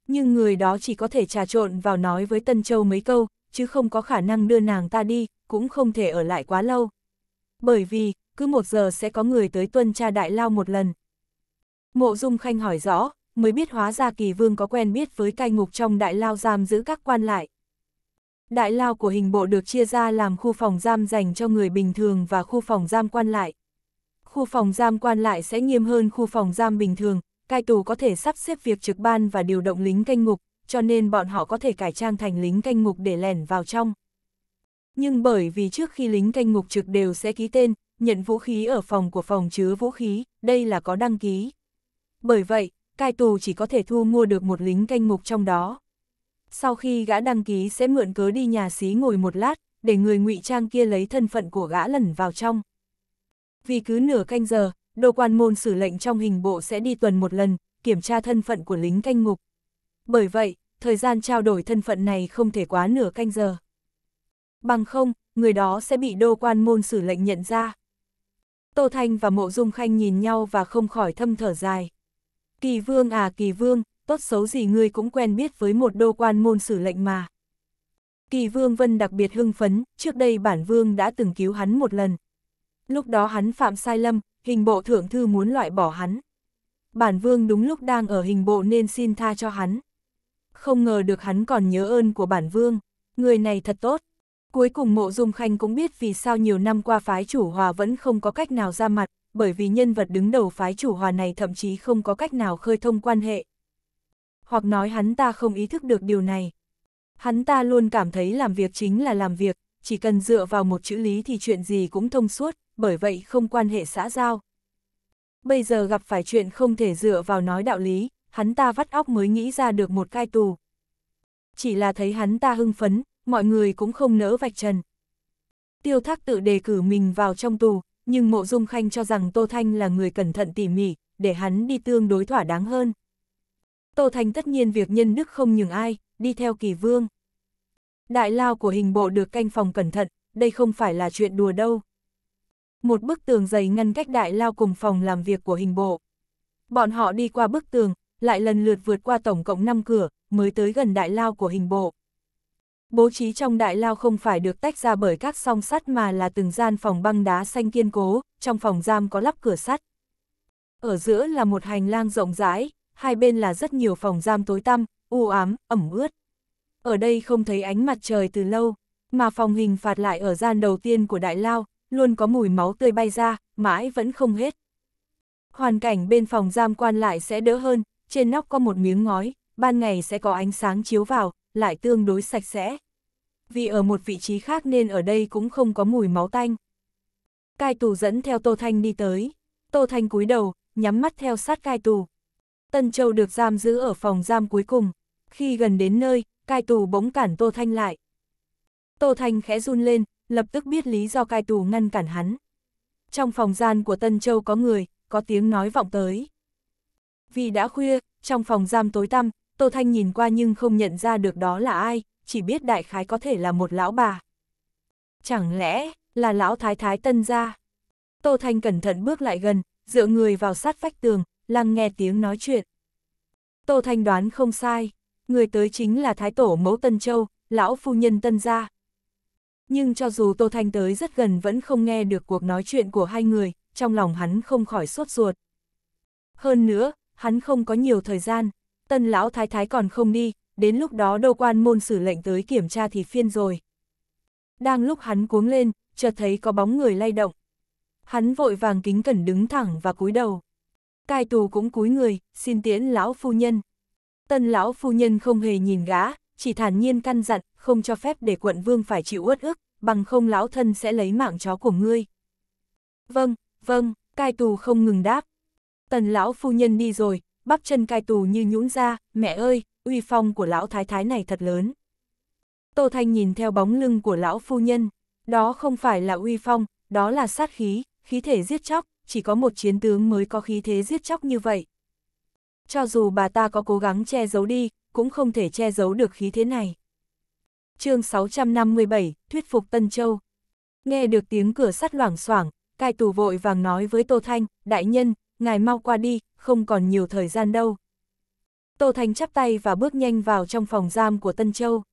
Nhưng người đó chỉ có thể trà trộn vào nói với Tân Châu mấy câu, chứ không có khả năng đưa nàng ta đi, cũng không thể ở lại quá lâu. Bởi vì, cứ một giờ sẽ có người tới tuân tra đại lao một lần. Mộ Dung Khanh hỏi rõ, mới biết hóa ra kỳ vương có quen biết với cai ngục trong đại lao giam giữ các quan lại. Đại lao của hình bộ được chia ra làm khu phòng giam dành cho người bình thường và khu phòng giam quan lại. Khu phòng giam quan lại sẽ nghiêm hơn khu phòng giam bình thường, cai tù có thể sắp xếp việc trực ban và điều động lính canh ngục, cho nên bọn họ có thể cải trang thành lính canh ngục để lẻn vào trong. Nhưng bởi vì trước khi lính canh ngục trực đều sẽ ký tên, nhận vũ khí ở phòng của phòng chứa vũ khí, đây là có đăng ký. Bởi vậy, cai tù chỉ có thể thu mua được một lính canh ngục trong đó sau khi gã đăng ký sẽ mượn cớ đi nhà xí ngồi một lát, để người ngụy trang kia lấy thân phận của gã lẩn vào trong. Vì cứ nửa canh giờ, đồ quan môn xử lệnh trong hình bộ sẽ đi tuần một lần, kiểm tra thân phận của lính canh ngục. Bởi vậy, thời gian trao đổi thân phận này không thể quá nửa canh giờ. Bằng không, người đó sẽ bị đô quan môn xử lệnh nhận ra. Tô Thanh và Mộ Dung Khanh nhìn nhau và không khỏi thâm thở dài. Kỳ vương à kỳ vương, tốt xấu gì ngươi cũng quen biết với một đô quan môn sử lệnh mà. Kỳ Vương Vân đặc biệt hưng phấn, trước đây bản Vương đã từng cứu hắn một lần. Lúc đó hắn phạm sai lầm, hình bộ thượng thư muốn loại bỏ hắn. Bản Vương đúng lúc đang ở hình bộ nên xin tha cho hắn. Không ngờ được hắn còn nhớ ơn của bản Vương, người này thật tốt. Cuối cùng mộ dung khanh cũng biết vì sao nhiều năm qua phái chủ hòa vẫn không có cách nào ra mặt, bởi vì nhân vật đứng đầu phái chủ hòa này thậm chí không có cách nào khơi thông quan hệ hoặc nói hắn ta không ý thức được điều này. Hắn ta luôn cảm thấy làm việc chính là làm việc, chỉ cần dựa vào một chữ lý thì chuyện gì cũng thông suốt, bởi vậy không quan hệ xã giao. Bây giờ gặp phải chuyện không thể dựa vào nói đạo lý, hắn ta vắt óc mới nghĩ ra được một cai tù. Chỉ là thấy hắn ta hưng phấn, mọi người cũng không nỡ vạch trần. Tiêu thác tự đề cử mình vào trong tù, nhưng mộ dung khanh cho rằng Tô Thanh là người cẩn thận tỉ mỉ, để hắn đi tương đối thỏa đáng hơn. Tô Thành tất nhiên việc nhân đức không nhường ai, đi theo kỳ vương. Đại lao của hình bộ được canh phòng cẩn thận, đây không phải là chuyện đùa đâu. Một bức tường dày ngăn cách đại lao cùng phòng làm việc của hình bộ. Bọn họ đi qua bức tường, lại lần lượt vượt qua tổng cộng 5 cửa, mới tới gần đại lao của hình bộ. Bố trí trong đại lao không phải được tách ra bởi các song sắt mà là từng gian phòng băng đá xanh kiên cố, trong phòng giam có lắp cửa sắt. Ở giữa là một hành lang rộng rãi, hai bên là rất nhiều phòng giam tối tăm, u ám, ẩm ướt. Ở đây không thấy ánh mặt trời từ lâu, mà phòng hình phạt lại ở gian đầu tiên của đại lao, luôn có mùi máu tươi bay ra, mãi vẫn không hết. Hoàn cảnh bên phòng giam quan lại sẽ đỡ hơn, trên nóc có một miếng ngói, ban ngày sẽ có ánh sáng chiếu vào, lại tương đối sạch sẽ. Vì ở một vị trí khác nên ở đây cũng không có mùi máu tanh. Cai tù dẫn theo Tô Thanh đi tới. Tô Thanh cúi đầu, nhắm mắt theo sát cai tù, Tân Châu được giam giữ ở phòng giam cuối cùng. Khi gần đến nơi, cai tù bỗng cản Tô Thanh lại. Tô Thanh khẽ run lên, lập tức biết lý do cai tù ngăn cản hắn. Trong phòng giam của Tân Châu có người, có tiếng nói vọng tới. Vì đã khuya, trong phòng giam tối tăm, Tô Thanh nhìn qua nhưng không nhận ra được đó là ai, chỉ biết đại khái có thể là một lão bà. Chẳng lẽ là lão thái thái tân gia? Tô Thanh cẩn thận bước lại gần, dựa người vào sát vách tường, lăng nghe tiếng nói chuyện. Tô Thanh đoán không sai, người tới chính là Thái Tổ Mẫu Tân Châu, lão phu nhân Tân Gia. Nhưng cho dù Tô Thanh tới rất gần vẫn không nghe được cuộc nói chuyện của hai người, trong lòng hắn không khỏi sốt ruột. Hơn nữa, hắn không có nhiều thời gian, tân lão thái thái còn không đi, đến lúc đó đô quan môn xử lệnh tới kiểm tra thì phiên rồi. Đang lúc hắn cuống lên, chợt thấy có bóng người lay động. Hắn vội vàng kính cẩn đứng thẳng và cúi đầu cai tù cũng cúi người, xin tiễn lão phu nhân. Tân lão phu nhân không hề nhìn gã, chỉ thản nhiên căn dặn, không cho phép để quận vương phải chịu uất ức, bằng không lão thân sẽ lấy mạng chó của ngươi. Vâng, vâng, cai tù không ngừng đáp. Tần lão phu nhân đi rồi, bắp chân cai tù như nhũn ra, mẹ ơi, uy phong của lão thái thái này thật lớn. Tô Thanh nhìn theo bóng lưng của lão phu nhân, đó không phải là uy phong, đó là sát khí, khí thể giết chóc, chỉ có một chiến tướng mới có khí thế giết chóc như vậy. Cho dù bà ta có cố gắng che giấu đi, cũng không thể che giấu được khí thế này. chương 657, Thuyết phục Tân Châu Nghe được tiếng cửa sắt loảng xoảng, cai tù vội vàng nói với Tô Thanh, đại nhân, ngài mau qua đi, không còn nhiều thời gian đâu. Tô Thanh chắp tay và bước nhanh vào trong phòng giam của Tân Châu.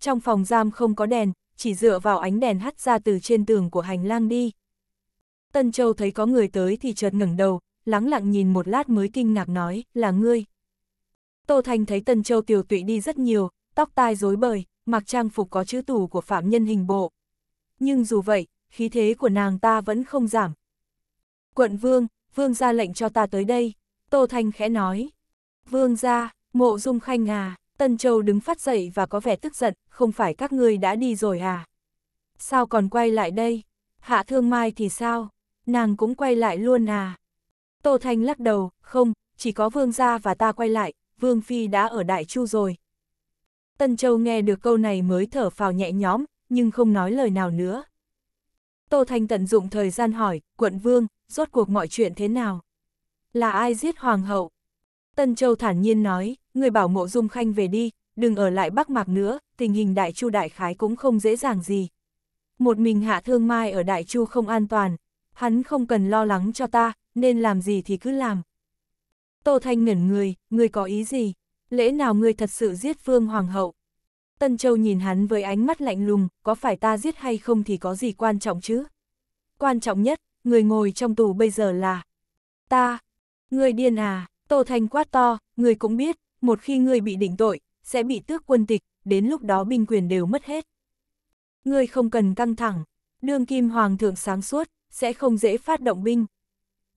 Trong phòng giam không có đèn, chỉ dựa vào ánh đèn hắt ra từ trên tường của hành lang đi. Tân Châu thấy có người tới thì chợt ngẩng đầu, lắng lặng nhìn một lát mới kinh ngạc nói, là ngươi. Tô Thanh thấy Tân Châu tiểu tụy đi rất nhiều, tóc tai rối bời, mặc trang phục có chữ tù của phạm nhân hình bộ. Nhưng dù vậy, khí thế của nàng ta vẫn không giảm. Quận Vương, Vương ra lệnh cho ta tới đây, Tô Thanh khẽ nói. Vương ra, mộ dung khanh à, Tân Châu đứng phát dậy và có vẻ tức giận, không phải các ngươi đã đi rồi à? Sao còn quay lại đây? Hạ thương mai thì sao? nàng cũng quay lại luôn à. Tô Thanh lắc đầu, không, chỉ có vương gia và ta quay lại, vương phi đã ở Đại Chu rồi. Tân Châu nghe được câu này mới thở phào nhẹ nhõm, nhưng không nói lời nào nữa. Tô Thanh tận dụng thời gian hỏi, quận vương, rốt cuộc mọi chuyện thế nào? Là ai giết hoàng hậu? Tân Châu thản nhiên nói, người bảo mộ dung khanh về đi, đừng ở lại Bắc Mạc nữa, tình hình Đại Chu Đại Khái cũng không dễ dàng gì. Một mình hạ thương mai ở Đại Chu không an toàn, hắn không cần lo lắng cho ta, nên làm gì thì cứ làm. Tô Thanh ngẩn người, người có ý gì? lễ nào người thật sự giết vương Hoàng hậu? Tân Châu nhìn hắn với ánh mắt lạnh lùng, có phải ta giết hay không thì có gì quan trọng chứ? Quan trọng nhất, người ngồi trong tù bây giờ là... Ta! người điên à! Tô Thanh quát to, người cũng biết, một khi người bị đỉnh tội, sẽ bị tước quân tịch, đến lúc đó binh quyền đều mất hết. người không cần căng thẳng, đương kim hoàng thượng sáng suốt, sẽ không dễ phát động binh.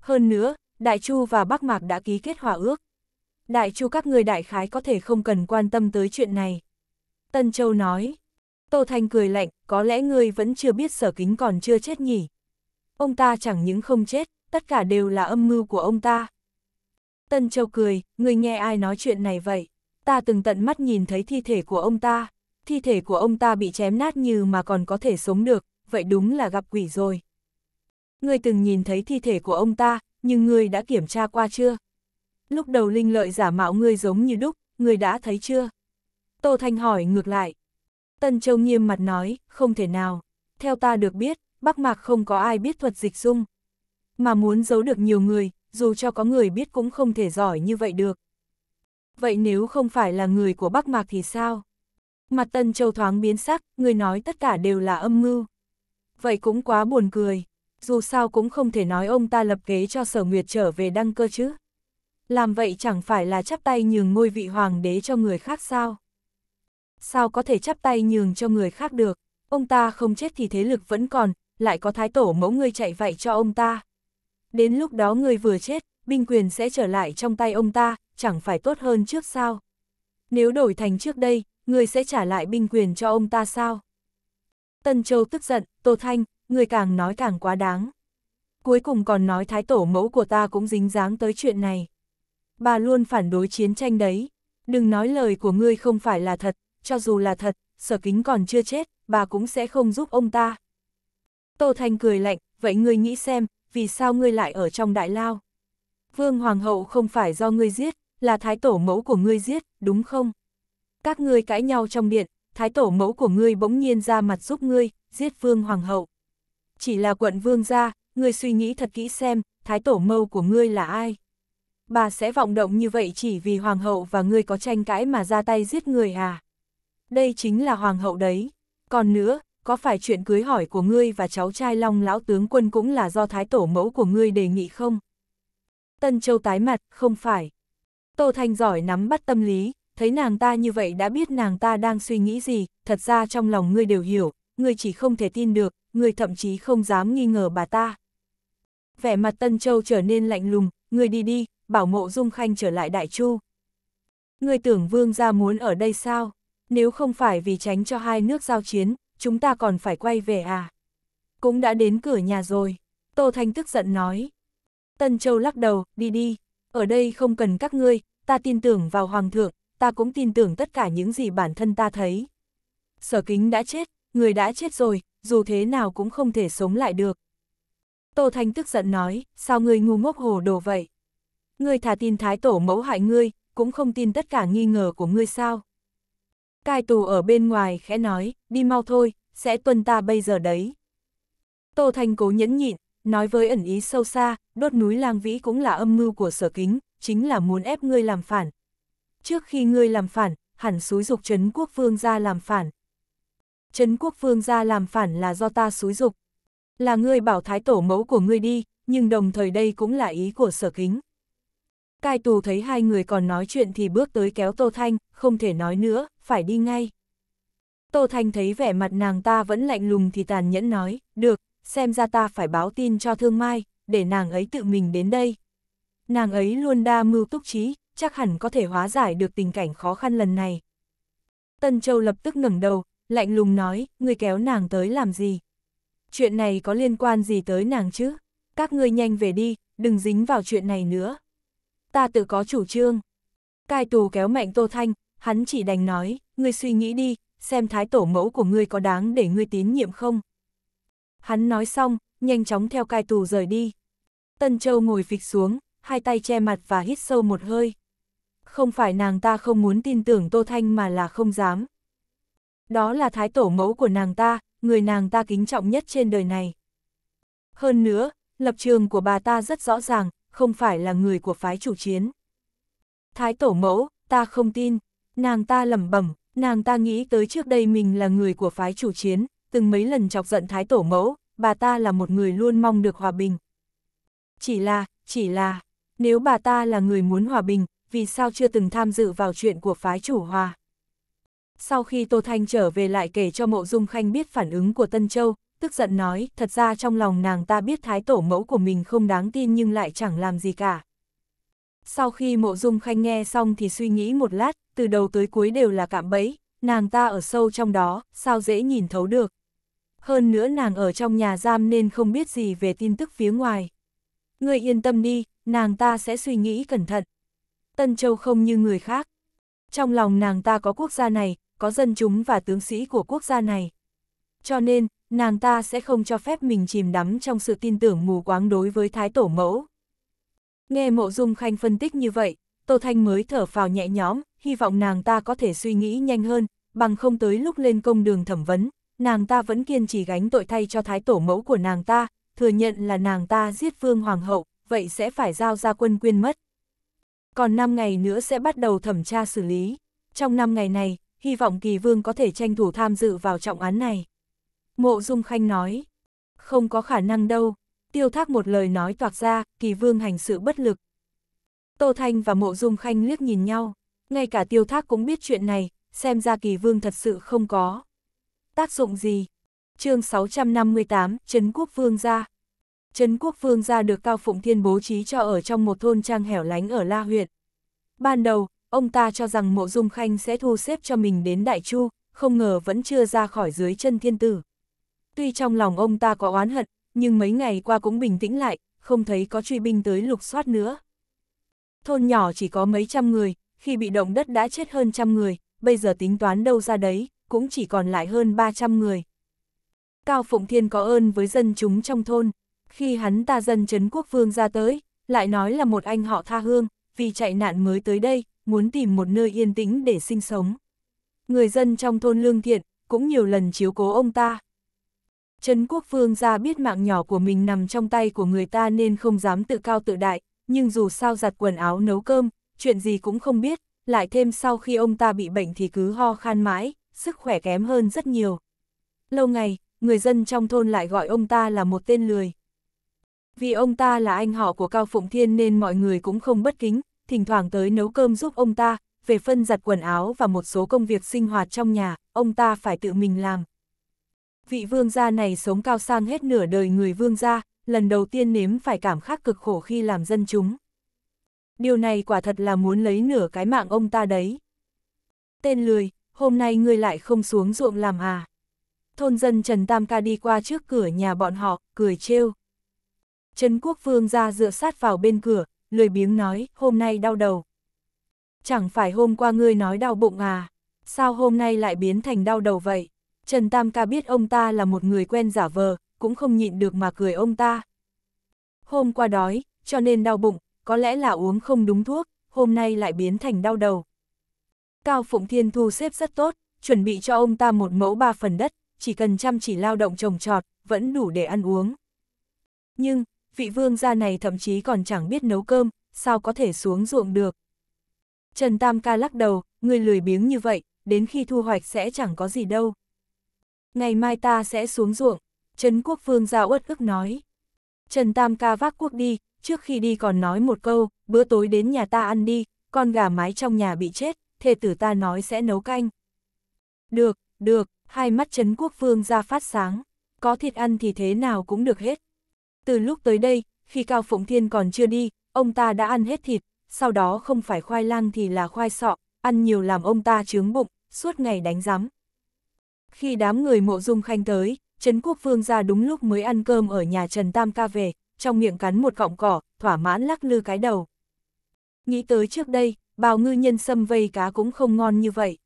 Hơn nữa, Đại Chu và Bắc Mạc đã ký kết hòa ước. Đại Chu các người đại khái có thể không cần quan tâm tới chuyện này. Tân Châu nói, Tô Thanh cười lạnh, có lẽ ngươi vẫn chưa biết sở kính còn chưa chết nhỉ. Ông ta chẳng những không chết, tất cả đều là âm mưu của ông ta. Tân Châu cười, ngươi nghe ai nói chuyện này vậy? Ta từng tận mắt nhìn thấy thi thể của ông ta, thi thể của ông ta bị chém nát như mà còn có thể sống được, vậy đúng là gặp quỷ rồi ngươi từng nhìn thấy thi thể của ông ta, nhưng ngươi đã kiểm tra qua chưa? Lúc đầu Linh Lợi giả mạo ngươi giống như đúc, ngươi đã thấy chưa? Tô Thanh hỏi ngược lại. Tân Châu nghiêm mặt nói, không thể nào. Theo ta được biết, Bắc Mạc không có ai biết thuật dịch dung. Mà muốn giấu được nhiều người, dù cho có người biết cũng không thể giỏi như vậy được. Vậy nếu không phải là người của Bắc Mạc thì sao? Mặt Tân Châu thoáng biến sắc, người nói tất cả đều là âm mưu. Vậy cũng quá buồn cười dù sao cũng không thể nói ông ta lập ghế cho sở nguyệt trở về đăng cơ chứ. Làm vậy chẳng phải là chắp tay nhường ngôi vị hoàng đế cho người khác sao? Sao có thể chắp tay nhường cho người khác được? Ông ta không chết thì thế lực vẫn còn, lại có thái tổ mẫu người chạy vậy cho ông ta. Đến lúc đó người vừa chết, binh quyền sẽ trở lại trong tay ông ta, chẳng phải tốt hơn trước sao? Nếu đổi thành trước đây, người sẽ trả lại binh quyền cho ông ta sao? Tân Châu tức giận, Tô Thanh, người càng nói càng quá đáng. Cuối cùng còn nói thái tổ mẫu của ta cũng dính dáng tới chuyện này. Bà luôn phản đối chiến tranh đấy, đừng nói lời của ngươi không phải là thật, cho dù là thật, sở kính còn chưa chết, bà cũng sẽ không giúp ông ta. Tô Thanh cười lạnh, vậy ngươi nghĩ xem, vì sao ngươi lại ở trong đại lao? Vương Hoàng hậu không phải do ngươi giết, là thái tổ mẫu của ngươi giết, đúng không? Các ngươi cãi nhau trong điện, thái tổ mẫu của ngươi bỗng nhiên ra mặt giúp ngươi, giết Vương Hoàng hậu chỉ là quận vương gia, ngươi suy nghĩ thật kỹ xem, thái tổ mâu của ngươi là ai? Bà sẽ vọng động như vậy chỉ vì hoàng hậu và ngươi có tranh cãi mà ra tay giết người à? Đây chính là hoàng hậu đấy. Còn nữa, có phải chuyện cưới hỏi của ngươi và cháu trai Long lão tướng quân cũng là do thái tổ mẫu của ngươi đề nghị không? Tân Châu tái mặt, không phải. Tô Thanh giỏi nắm bắt tâm lý, thấy nàng ta như vậy đã biết nàng ta đang suy nghĩ gì, thật ra trong lòng ngươi đều hiểu, ngươi chỉ không thể tin được, người thậm chí không dám nghi ngờ bà ta. Vẻ mặt Tân Châu trở nên lạnh lùng, người đi đi, bảo mộ Dung Khanh trở lại Đại Chu. Người tưởng vương gia muốn ở đây sao? Nếu không phải vì tránh cho hai nước giao chiến, chúng ta còn phải quay về à? Cũng đã đến cửa nhà rồi. Tô Thanh tức giận nói. Tân Châu lắc đầu, đi đi. Ở đây không cần các ngươi, ta tin tưởng vào Hoàng thượng, ta cũng tin tưởng tất cả những gì bản thân ta thấy. Sở kính đã chết, người đã chết rồi, dù thế nào cũng không thể sống lại được. Tô Thanh tức giận nói, sao ngươi ngu ngốc hồ đồ vậy? Ngươi thả tin thái tổ mẫu hại ngươi, cũng không tin tất cả nghi ngờ của ngươi sao? Cai tù ở bên ngoài khẽ nói, đi mau thôi, sẽ tuân ta bây giờ đấy. Tô Thanh cố nhẫn nhịn, nói với ẩn ý sâu xa, đốt núi lang vĩ cũng là âm mưu của sở kính, chính là muốn ép ngươi làm phản. Trước khi ngươi làm phản, hẳn xúi dục trấn quốc vương ra làm phản, Trấn quốc vương gia làm phản là do ta xúi dục. Là ngươi bảo thái tổ mẫu của ngươi đi, nhưng đồng thời đây cũng là ý của sở kính. Cai tù thấy hai người còn nói chuyện thì bước tới kéo Tô Thanh, không thể nói nữa, phải đi ngay. Tô Thanh thấy vẻ mặt nàng ta vẫn lạnh lùng thì tàn nhẫn nói, được, xem ra ta phải báo tin cho thương mai, để nàng ấy tự mình đến đây. Nàng ấy luôn đa mưu túc trí, chắc hẳn có thể hóa giải được tình cảnh khó khăn lần này. Tân Châu lập tức ngẩng đầu, lạnh lùng nói, ngươi kéo nàng tới làm gì? Chuyện này có liên quan gì tới nàng chứ? Các ngươi nhanh về đi, đừng dính vào chuyện này nữa. Ta tự có chủ trương. Cai tù kéo mạnh Tô Thanh, hắn chỉ đành nói, ngươi suy nghĩ đi, xem thái tổ mẫu của ngươi có đáng để ngươi tín nhiệm không? Hắn nói xong, nhanh chóng theo cai tù rời đi. Tân Châu ngồi phịch xuống, hai tay che mặt và hít sâu một hơi. Không phải nàng ta không muốn tin tưởng Tô Thanh mà là không dám. Đó là thái tổ mẫu của nàng ta, người nàng ta kính trọng nhất trên đời này. Hơn nữa, lập trường của bà ta rất rõ ràng, không phải là người của phái chủ chiến. Thái tổ mẫu, ta không tin, nàng ta lẩm bẩm, nàng ta nghĩ tới trước đây mình là người của phái chủ chiến, từng mấy lần chọc giận thái tổ mẫu, bà ta là một người luôn mong được hòa bình. Chỉ là, chỉ là, nếu bà ta là người muốn hòa bình, vì sao chưa từng tham dự vào chuyện của phái chủ hòa? Sau khi Tô Thanh trở về lại kể cho Mộ Dung Khanh biết phản ứng của Tân Châu, tức giận nói, thật ra trong lòng nàng ta biết thái tổ mẫu của mình không đáng tin nhưng lại chẳng làm gì cả. Sau khi Mộ Dung Khanh nghe xong thì suy nghĩ một lát, từ đầu tới cuối đều là cạm bẫy, nàng ta ở sâu trong đó, sao dễ nhìn thấu được. Hơn nữa nàng ở trong nhà giam nên không biết gì về tin tức phía ngoài. Người yên tâm đi, nàng ta sẽ suy nghĩ cẩn thận. Tân Châu không như người khác. Trong lòng nàng ta có quốc gia này, có dân chúng và tướng sĩ của quốc gia này. Cho nên, nàng ta sẽ không cho phép mình chìm đắm trong sự tin tưởng mù quáng đối với Thái Tổ Mẫu. Nghe Mộ Dung Khanh phân tích như vậy, Tô Thanh mới thở phào nhẹ nhõm, hy vọng nàng ta có thể suy nghĩ nhanh hơn, bằng không tới lúc lên công đường thẩm vấn, nàng ta vẫn kiên trì gánh tội thay cho Thái Tổ Mẫu của nàng ta, thừa nhận là nàng ta giết Vương Hoàng Hậu, vậy sẽ phải giao ra quân quyên mất. Còn 5 ngày nữa sẽ bắt đầu thẩm tra xử lý. Trong 5 ngày này, hy vọng kỳ vương có thể tranh thủ tham dự vào trọng án này. Mộ Dung Khanh nói, không có khả năng đâu, tiêu thác một lời nói toạc ra, kỳ vương hành sự bất lực. Tô Thanh và Mộ Dung Khanh liếc nhìn nhau, ngay cả tiêu thác cũng biết chuyện này, xem ra kỳ vương thật sự không có. Tác dụng gì? chương 658, Trấn Quốc Vương gia. Trấn Quốc Vương gia được Cao Phụng Thiên bố trí cho ở trong một thôn trang hẻo lánh ở La huyện. Ban đầu, ông ta cho rằng mộ dung khanh sẽ thu xếp cho mình đến Đại Chu, không ngờ vẫn chưa ra khỏi dưới chân thiên tử. Tuy trong lòng ông ta có oán hận, nhưng mấy ngày qua cũng bình tĩnh lại, không thấy có truy binh tới lục soát nữa. Thôn nhỏ chỉ có mấy trăm người, khi bị động đất đã chết hơn trăm người, bây giờ tính toán đâu ra đấy, cũng chỉ còn lại hơn 300 người. Cao Phụng Thiên có ơn với dân chúng trong thôn, khi hắn ta dân Trấn Quốc Vương ra tới, lại nói là một anh họ tha hương, vì chạy nạn mới tới đây, muốn tìm một nơi yên tĩnh để sinh sống. Người dân trong thôn Lương Thiện cũng nhiều lần chiếu cố ông ta. Trấn Quốc Phương ra biết mạng nhỏ của mình nằm trong tay của người ta nên không dám tự cao tự đại, nhưng dù sao giặt quần áo nấu cơm, chuyện gì cũng không biết, lại thêm sau khi ông ta bị bệnh thì cứ ho khan mãi, sức khỏe kém hơn rất nhiều. Lâu ngày, người dân trong thôn lại gọi ông ta là một tên lười. Vì ông ta là anh họ của Cao Phụng Thiên nên mọi người cũng không bất kính, thỉnh thoảng tới nấu cơm giúp ông ta, về phân giặt quần áo và một số công việc sinh hoạt trong nhà, ông ta phải tự mình làm. Vị vương gia này sống cao sang hết nửa đời người vương gia, lần đầu tiên nếm phải cảm khắc cực khổ khi làm dân chúng. Điều này quả thật là muốn lấy nửa cái mạng ông ta đấy. Tên lười, hôm nay ngươi lại không xuống ruộng làm à. Thôn dân Trần Tam Ca đi qua trước cửa nhà bọn họ, cười trêu. Trần Quốc Vương ra dựa sát vào bên cửa, lười biếng nói, hôm nay đau đầu. Chẳng phải hôm qua ngươi nói đau bụng à, sao hôm nay lại biến thành đau đầu vậy? Trần Tam Ca biết ông ta là một người quen giả vờ, cũng không nhịn được mà cười ông ta. Hôm qua đói, cho nên đau bụng, có lẽ là uống không đúng thuốc, hôm nay lại biến thành đau đầu. Cao Phụng Thiên thu xếp rất tốt, chuẩn bị cho ông ta một mẫu ba phần đất, chỉ cần chăm chỉ lao động trồng trọt, vẫn đủ để ăn uống. Nhưng, vị vương gia này thậm chí còn chẳng biết nấu cơm, sao có thể xuống ruộng được. Trần Tam Ca lắc đầu, người lười biếng như vậy, đến khi thu hoạch sẽ chẳng có gì đâu. Ngày mai ta sẽ xuống ruộng, Trấn Quốc Vương gia uất ức nói. Trần Tam Ca vác quốc đi, trước khi đi còn nói một câu, bữa tối đến nhà ta ăn đi, con gà mái trong nhà bị chết, thề tử ta nói sẽ nấu canh. Được, được, hai mắt Trấn Quốc Vương gia phát sáng, có thịt ăn thì thế nào cũng được hết. Từ lúc tới đây, khi Cao Phụng Thiên còn chưa đi, ông ta đã ăn hết thịt, sau đó không phải khoai lang thì là khoai sọ, ăn nhiều làm ông ta trướng bụng, suốt ngày đánh rắm. Khi đám người mộ dung khanh tới, Trấn Quốc Vương ra đúng lúc mới ăn cơm ở nhà Trần Tam Ca về, trong miệng cắn một cọng cỏ, thỏa mãn lắc lư cái đầu. Nghĩ tới trước đây, bào ngư nhân xâm vây cá cũng không ngon như vậy.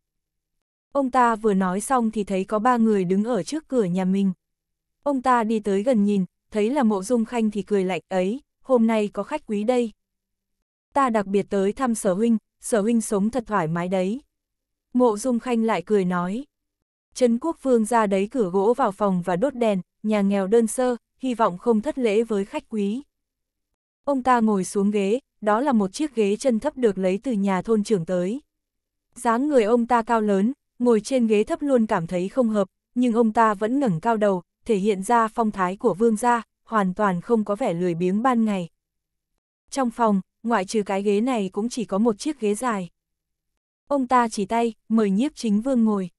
Ông ta vừa nói xong thì thấy có ba người đứng ở trước cửa nhà mình. Ông ta đi tới gần nhìn, thấy là mộ dung khanh thì cười lạnh ấy, hôm nay có khách quý đây. Ta đặc biệt tới thăm sở huynh, sở huynh sống thật thoải mái đấy. Mộ dung khanh lại cười nói. Trấn quốc vương ra đấy cửa gỗ vào phòng và đốt đèn, nhà nghèo đơn sơ, hy vọng không thất lễ với khách quý. Ông ta ngồi xuống ghế, đó là một chiếc ghế chân thấp được lấy từ nhà thôn trưởng tới. dáng người ông ta cao lớn, ngồi trên ghế thấp luôn cảm thấy không hợp, nhưng ông ta vẫn ngẩng cao đầu, thể hiện ra phong thái của vương gia, hoàn toàn không có vẻ lười biếng ban ngày. Trong phòng, ngoại trừ cái ghế này cũng chỉ có một chiếc ghế dài. Ông ta chỉ tay, mời nhiếp chính vương ngồi.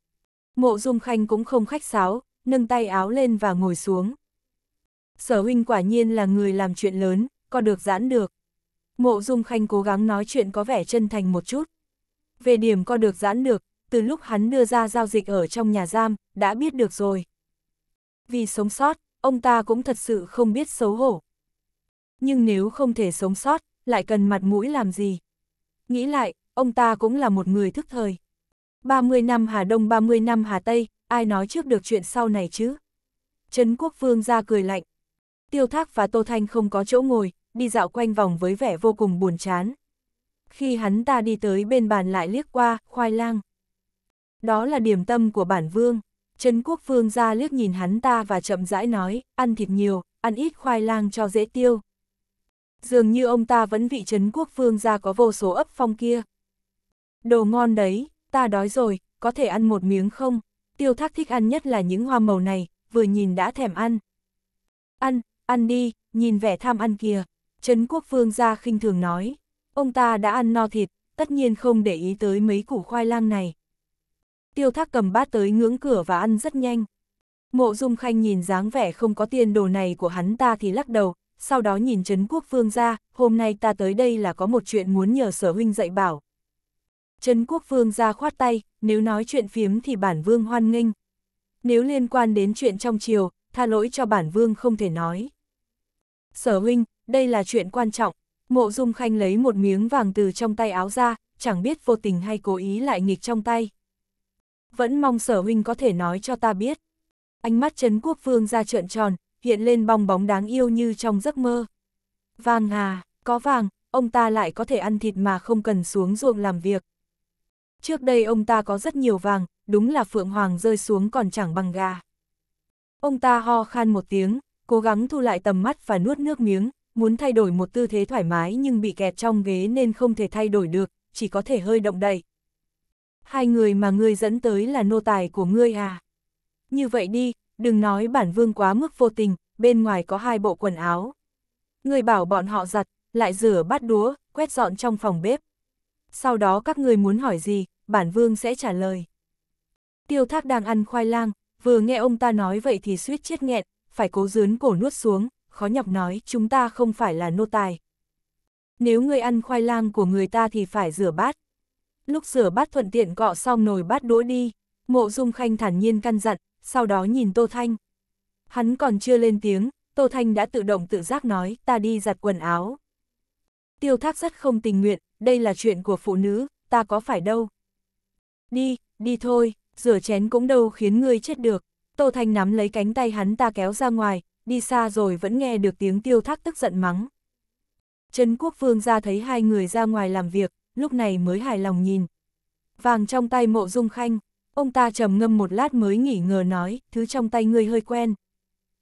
Mộ dung khanh cũng không khách sáo, nâng tay áo lên và ngồi xuống. Sở huynh quả nhiên là người làm chuyện lớn, có được giãn được. Mộ dung khanh cố gắng nói chuyện có vẻ chân thành một chút. Về điểm có được giãn được, từ lúc hắn đưa ra giao dịch ở trong nhà giam, đã biết được rồi vì sống sót, ông ta cũng thật sự không biết xấu hổ. Nhưng nếu không thể sống sót, lại cần mặt mũi làm gì? Nghĩ lại, ông ta cũng là một người thức thời. 30 năm Hà Đông 30 năm Hà Tây, ai nói trước được chuyện sau này chứ? Trấn Quốc Vương ra cười lạnh. Tiêu Thác và Tô Thanh không có chỗ ngồi, đi dạo quanh vòng với vẻ vô cùng buồn chán. Khi hắn ta đi tới bên bàn lại liếc qua, khoai lang. Đó là điểm tâm của bản vương. Trấn Quốc Vương ra liếc nhìn hắn ta và chậm rãi nói, ăn thịt nhiều, ăn ít khoai lang cho dễ tiêu. Dường như ông ta vẫn vị Trấn Quốc Vương ra có vô số ấp phong kia. Đồ ngon đấy, ta đói rồi, có thể ăn một miếng không? Tiêu thác thích ăn nhất là những hoa màu này, vừa nhìn đã thèm ăn. Ăn, ăn đi, nhìn vẻ tham ăn kìa. Trấn Quốc Vương ra khinh thường nói, ông ta đã ăn no thịt, tất nhiên không để ý tới mấy củ khoai lang này tiêu thác cầm bát tới ngưỡng cửa và ăn rất nhanh. Mộ Dung Khanh nhìn dáng vẻ không có tiền đồ này của hắn ta thì lắc đầu, sau đó nhìn Trấn Quốc Vương ra, hôm nay ta tới đây là có một chuyện muốn nhờ sở huynh dạy bảo. Trấn Quốc Vương ra khoát tay, nếu nói chuyện phiếm thì bản vương hoan nghênh. Nếu liên quan đến chuyện trong chiều, tha lỗi cho bản vương không thể nói. Sở huynh, đây là chuyện quan trọng. Mộ Dung Khanh lấy một miếng vàng từ trong tay áo ra, chẳng biết vô tình hay cố ý lại nghịch trong tay vẫn mong sở huynh có thể nói cho ta biết. Ánh mắt Trấn Quốc Vương ra trợn tròn, hiện lên bong bóng đáng yêu như trong giấc mơ. Vàng hà có vàng, ông ta lại có thể ăn thịt mà không cần xuống ruộng làm việc. Trước đây ông ta có rất nhiều vàng, đúng là phượng hoàng rơi xuống còn chẳng bằng gà. Ông ta ho khan một tiếng, cố gắng thu lại tầm mắt và nuốt nước miếng, muốn thay đổi một tư thế thoải mái nhưng bị kẹt trong ghế nên không thể thay đổi được, chỉ có thể hơi động đậy hai người mà ngươi dẫn tới là nô tài của ngươi à. Như vậy đi, đừng nói bản vương quá mức vô tình, bên ngoài có hai bộ quần áo. Ngươi bảo bọn họ giặt, lại rửa bát đúa, quét dọn trong phòng bếp. Sau đó các ngươi muốn hỏi gì, bản vương sẽ trả lời. Tiêu thác đang ăn khoai lang, vừa nghe ông ta nói vậy thì suýt chết nghẹn, phải cố dướn cổ nuốt xuống, khó nhọc nói chúng ta không phải là nô tài. Nếu ngươi ăn khoai lang của người ta thì phải rửa bát lúc rửa bát thuận tiện cọ xong nồi bát đũa đi, mộ dung khanh thản nhiên căn dặn, sau đó nhìn Tô Thanh. Hắn còn chưa lên tiếng, Tô Thanh đã tự động tự giác nói, ta đi giặt quần áo. Tiêu thác rất không tình nguyện, đây là chuyện của phụ nữ, ta có phải đâu. Đi, đi thôi, rửa chén cũng đâu khiến người chết được. Tô Thanh nắm lấy cánh tay hắn ta kéo ra ngoài, đi xa rồi vẫn nghe được tiếng tiêu thác tức giận mắng. Trấn quốc vương ra thấy hai người ra ngoài làm việc, lúc này mới hài lòng nhìn. Vàng trong tay mộ dung khanh, ông ta trầm ngâm một lát mới nghỉ ngờ nói, thứ trong tay ngươi hơi quen.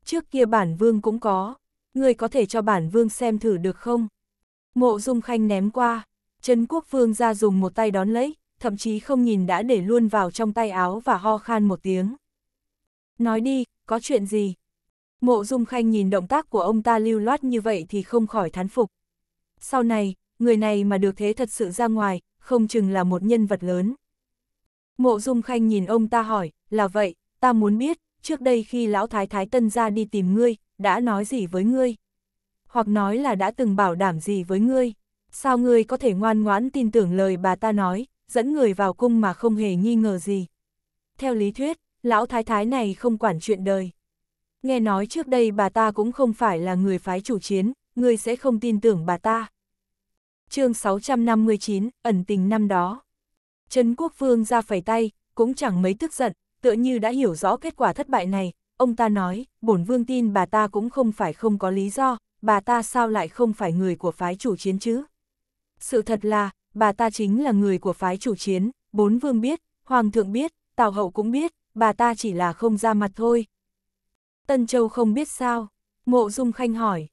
Trước kia bản vương cũng có, ngươi có thể cho bản vương xem thử được không? Mộ dung khanh ném qua, Trấn quốc vương ra dùng một tay đón lấy, thậm chí không nhìn đã để luôn vào trong tay áo và ho khan một tiếng. Nói đi, có chuyện gì? Mộ Dung Khanh nhìn động tác của ông ta lưu loát như vậy thì không khỏi thán phục. Sau này, người này mà được thế thật sự ra ngoài, không chừng là một nhân vật lớn. Mộ Dung Khanh nhìn ông ta hỏi, là vậy, ta muốn biết, trước đây khi lão thái thái tân ra đi tìm ngươi, đã nói gì với ngươi? Hoặc nói là đã từng bảo đảm gì với ngươi? Sao ngươi có thể ngoan ngoãn tin tưởng lời bà ta nói, dẫn người vào cung mà không hề nghi ngờ gì? Theo lý thuyết, lão thái thái này không quản chuyện đời. Nghe nói trước đây bà ta cũng không phải là người phái chủ chiến, ngươi sẽ không tin tưởng bà ta chương 659, ẩn tình năm đó. Trấn Quốc Vương ra phải tay, cũng chẳng mấy tức giận, tựa như đã hiểu rõ kết quả thất bại này, ông ta nói, bổn vương tin bà ta cũng không phải không có lý do, bà ta sao lại không phải người của phái chủ chiến chứ? Sự thật là, bà ta chính là người của phái chủ chiến, bốn vương biết, hoàng thượng biết, tào hậu cũng biết, bà ta chỉ là không ra mặt thôi. Tân Châu không biết sao? Mộ Dung Khanh hỏi.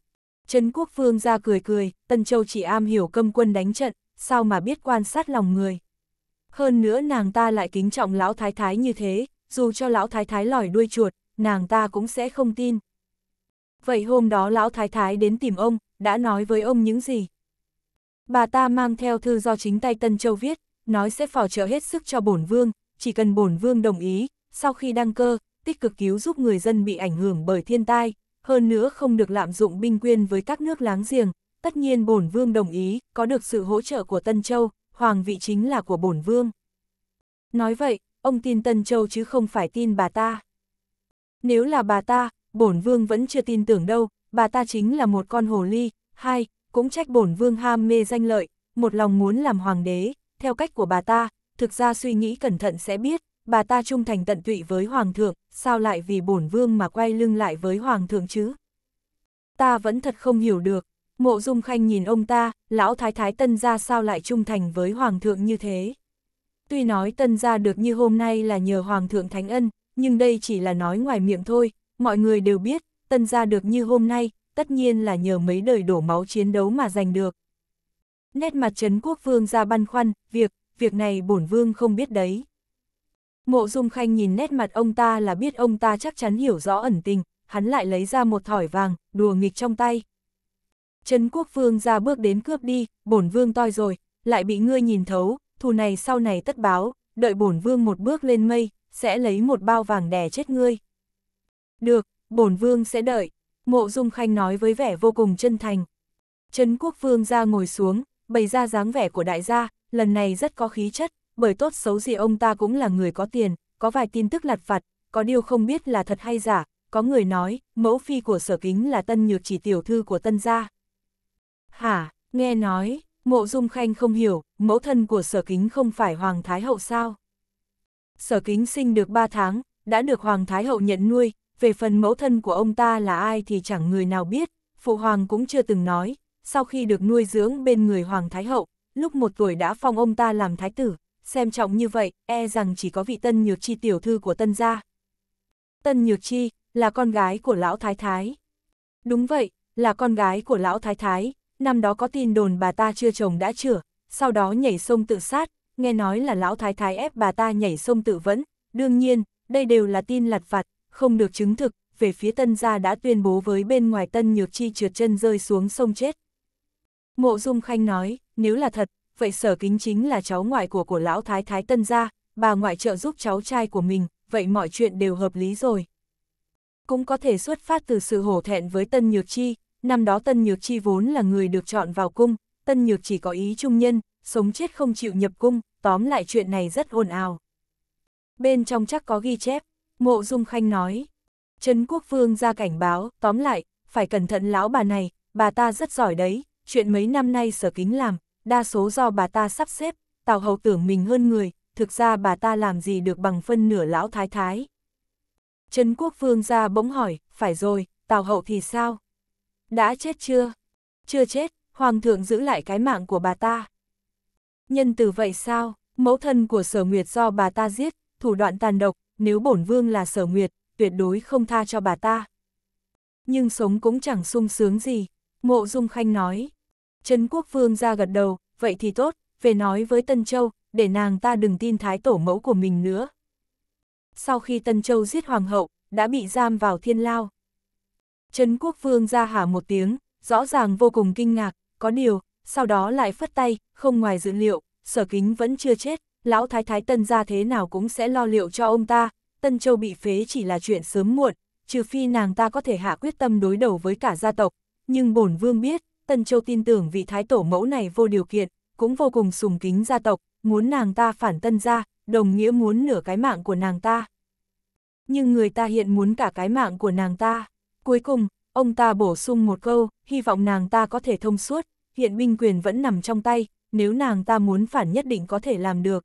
Trấn Quốc vương ra cười cười, Tân Châu chỉ am hiểu câm quân đánh trận, sao mà biết quan sát lòng người. Hơn nữa nàng ta lại kính trọng lão thái thái như thế, dù cho lão thái thái lòi đuôi chuột, nàng ta cũng sẽ không tin. Vậy hôm đó lão thái thái đến tìm ông, đã nói với ông những gì? Bà ta mang theo thư do chính tay Tân Châu viết, nói sẽ phò trợ hết sức cho bổn vương, chỉ cần bổn vương đồng ý, sau khi đăng cơ, tích cực cứu giúp người dân bị ảnh hưởng bởi thiên tai, hơn nữa không được lạm dụng binh quyền với các nước láng giềng, tất nhiên bổn vương đồng ý, có được sự hỗ trợ của Tân Châu, hoàng vị chính là của bổn vương. Nói vậy, ông tin Tân Châu chứ không phải tin bà ta. Nếu là bà ta, bổn vương vẫn chưa tin tưởng đâu, bà ta chính là một con hồ ly, hai, cũng trách bổn vương ham mê danh lợi, một lòng muốn làm hoàng đế, theo cách của bà ta, thực ra suy nghĩ cẩn thận sẽ biết, bà ta trung thành tận tụy với Hoàng thượng, sao lại vì bổn vương mà quay lưng lại với Hoàng thượng chứ? Ta vẫn thật không hiểu được, mộ dung khanh nhìn ông ta, lão thái thái tân gia sao lại trung thành với Hoàng thượng như thế? Tuy nói tân gia được như hôm nay là nhờ Hoàng thượng Thánh Ân, nhưng đây chỉ là nói ngoài miệng thôi, mọi người đều biết, tân gia được như hôm nay, tất nhiên là nhờ mấy đời đổ máu chiến đấu mà giành được. Nét mặt Trấn Quốc Vương ra băn khoăn, việc, việc này bổn vương không biết đấy. Mộ Dung Khanh nhìn nét mặt ông ta là biết ông ta chắc chắn hiểu rõ ẩn tình, hắn lại lấy ra một thỏi vàng, đùa nghịch trong tay. Trấn Quốc Vương ra bước đến cướp đi, bổn vương toi rồi, lại bị ngươi nhìn thấu, thù này sau này tất báo, đợi bổn vương một bước lên mây, sẽ lấy một bao vàng đè chết ngươi. Được, bổn vương sẽ đợi, Mộ Dung Khanh nói với vẻ vô cùng chân thành. Trấn Quốc Vương ra ngồi xuống, bày ra dáng vẻ của đại gia, lần này rất có khí chất, bởi tốt xấu gì ông ta cũng là người có tiền, có vài tin tức lặt vặt, có điều không biết là thật hay giả, có người nói, mẫu phi của sở kính là tân nhược chỉ tiểu thư của tân gia. Hả, nghe nói, mộ dung khanh không hiểu, mẫu thân của sở kính không phải Hoàng Thái Hậu sao? Sở kính sinh được 3 tháng, đã được Hoàng Thái Hậu nhận nuôi, về phần mẫu thân của ông ta là ai thì chẳng người nào biết, Phụ Hoàng cũng chưa từng nói, sau khi được nuôi dưỡng bên người Hoàng Thái Hậu, lúc một tuổi đã phong ông ta làm Thái tử, xem trọng như vậy, e rằng chỉ có vị Tân Nhược Chi tiểu thư của Tân gia. Tân Nhược Chi, là con gái của Lão Thái Thái. Đúng vậy, là con gái của Lão Thái Thái, năm đó có tin đồn bà ta chưa chồng đã chữa, sau đó nhảy sông tự sát, nghe nói là Lão Thái Thái ép bà ta nhảy sông tự vẫn, đương nhiên, đây đều là tin lặt vặt, không được chứng thực, về phía Tân gia đã tuyên bố với bên ngoài Tân Nhược Chi trượt chân rơi xuống sông chết. Mộ Dung Khanh nói, nếu là thật, vậy sở kính chính là cháu ngoại của của lão thái thái tân gia, bà ngoại trợ giúp cháu trai của mình, vậy mọi chuyện đều hợp lý rồi. Cũng có thể xuất phát từ sự hổ thẹn với Tân Nhược Chi, năm đó Tân Nhược Chi vốn là người được chọn vào cung, Tân Nhược chỉ có ý trung nhân, sống chết không chịu nhập cung, tóm lại chuyện này rất ồn ào. Bên trong chắc có ghi chép, Mộ Dung Khanh nói, Trấn Quốc Vương ra cảnh báo, tóm lại, phải cẩn thận lão bà này, bà ta rất giỏi đấy, chuyện mấy năm nay sở kính làm, đa số do bà ta sắp xếp, Tào Hầu tưởng mình hơn người, thực ra bà ta làm gì được bằng phân nửa lão thái thái. Trấn Quốc Vương ra bỗng hỏi, phải rồi, Tào Hậu thì sao? Đã chết chưa? Chưa chết, Hoàng thượng giữ lại cái mạng của bà ta. Nhân từ vậy sao, mẫu thân của sở nguyệt do bà ta giết, thủ đoạn tàn độc, nếu bổn vương là sở nguyệt, tuyệt đối không tha cho bà ta. Nhưng sống cũng chẳng sung sướng gì, mộ dung khanh nói. Trấn quốc vương ra gật đầu, vậy thì tốt, về nói với Tân Châu, để nàng ta đừng tin thái tổ mẫu của mình nữa. Sau khi Tân Châu giết hoàng hậu, đã bị giam vào thiên lao. Trấn quốc vương ra hả một tiếng, rõ ràng vô cùng kinh ngạc, có điều, sau đó lại phất tay, không ngoài dự liệu, sở kính vẫn chưa chết, lão thái thái tân ra thế nào cũng sẽ lo liệu cho ông ta, Tân Châu bị phế chỉ là chuyện sớm muộn, trừ phi nàng ta có thể hạ quyết tâm đối đầu với cả gia tộc, nhưng bổn vương biết, Tần Châu tin tưởng vị thái tổ mẫu này vô điều kiện, cũng vô cùng sùng kính gia tộc, muốn nàng ta phản tân ra, đồng nghĩa muốn nửa cái mạng của nàng ta. Nhưng người ta hiện muốn cả cái mạng của nàng ta. Cuối cùng, ông ta bổ sung một câu, hy vọng nàng ta có thể thông suốt, hiện binh quyền vẫn nằm trong tay, nếu nàng ta muốn phản nhất định có thể làm được.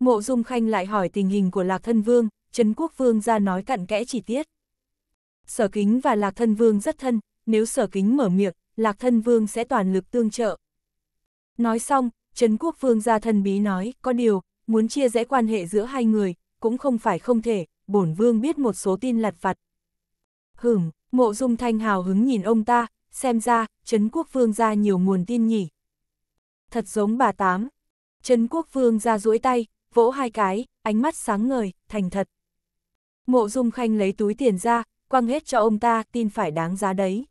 Mộ Dung Khanh lại hỏi tình hình của Lạc Thân Vương, Trấn Quốc Vương ra nói cặn kẽ chi tiết. Sở Kính và Lạc Thân Vương rất thân, nếu Sở Kính mở miệng, Lạc Thân Vương sẽ toàn lực tương trợ. Nói xong, Trấn Quốc Vương ra thần bí nói, có điều, muốn chia rẽ quan hệ giữa hai người, cũng không phải không thể, bổn Vương biết một số tin lặt vặt. Hửm, mộ dung thanh hào hứng nhìn ông ta, xem ra, Trấn Quốc Vương ra nhiều nguồn tin nhỉ. Thật giống bà Tám. Trấn Quốc Vương ra duỗi tay, vỗ hai cái, ánh mắt sáng ngời, thành thật. Mộ dung khanh lấy túi tiền ra, quăng hết cho ông ta, tin phải đáng giá đấy.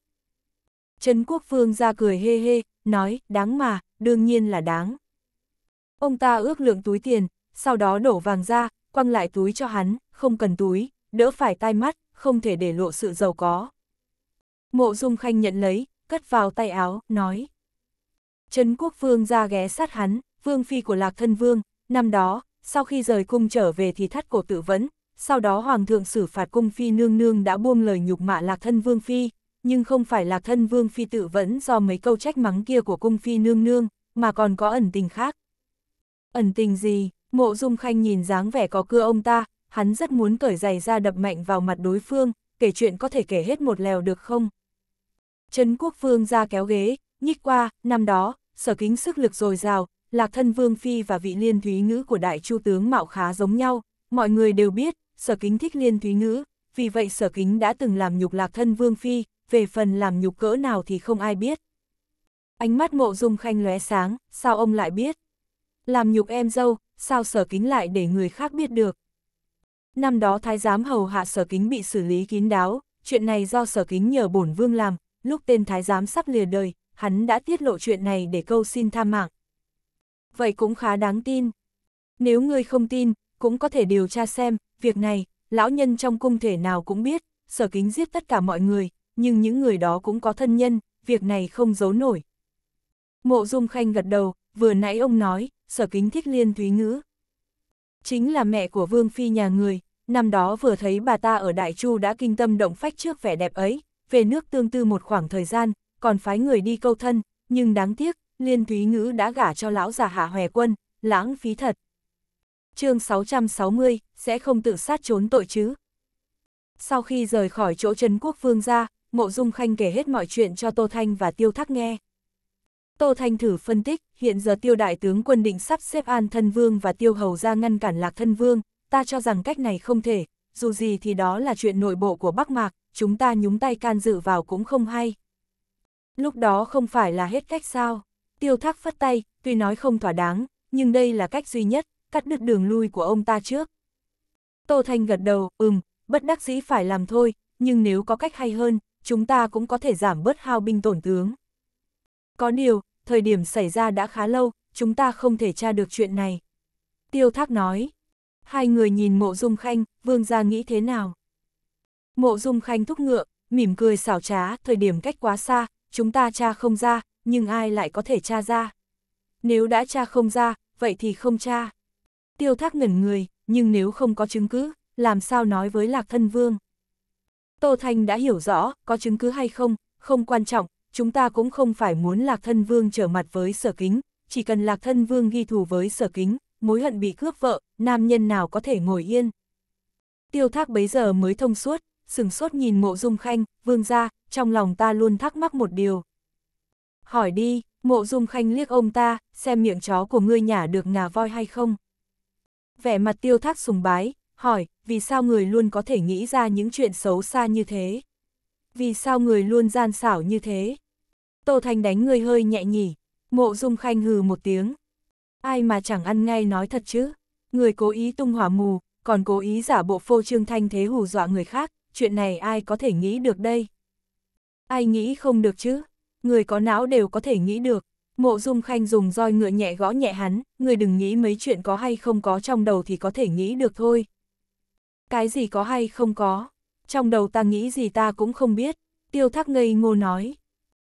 Trấn Quốc Vương ra cười hê hê, nói, đáng mà, đương nhiên là đáng. Ông ta ước lượng túi tiền, sau đó đổ vàng ra, quăng lại túi cho hắn, không cần túi, đỡ phải tai mắt, không thể để lộ sự giàu có. Mộ Dung Khanh nhận lấy, cất vào tay áo, nói. Trấn Quốc Vương ra ghé sát hắn, vương phi của Lạc Thân Vương, năm đó, sau khi rời cung trở về thì thắt cổ tự vẫn, sau đó Hoàng thượng xử phạt cung phi nương nương đã buông lời nhục mạ Lạc Thân Vương phi, nhưng không phải là thân vương phi tự vẫn do mấy câu trách mắng kia của cung phi nương nương, mà còn có ẩn tình khác. Ẩn tình gì, mộ dung khanh nhìn dáng vẻ có cưa ông ta, hắn rất muốn cởi giày ra đập mạnh vào mặt đối phương, kể chuyện có thể kể hết một lèo được không? Trấn quốc vương ra kéo ghế, nhích qua, năm đó, sở kính sức lực dồi dào, lạc thân vương phi và vị liên thúy ngữ của đại chu tướng mạo khá giống nhau, mọi người đều biết, sở kính thích liên thúy ngữ, vì vậy sở kính đã từng làm nhục lạc thân vương phi, về phần làm nhục cỡ nào thì không ai biết. Ánh mắt mộ dung khanh lóe sáng, sao ông lại biết? Làm nhục em dâu, sao sở kính lại để người khác biết được? Năm đó thái giám hầu hạ sở kính bị xử lý kín đáo, chuyện này do sở kính nhờ bổn vương làm, lúc tên thái giám sắp lìa đời, hắn đã tiết lộ chuyện này để câu xin tha mạng. Vậy cũng khá đáng tin. Nếu ngươi không tin, cũng có thể điều tra xem, việc này, lão nhân trong cung thể nào cũng biết, sở kính giết tất cả mọi người, nhưng những người đó cũng có thân nhân, việc này không giấu nổi. Mộ Dung Khanh gật đầu, vừa nãy ông nói, sở kính thích liên thúy ngữ. Chính là mẹ của Vương Phi nhà người, năm đó vừa thấy bà ta ở Đại Chu đã kinh tâm động phách trước vẻ đẹp ấy, về nước tương tư một khoảng thời gian, còn phái người đi câu thân, nhưng đáng tiếc, liên thúy ngữ đã gả cho lão già hạ hòe quân, lãng phí thật. chương 660, sẽ không tự sát trốn tội chứ. Sau khi rời khỏi chỗ Trần Quốc Vương ra, Mộ Dung Khanh kể hết mọi chuyện cho Tô Thanh và Tiêu Thác nghe. Tô Thanh thử phân tích, hiện giờ tiêu đại tướng quân định sắp xếp an thân vương và tiêu hầu ra ngăn cản lạc thân vương, ta cho rằng cách này không thể, dù gì thì đó là chuyện nội bộ của Bắc Mạc, chúng ta nhúng tay can dự vào cũng không hay. Lúc đó không phải là hết cách sao, tiêu thác phất tay, tuy nói không thỏa đáng, nhưng đây là cách duy nhất, cắt đứt đường lui của ông ta trước. Tô Thanh gật đầu, ừm, bất đắc dĩ phải làm thôi, nhưng nếu có cách hay hơn, chúng ta cũng có thể giảm bớt hao binh tổn tướng. Có điều, thời điểm xảy ra đã khá lâu, chúng ta không thể tra được chuyện này. Tiêu Thác nói, hai người nhìn mộ dung khanh, vương gia nghĩ thế nào? Mộ dung khanh thúc ngựa, mỉm cười xảo trá, thời điểm cách quá xa, chúng ta tra không ra, nhưng ai lại có thể tra ra? Nếu đã tra không ra, vậy thì không tra. Tiêu Thác ngẩn người, nhưng nếu không có chứng cứ, làm sao nói với Lạc Thân Vương? Tô Thanh đã hiểu rõ, có chứng cứ hay không, không quan trọng, chúng ta cũng không phải muốn Lạc Thân Vương trở mặt với sở kính, chỉ cần Lạc Thân Vương ghi thù với sở kính, mối hận bị cướp vợ, nam nhân nào có thể ngồi yên. Tiêu thác bấy giờ mới thông suốt, sừng sốt nhìn mộ dung khanh, vương ra, trong lòng ta luôn thắc mắc một điều. Hỏi đi, mộ dung khanh liếc ông ta, xem miệng chó của ngươi nhả được ngà voi hay không. Vẻ mặt tiêu thác sùng bái, hỏi, vì sao người luôn có thể nghĩ ra những chuyện xấu xa như thế? Vì sao người luôn gian xảo như thế? Tô thành đánh người hơi nhẹ nhỉ, mộ dung khanh hừ một tiếng. Ai mà chẳng ăn ngay nói thật chứ, người cố ý tung hỏa mù, còn cố ý giả bộ phô trương thanh thế hù dọa người khác, chuyện này ai có thể nghĩ được đây? Ai nghĩ không được chứ, người có não đều có thể nghĩ được. Mộ Dung Khanh dùng roi ngựa nhẹ gõ nhẹ hắn, người đừng nghĩ mấy chuyện có hay không có trong đầu thì có thể nghĩ được thôi cái gì có hay không có, trong đầu ta nghĩ gì ta cũng không biết, tiêu thác ngây ngô nói.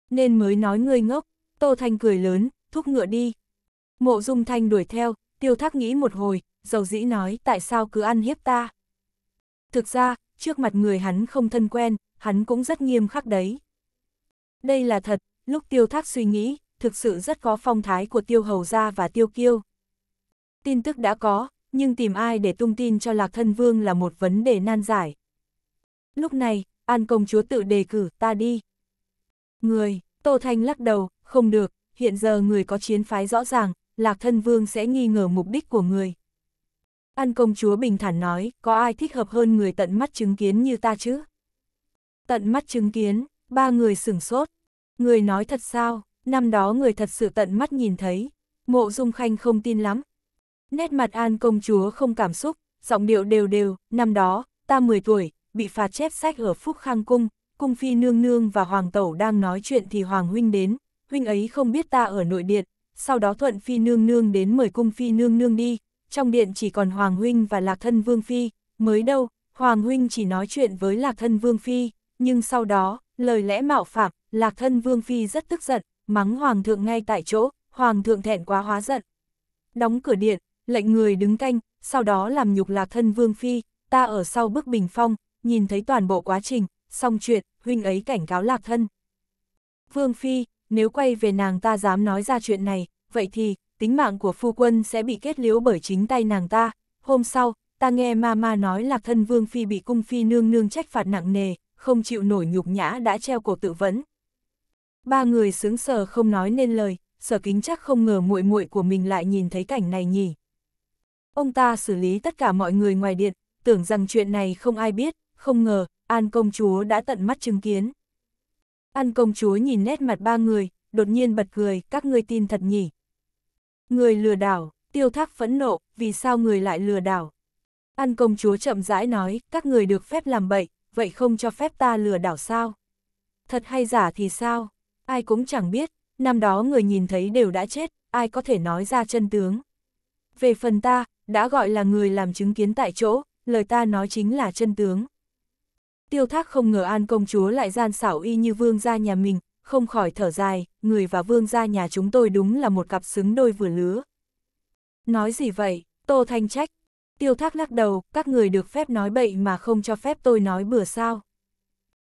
Nên mới nói ngươi ngốc, Tô Thanh cười lớn, thúc ngựa đi. Mộ Dung Thanh đuổi theo, tiêu thác nghĩ một hồi, dầu dĩ nói tại sao cứ ăn hiếp ta. Thực ra, trước mặt người hắn không thân quen, hắn cũng rất nghiêm khắc đấy. Đây là thật, lúc tiêu thác suy nghĩ, thực sự rất có phong thái của tiêu hầu gia và tiêu kiêu. Tin tức đã có, nhưng tìm ai để tung tin cho Lạc Thân Vương là một vấn đề nan giải. Lúc này, An công chúa tự đề cử, ta đi. Người, Tô Thanh lắc đầu, không được, hiện giờ người có chiến phái rõ ràng, Lạc Thân Vương sẽ nghi ngờ mục đích của người. An công chúa bình thản nói, có ai thích hợp hơn người tận mắt chứng kiến như ta chứ? Tận mắt chứng kiến, ba người sửng sốt. Người nói thật sao, năm đó người thật sự tận mắt nhìn thấy. Mộ Dung Khanh không tin lắm, Nét mặt An công chúa không cảm xúc, giọng điệu đều đều, năm đó, ta 10 tuổi, bị phạt chép sách ở Phúc Khang Cung, Cung Phi Nương Nương và Hoàng Tẩu đang nói chuyện thì Hoàng Huynh đến, Huynh ấy không biết ta ở nội điện, sau đó Thuận Phi Nương Nương đến mời Cung Phi Nương Nương đi, trong điện chỉ còn Hoàng Huynh và Lạc Thân Vương Phi, mới đâu, Hoàng Huynh chỉ nói chuyện với Lạc Thân Vương Phi, nhưng sau đó, lời lẽ mạo phạm, Lạc Thân Vương Phi rất tức giận, mắng Hoàng thượng ngay tại chỗ, Hoàng thượng thẹn quá hóa giận. Đóng cửa điện, lệnh người đứng canh, sau đó làm nhục lạc thân Vương Phi, ta ở sau bức bình phong, nhìn thấy toàn bộ quá trình, xong chuyện, huynh ấy cảnh cáo lạc thân. Vương Phi, nếu quay về nàng ta dám nói ra chuyện này, vậy thì, tính mạng của phu quân sẽ bị kết liễu bởi chính tay nàng ta. Hôm sau, ta nghe mama nói lạc thân Vương Phi bị cung phi nương nương trách phạt nặng nề, không chịu nổi nhục nhã đã treo cổ tự vẫn. Ba người sướng sờ không nói nên lời, sở kính chắc không ngờ muội muội của mình lại nhìn thấy cảnh này nhỉ ông ta xử lý tất cả mọi người ngoài điện, tưởng rằng chuyện này không ai biết, không ngờ, An công chúa đã tận mắt chứng kiến. An công chúa nhìn nét mặt ba người, đột nhiên bật cười, các ngươi tin thật nhỉ. Người lừa đảo, tiêu thác phẫn nộ, vì sao người lại lừa đảo? An công chúa chậm rãi nói, các người được phép làm bậy, vậy không cho phép ta lừa đảo sao? Thật hay giả thì sao? Ai cũng chẳng biết, năm đó người nhìn thấy đều đã chết, ai có thể nói ra chân tướng. Về phần ta, đã gọi là người làm chứng kiến tại chỗ, lời ta nói chính là chân tướng. Tiêu thác không ngờ an công chúa lại gian xảo y như vương gia nhà mình, không khỏi thở dài, người và vương gia nhà chúng tôi đúng là một cặp xứng đôi vừa lứa. Nói gì vậy, Tô Thanh trách. Tiêu thác lắc đầu, các người được phép nói bậy mà không cho phép tôi nói bừa sao.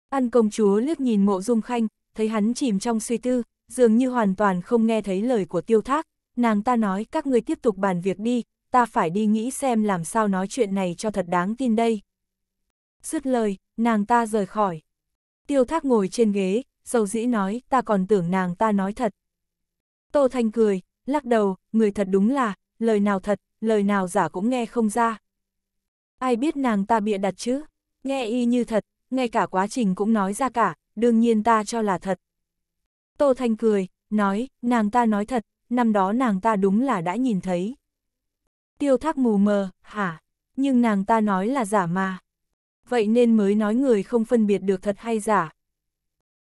An công chúa liếc nhìn mộ dung khanh, thấy hắn chìm trong suy tư, dường như hoàn toàn không nghe thấy lời của tiêu thác. Nàng ta nói các người tiếp tục bàn việc đi, ta phải đi nghĩ xem làm sao nói chuyện này cho thật đáng tin đây. Dứt lời, nàng ta rời khỏi. Tiêu thác ngồi trên ghế, dầu dĩ nói, ta còn tưởng nàng ta nói thật. Tô Thanh cười, lắc đầu, người thật đúng là, lời nào thật, lời nào giả cũng nghe không ra. Ai biết nàng ta bịa đặt chứ, nghe y như thật, ngay cả quá trình cũng nói ra cả, đương nhiên ta cho là thật. Tô Thanh cười, nói, nàng ta nói thật, năm đó nàng ta đúng là đã nhìn thấy. Tiêu thác mù mờ, hả? Nhưng nàng ta nói là giả mà. Vậy nên mới nói người không phân biệt được thật hay giả.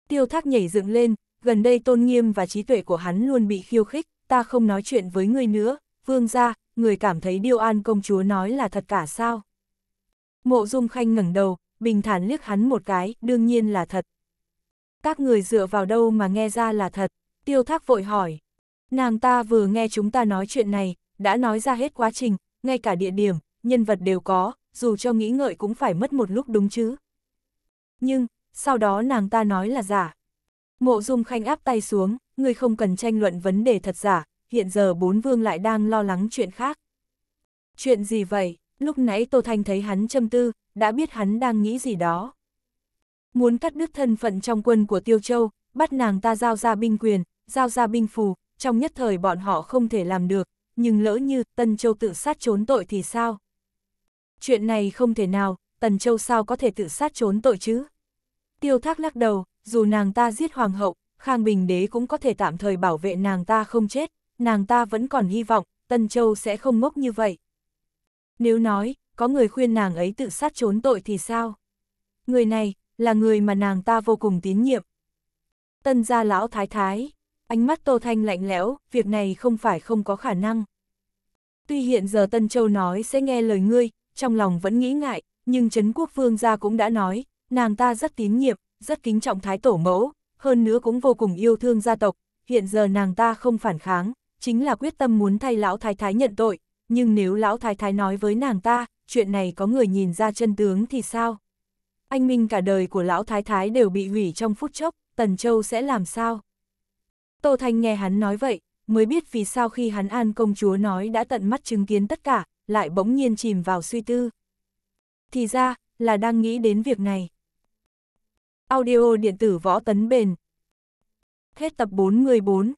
Tiêu thác nhảy dựng lên, gần đây tôn nghiêm và trí tuệ của hắn luôn bị khiêu khích, ta không nói chuyện với người nữa, vương ra, người cảm thấy Điêu An công chúa nói là thật cả sao? Mộ Dung Khanh ngẩng đầu, bình thản liếc hắn một cái, đương nhiên là thật. Các người dựa vào đâu mà nghe ra là thật? Tiêu Thác vội hỏi. Nàng ta vừa nghe chúng ta nói chuyện này, đã nói ra hết quá trình, ngay cả địa điểm, nhân vật đều có, dù cho nghĩ ngợi cũng phải mất một lúc đúng chứ. Nhưng, sau đó nàng ta nói là giả. Mộ Dung Khanh áp tay xuống, người không cần tranh luận vấn đề thật giả, hiện giờ bốn vương lại đang lo lắng chuyện khác. Chuyện gì vậy? Lúc nãy Tô Thanh thấy hắn châm tư, đã biết hắn đang nghĩ gì đó. Muốn cắt đứt thân phận trong quân của Tiêu Châu, bắt nàng ta giao ra binh quyền, giao ra binh phù, trong nhất thời bọn họ không thể làm được, nhưng lỡ như Tân Châu tự sát trốn tội thì sao? Chuyện này không thể nào, Tần Châu sao có thể tự sát trốn tội chứ? Tiêu Thác lắc đầu, dù nàng ta giết hoàng hậu, Khang Bình Đế cũng có thể tạm thời bảo vệ nàng ta không chết, nàng ta vẫn còn hy vọng, Tân Châu sẽ không ngốc như vậy. Nếu nói, có người khuyên nàng ấy tự sát trốn tội thì sao? Người này, là người mà nàng ta vô cùng tín nhiệm. Tân gia lão thái thái, ánh mắt Tô Thanh lạnh lẽo, việc này không phải không có khả năng. Tuy hiện giờ Tân Châu nói sẽ nghe lời ngươi, trong lòng vẫn nghĩ ngại, nhưng Trấn Quốc Vương gia cũng đã nói, nàng ta rất tín nhiệm, rất kính trọng Thái Tổ mẫu, hơn nữa cũng vô cùng yêu thương gia tộc, hiện giờ nàng ta không phản kháng, chính là quyết tâm muốn thay lão thái thái nhận tội, nhưng nếu lão thái thái nói với nàng ta, chuyện này có người nhìn ra chân tướng thì sao? Anh minh cả đời của lão thái thái đều bị hủy trong phút chốc, Tần Châu sẽ làm sao? Tô Thanh nghe hắn nói vậy, mới biết vì sao khi hắn An công chúa nói đã tận mắt chứng kiến tất cả, lại bỗng nhiên chìm vào suy tư. Thì ra, là đang nghĩ đến việc này. Audio điện tử võ tấn bền. Hết tập 414